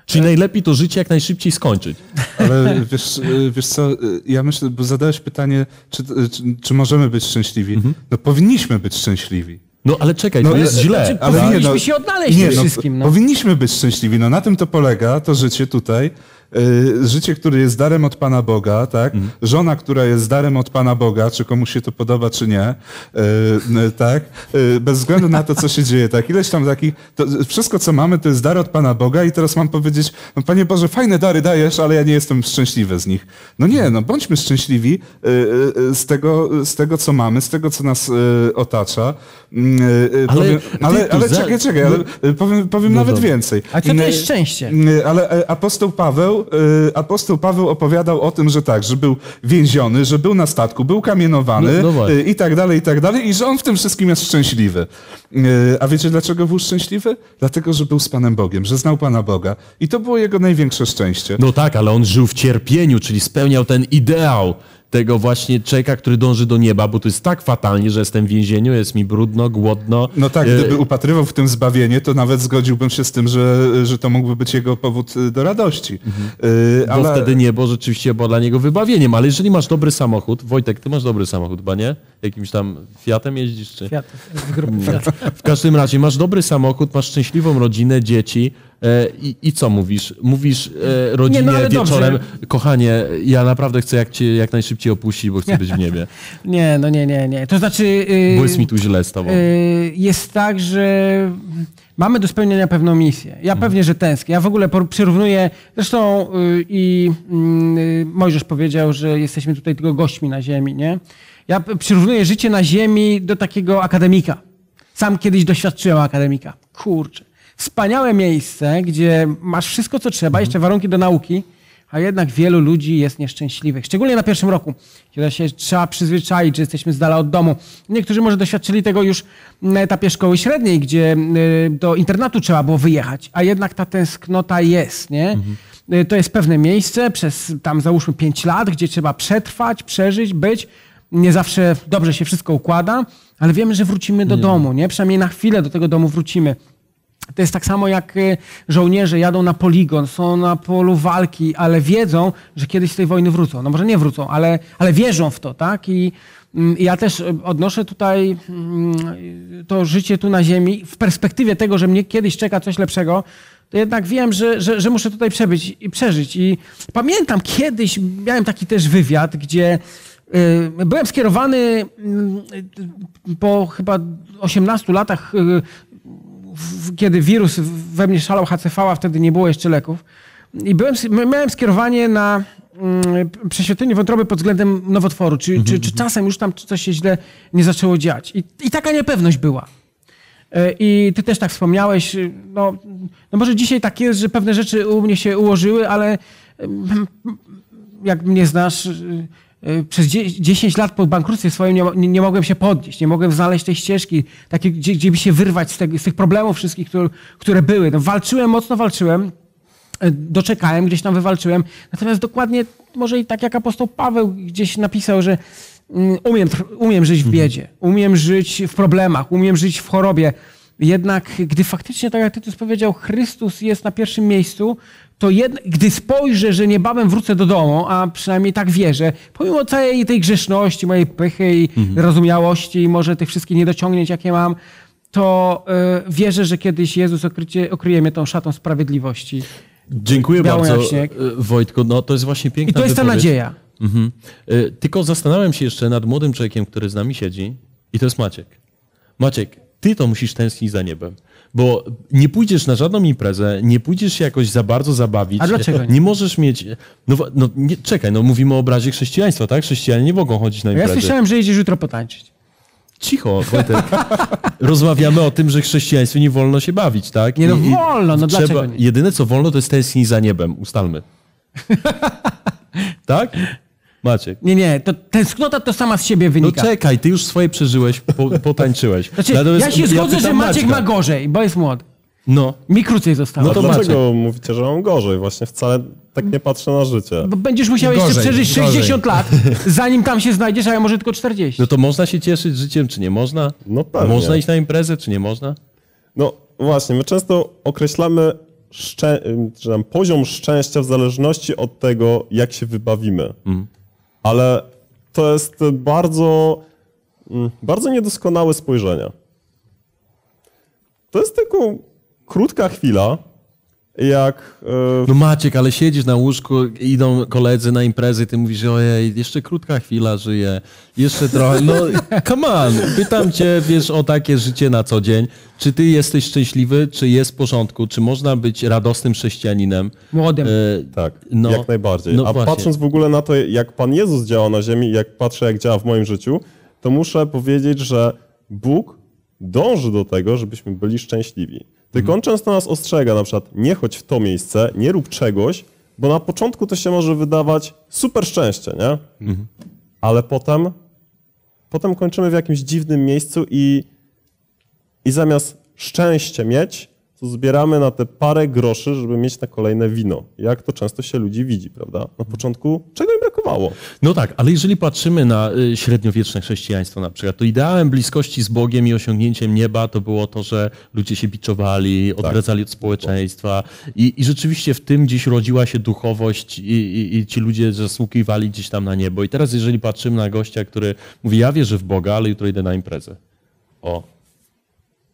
Czyli najlepiej to życie jak najszybciej skończyć. Ale wiesz, y, wiesz co, y, ja myślę, bo zadałeś pytanie, czy, y, czy, czy możemy być szczęśliwi. Mhm. No powinniśmy być szczęśliwi. No ale czekaj, no, to jest źle. Znaczy, ale powinniśmy nie, no, się odnaleźć nie, no, wszystkim. No. Powinniśmy być szczęśliwi. No na tym to polega to życie tutaj, E, życie, które jest darem od Pana Boga, tak? Mhm. Żona, która jest darem od Pana Boga, czy komuś się to podoba, czy nie, e, e, tak? Bez względu na to, co się dzieje, tak? Ileś tam takich, wszystko, co mamy, to jest dar od Pana Boga i teraz mam powiedzieć, no, Panie Boże, fajne dary dajesz, ale ja nie jestem szczęśliwy z nich. No nie, no bądźmy szczęśliwi z tego, z tego co mamy, z tego, co nas otacza, Mm, e, e, ale, ale, ale czekaj, czekaj, ale e, powiem, powiem no nawet więcej. A to mm, jest szczęście? Mm, ale apostoł Paweł, apostoł Paweł opowiadał o tym, że tak, że był więziony, że był na statku, był kamienowany no, no i tak dalej, i tak dalej, i że on w tym wszystkim jest szczęśliwy. A wiecie dlaczego był szczęśliwy? Dlatego, że był z Panem Bogiem, że znał Pana Boga. I to było jego największe szczęście. No tak, ale on żył w cierpieniu, czyli spełniał ten ideał tego właśnie człowieka, który dąży do nieba, bo to jest tak fatalnie, że jestem w więzieniu, jest mi brudno, głodno. No tak, gdyby e, upatrywał w tym zbawienie, to nawet zgodziłbym się z tym, że, że to mógłby być jego powód y, do radości. Mhm. Y, ale... Bo wtedy niebo rzeczywiście było dla niego wybawieniem, ale jeżeli masz dobry samochód, Wojtek, ty masz dobry samochód, ba nie? Jakimś tam Fiatem jeździsz? Czy... Fiat, w, w każdym razie masz dobry samochód, masz szczęśliwą rodzinę, dzieci, E, I, I, co mówisz? Mówisz e, rodzinie nie, no wieczorem, dobrze. kochanie, ja naprawdę chcę jak cię jak najszybciej opuścić, bo chcę być w niebie. nie, no nie, nie, nie. To znaczy... Yy, mi tu źle z tobą. Yy, jest tak, że mamy do spełnienia pewną misję. Ja mhm. pewnie, że tęsknię. Ja w ogóle przyrównuję, zresztą y, i yy, Mojżesz powiedział, że jesteśmy tutaj tylko gośćmi na ziemi, nie? Ja przyrównuję życie na ziemi do takiego akademika. Sam kiedyś doświadczyłem akademika. Kurczę wspaniałe miejsce, gdzie masz wszystko, co trzeba, jeszcze warunki do nauki, a jednak wielu ludzi jest nieszczęśliwych. Szczególnie na pierwszym roku, kiedy się trzeba przyzwyczaić, że jesteśmy z dala od domu. Niektórzy może doświadczyli tego już na etapie szkoły średniej, gdzie y, do internatu trzeba było wyjechać, a jednak ta tęsknota jest, nie? Mhm. To jest pewne miejsce przez tam załóżmy 5 lat, gdzie trzeba przetrwać, przeżyć, być. Nie zawsze dobrze się wszystko układa, ale wiemy, że wrócimy do nie. domu, nie? Przynajmniej na chwilę do tego domu wrócimy. To jest tak samo jak y, żołnierze jadą na poligon, są na polu walki, ale wiedzą, że kiedyś z tej wojny wrócą. No może nie wrócą, ale, ale wierzą w to, tak? I mm, ja też y, odnoszę tutaj mm, to życie tu na ziemi w perspektywie tego, że mnie kiedyś czeka coś lepszego, to jednak wiem, że, że, że muszę tutaj przebyć i przeżyć. I pamiętam kiedyś, miałem taki też wywiad, gdzie y, byłem skierowany mm, po chyba 18 latach kiedy wirus we mnie szalał HCV, a wtedy nie było jeszcze leków. I byłem, miałem skierowanie na mm, prześwietlenie wątroby pod względem nowotworu, czy, mhm, czy, mhm. czy, czasem już tam coś się źle nie zaczęło dziać. I, i taka niepewność była. E, I ty też tak wspomniałeś, y, no, no może dzisiaj tak jest, że pewne rzeczy u mnie się ułożyły, ale jak mnie znasz, y, Y, przez 10 lat po bankructwie swoim nie, nie, nie, mogłem się podnieść, nie mogłem znaleźć tej ścieżki, takiej, gdzie, gdzie by się wyrwać z, tego, z tych problemów wszystkich, które, które były. No, walczyłem, mocno walczyłem, y, doczekałem, gdzieś tam wywalczyłem. Natomiast dokładnie, może i tak jak apostoł Paweł gdzieś napisał, że mm, umiem, umiem żyć w mhm. biedzie, umiem żyć w problemach, umiem żyć w chorobie. Jednak gdy faktycznie, tak jak Tytus powiedział, Chrystus jest na pierwszym miejscu, to jed... gdy spojrzę, że niebawem wrócę do domu, a przynajmniej tak wierzę, pomimo całej tej grzeszności, mojej pychy i mhm. rozumiałości i może tych wszystkich niedociągnięć, jakie mam, to e, wierzę, że kiedyś Jezus okrycie, okryje mnie tą szatą sprawiedliwości. Dziękuję Białą bardzo, e, Wojtku. No, to jest właśnie piękna I to jest wypowiedź. ta nadzieja. Mhm. E, tylko zastanawiam się jeszcze nad młodym człowiekiem, który z nami siedzi i to jest Maciek. Maciek, ty to musisz tęsknić za niebem bo nie pójdziesz na żadną imprezę, nie pójdziesz się jakoś za bardzo zabawić. A dlaczego? Nie, nie możesz mieć. No, no nie, czekaj, no mówimy o obrazie chrześcijaństwa, tak? Chrześcijanie nie mogą chodzić na imprezę. No ja słyszałem, że idziesz jutro potańczyć. Cicho, Wojtek. Rozmawiamy o tym, że chrześcijaństwie nie wolno się bawić, tak? Nie, no I, wolno, no trzeba, dlaczego nie? Jedyne, co wolno, to jest tęsknić za niebem, ustalmy. tak? Maciek. Nie, nie, to tęsknota to sama z siebie wynika. No czekaj, ty już swoje przeżyłeś, po, potańczyłeś. Znaczy, ja się zgodzę, ja że Maciek Maćka. ma gorzej, bo jest młody. No. Mi krócej zostało. No to dlaczego Maciek? mówicie, że mam gorzej? Właśnie wcale tak nie patrzę na życie. Bo będziesz musiał gorzej, jeszcze przeżyć 60 gorzej. lat, zanim tam się znajdziesz, a ja może tylko 40. No to można się cieszyć życiem, czy nie można? No pewnie. Można iść na imprezę, czy nie można? No właśnie, my często określamy szczę- czy tam, poziom szczęścia w zależności od tego, jak się wybawimy. Mm ale to jest bardzo, mm, bardzo niedoskonałe spojrzenie. To jest tylko krótka chwila, jak... E, no Maciek, ale siedzisz na łóżku, idą koledzy na imprezy, ty mówisz, ojej, jeszcze krótka chwila żyję, jeszcze trochę, no come on, pytam cię, wiesz, o takie życie na co dzień. Czy ty jesteś szczęśliwy, czy jest w porządku, czy można być radosnym chrześcijaninem? Młodym. E, tak, no, jak najbardziej. No A właśnie. patrząc w ogóle na to, jak Pan Jezus działa na ziemi, jak patrzę, jak działa w moim życiu, to muszę powiedzieć, że Bóg dąży do tego, żebyśmy byli szczęśliwi. Tylko on często nas ostrzega, na przykład nie chodź w to miejsce, nie rób czegoś, bo na początku to się może wydawać super szczęście, nie? Mhm. Ale potem, potem kończymy w jakimś dziwnym miejscu i, i zamiast szczęście mieć, to zbieramy na te parę groszy, żeby mieć na kolejne wino. Jak to często się ludzi widzi, prawda? Na początku czego im brakowało? No tak, ale jeżeli patrzymy na y, średniowieczne chrześcijaństwo na przykład, to ideałem bliskości z Bogiem i osiągnięciem nieba to było to, że ludzie się biczowali, tak. odradzali tak. od społeczeństwa i, i, rzeczywiście w tym gdzieś rodziła się duchowość i, i, i ci ludzie zasługiwali gdzieś tam na niebo. I teraz jeżeli patrzymy na gościa, który mówi, ja wierzę w Boga, ale jutro idę na imprezę. O,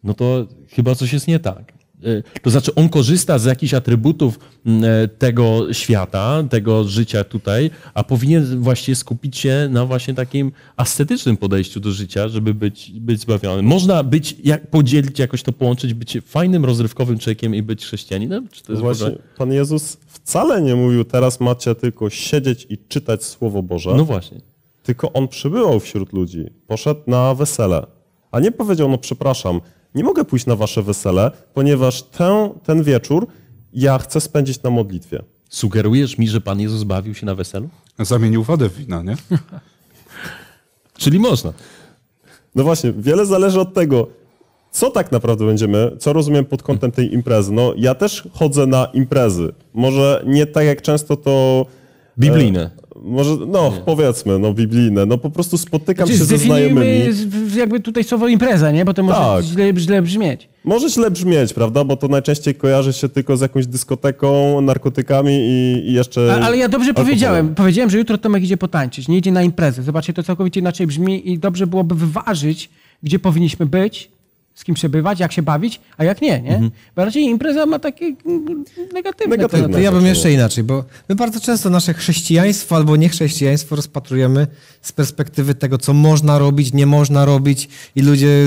no to chyba coś jest nie tak. Y, to znaczy, on korzysta z jakichś atrybutów mm, e, tego świata, tego życia tutaj, a powinien właśnie skupić się na właśnie takim ascetycznym podejściu do życia, żeby być, być zbawionym. Można być, jak, podzielić jakoś to, połączyć, być fajnym, rozrywkowym człowiekiem i być chrześcijaninem? Czy to jest właśnie, Pan Jezus wcale nie mówił, teraz macie tylko siedzieć i czytać Słowo Boże. No właśnie. Tylko on przybywał wśród ludzi, poszedł na wesele, a nie powiedział, no przepraszam, nie mogę pójść na wasze wesele, ponieważ ten, ten wieczór ja chcę spędzić na modlitwie. Sugerujesz mi, że Pan Jezus bawił się na weselu? Zamienił wodę w wino, nie? Czyli można. No właśnie, wiele zależy od tego, co tak naprawdę będziemy, co rozumiem pod kątem tej imprezy. No ja też chodzę na imprezy. Może nie tak jak często to... E, Biblijne. Może, no, nie. powiedzmy, no, biblijne. No, po prostu spotykam znaczy, się ze znajomymi. jakby tutaj słowo impreza, nie? Bo to może tak. źle, źle brzmieć. Może źle brzmieć, prawda? Bo to najczęściej kojarzy się tylko z jakąś dyskoteką, narkotykami i, i jeszcze. A, ale ja dobrze alkoholem. powiedziałem. Powiedziałem, że jutro Tomek idzie potańczyć, nie idzie na imprezę. Zobaczcie, to całkowicie inaczej brzmi i dobrze byłoby wyważyć, gdzie powinniśmy być, z kim przebywać, jak się bawić, a jak nie, nie? Mhm. impreza ma takie mm, negatywne. negatywne ja bym jeszcze inaczej, bo my bardzo często nasze chrześcijaństwo albo niechrześcijaństwo rozpatrujemy z perspektywy tego, co można robić, nie można robić i ludzie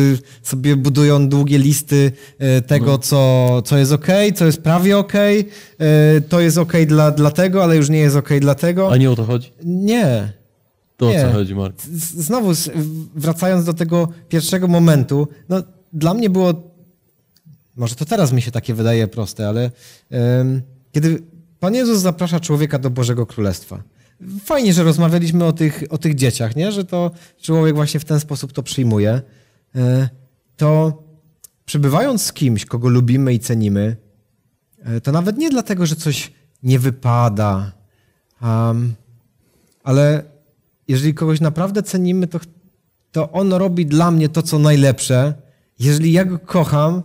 sobie budują długie listy e, tego, mhm. co, co jest ok, co jest prawie ok, e, to jest ok dla, dla tego, ale już nie jest ok dla tego. A nie o to chodzi? Nie. To o co chodzi, Mark? Znowu wracając do tego pierwszego momentu, no dla mnie było, może to teraz mi się takie wydaje proste, ale kiedy Pan Jezus zaprasza człowieka do Bożego Królestwa. Fajnie, że rozmawialiśmy o tych, o tych dzieciach, nie? że to człowiek właśnie w ten sposób to przyjmuje. E, to przebywając z kimś, kogo lubimy i cenimy, e, to nawet nie dlatego, że coś nie wypada, um, ale jeżeli kogoś naprawdę cenimy, to, to on robi dla mnie to, co najlepsze jeżeli ja go kocham,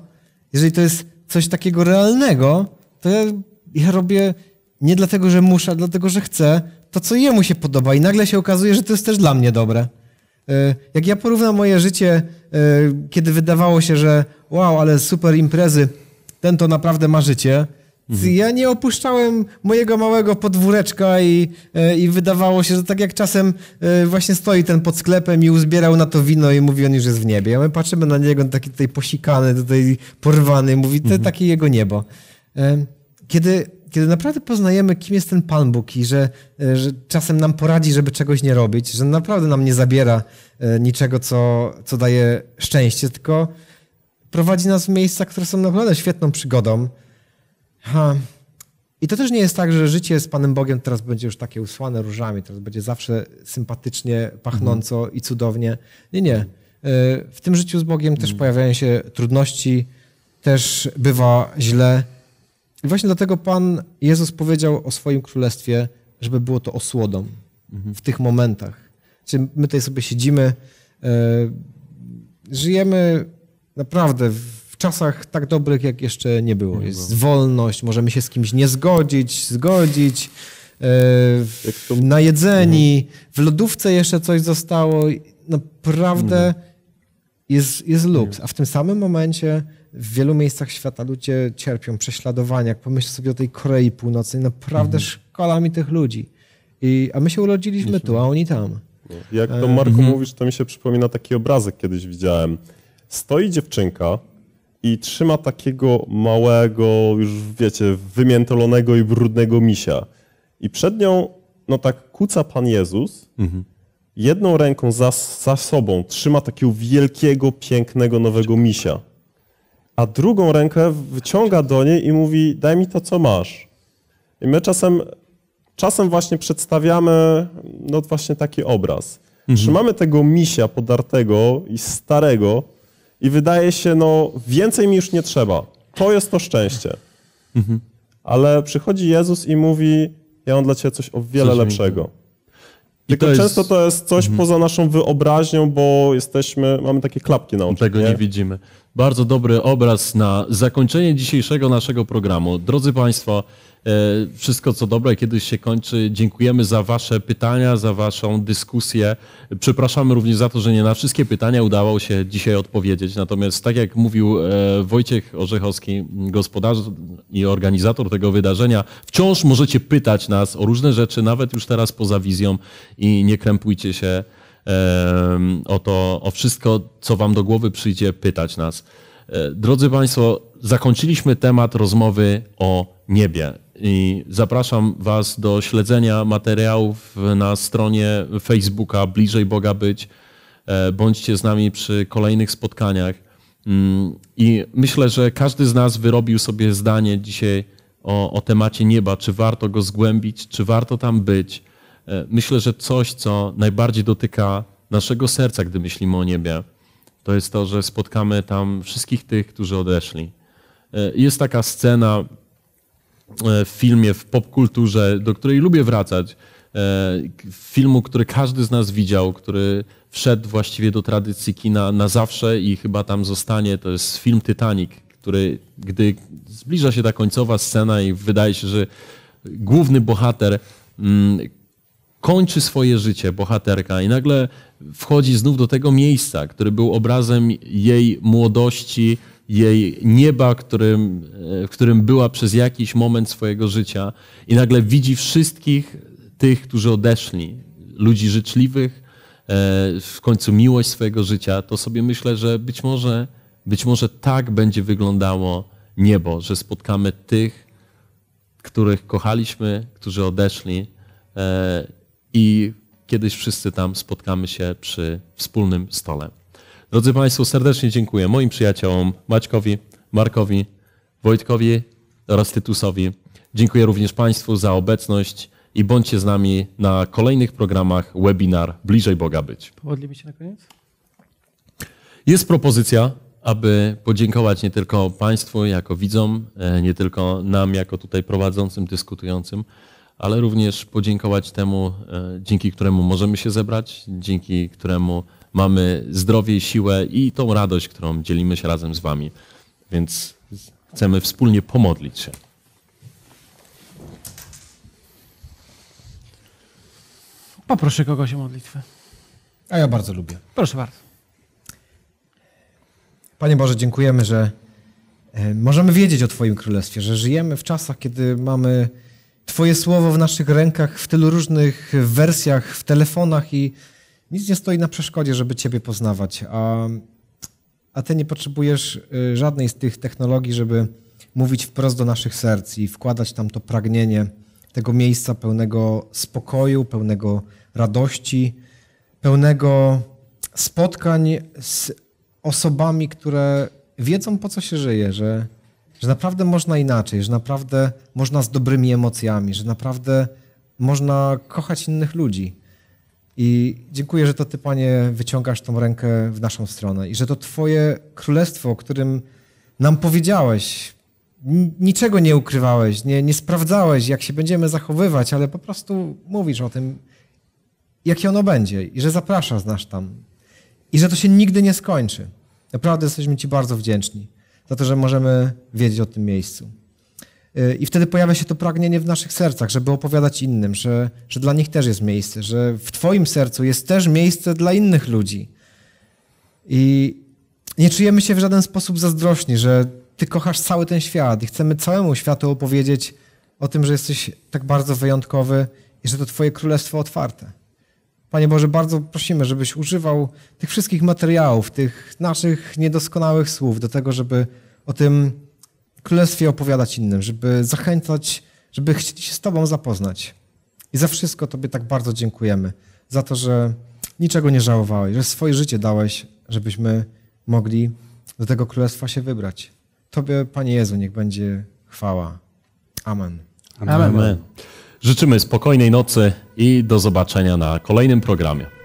jeżeli to jest coś takiego realnego, to ja, ja robię nie dlatego, że muszę, a dlatego, że chcę to, co jemu się podoba. I nagle się okazuje, że to jest też dla mnie dobre. E, jak ja porównam moje życie, e, kiedy wydawało się, że wow, ale super imprezy, ten to naprawdę ma życie – Mhm. Ja nie opuszczałem mojego małego podwóreczka i, e, i wydawało się, że tak jak czasem e, właśnie stoi ten pod sklepem i uzbierał na to wino i mówi, on już jest w niebie. A my patrzymy na niego, taki tutaj posikany, tutaj porwany, mówi, to mhm. takie jego niebo. E, kiedy kiedy naprawdę poznajemy, kim jest ten Pan Bóg i że, że, czasem nam poradzi, żeby czegoś nie robić, że naprawdę nam nie zabiera niczego, co, co daje szczęście, tylko prowadzi nas w miejsca, które są naprawdę świetną przygodą, Ha. I to też nie jest tak, że życie z Panem Bogiem teraz będzie już takie usłane różami, teraz będzie zawsze sympatycznie, pachnąco mhm. i cudownie. Nie, nie. Y, w tym życiu z Bogiem też mhm. pojawiają się trudności, też bywa źle. I właśnie dlatego Pan Jezus powiedział o swoim królestwie, żeby było to osłodą mhm. w tych momentach. Czyli my tutaj sobie siedzimy, y, żyjemy naprawdę w czasach tak dobrych, jak jeszcze nie było. Jest wolność, możemy się z kimś nie zgodzić, zgodzić, e, na jedzeni, w lodówce jeszcze coś zostało. Naprawdę jest, jest luks. A w tym samym momencie w wielu miejscach świata ludzie cierpią prześladowania. Jak pomyślę sobie o tej Korei Północnej, naprawdę mhm. mi tych ludzi. I, a my się urodziliśmy tu, a oni tam. Jak to e, Marku mhm. mówisz, to mi się przypomina taki obrazek kiedyś widziałem. Stoi dziewczynka, i trzyma takiego małego, już wiecie, wymiętolonego i brudnego misia. I przed nią, no tak, kuca Pan Jezus, mhm. jedną ręką za, za sobą trzyma takiego wielkiego, pięknego, nowego misia. A drugą rękę wyciąga do niej i mówi, daj mi to, co masz. I my czasem, czasem właśnie przedstawiamy, no właśnie taki obraz. Mhm. Trzymamy tego misia podartego i starego, i wydaje się, no więcej mi już nie trzeba. To jest to szczęście. Mhm. Ale przychodzi Jezus i mówi, ja mam dla ciebie coś o wiele coś lepszego. Tylko to często to jest coś mhm. poza naszą wyobraźnią, bo jesteśmy, mamy takie klapki na oczach. Tego nie, nie widzimy bardzo dobry obraz na zakończenie dzisiejszego naszego programu. Drodzy Państwo, e, wszystko co dobre kiedyś się kończy. Dziękujemy za Wasze pytania, za Waszą dyskusję. Przepraszamy również za to, że nie na wszystkie pytania udało się dzisiaj odpowiedzieć. Natomiast, tak jak mówił e, Wojciech Orzechowski, gospodarz i organizator tego wydarzenia, wciąż możecie pytać nas o różne rzeczy, nawet już teraz poza wizją i nie krępujcie się o to, o wszystko, co Wam do głowy przyjdzie, pytać nas. E, drodzy Państwo, zakończyliśmy temat rozmowy o niebie. I zapraszam Was do śledzenia materiałów na stronie Facebooka Bliżej Boga Być. E, bądźcie z nami przy kolejnych spotkaniach. Mm, I myślę, że każdy z nas wyrobił sobie zdanie dzisiaj o, o temacie nieba, czy warto go zgłębić, czy warto tam być E, myślę, że coś, co najbardziej dotyka naszego serca, gdy myślimy o niebie, to jest to, że spotkamy tam wszystkich tych, którzy odeszli. E, jest taka scena e, w filmie, w popkulturze, do której lubię wracać. Filmu, który każdy z nas widział, który wszedł właściwie do tradycji kina na zawsze i chyba tam zostanie. To jest film Titanic, który, gdy zbliża się ta końcowa scena i wydaje się, że główny bohater mm, kończy swoje życie, bohaterka, i nagle wchodzi znów do tego miejsca, który był obrazem jej młodości, jej nieba, którym, e, w którym była przez jakiś moment swojego życia, i nagle widzi wszystkich tych, którzy odeszli, ludzi życzliwych, e, w końcu miłość swojego życia, to sobie myślę, że być może, być może tak będzie wyglądało niebo, że spotkamy tych, których kochaliśmy, którzy odeszli e, i kiedyś wszyscy tam spotkamy się przy wspólnym stole. Drodzy Państwo, serdecznie dziękuję moim przyjaciołom Maćkowi, Markowi, Wojtkowi oraz Tytusowi. Dziękuję również Państwu za obecność i bądźcie z nami na kolejnych programach webinar Bliżej Boga Być. Pomodlimy się na koniec? Jest propozycja, aby podziękować nie tylko Państwu jako widzom, e, nie tylko nam jako tutaj prowadzącym, dyskutującym, ale również podziękować temu, e, dzięki któremu możemy się zebrać, dzięki któremu mamy zdrowie, siłę i tą radość, którą dzielimy się razem z Wami. Więc chcemy wspólnie pomodlić się. Poproszę kogoś o modlitwę. A ja bardzo lubię. Proszę bardzo. Panie Boże, dziękujemy, że e, możemy wiedzieć o Twoim Królestwie, że żyjemy w czasach, kiedy mamy Twoje słowo w naszych rękach, w tylu różnych wersjach, w telefonach i nic nie stoi na przeszkodzie, żeby Ciebie poznawać. A, a Ty nie potrzebujesz y, żadnej z tych technologii, żeby mówić wprost do naszych serc i wkładać tam to pragnienie tego miejsca pełnego spokoju, pełnego radości, pełnego spotkań z osobami, które wiedzą po co się żyje, że że naprawdę można inaczej, że naprawdę można z dobrymi emocjami, że naprawdę można kochać innych ludzi. I dziękuję, że to Ty, Panie, wyciągasz tą rękę w naszą stronę i że to Twoje królestwo, o którym nam powiedziałeś, niczego nie ukrywałeś, nie, nie sprawdzałeś, jak się będziemy zachowywać, ale po prostu mówisz o tym, jakie ono będzie i że zapraszasz nas tam i że to się nigdy nie skończy. Naprawdę jesteśmy Ci bardzo wdzięczni za to, że możemy wiedzieć o tym miejscu. Y, I wtedy pojawia się to pragnienie w naszych sercach, żeby opowiadać innym, że, że dla nich też jest miejsce, że w Twoim sercu jest też miejsce dla innych ludzi. I nie czujemy się w żaden sposób zazdrośni, że Ty kochasz cały ten świat i chcemy całemu światu opowiedzieć o tym, że jesteś tak bardzo wyjątkowy i że to Twoje królestwo otwarte. Panie Boże, bardzo prosimy, żebyś używał tych wszystkich materiałów, tych naszych niedoskonałych słów do tego, żeby o tym królestwie opowiadać innym, żeby zachęcać, żeby chcieli się z Tobą zapoznać. I za wszystko Tobie tak bardzo dziękujemy. Za to, że niczego nie żałowałeś, że swoje życie dałeś, żebyśmy mogli do tego królestwa się wybrać. Tobie, Panie Jezu, niech będzie chwała. Amen. Amen. Amen. Życzymy spokojnej nocy i do zobaczenia na kolejnym programie.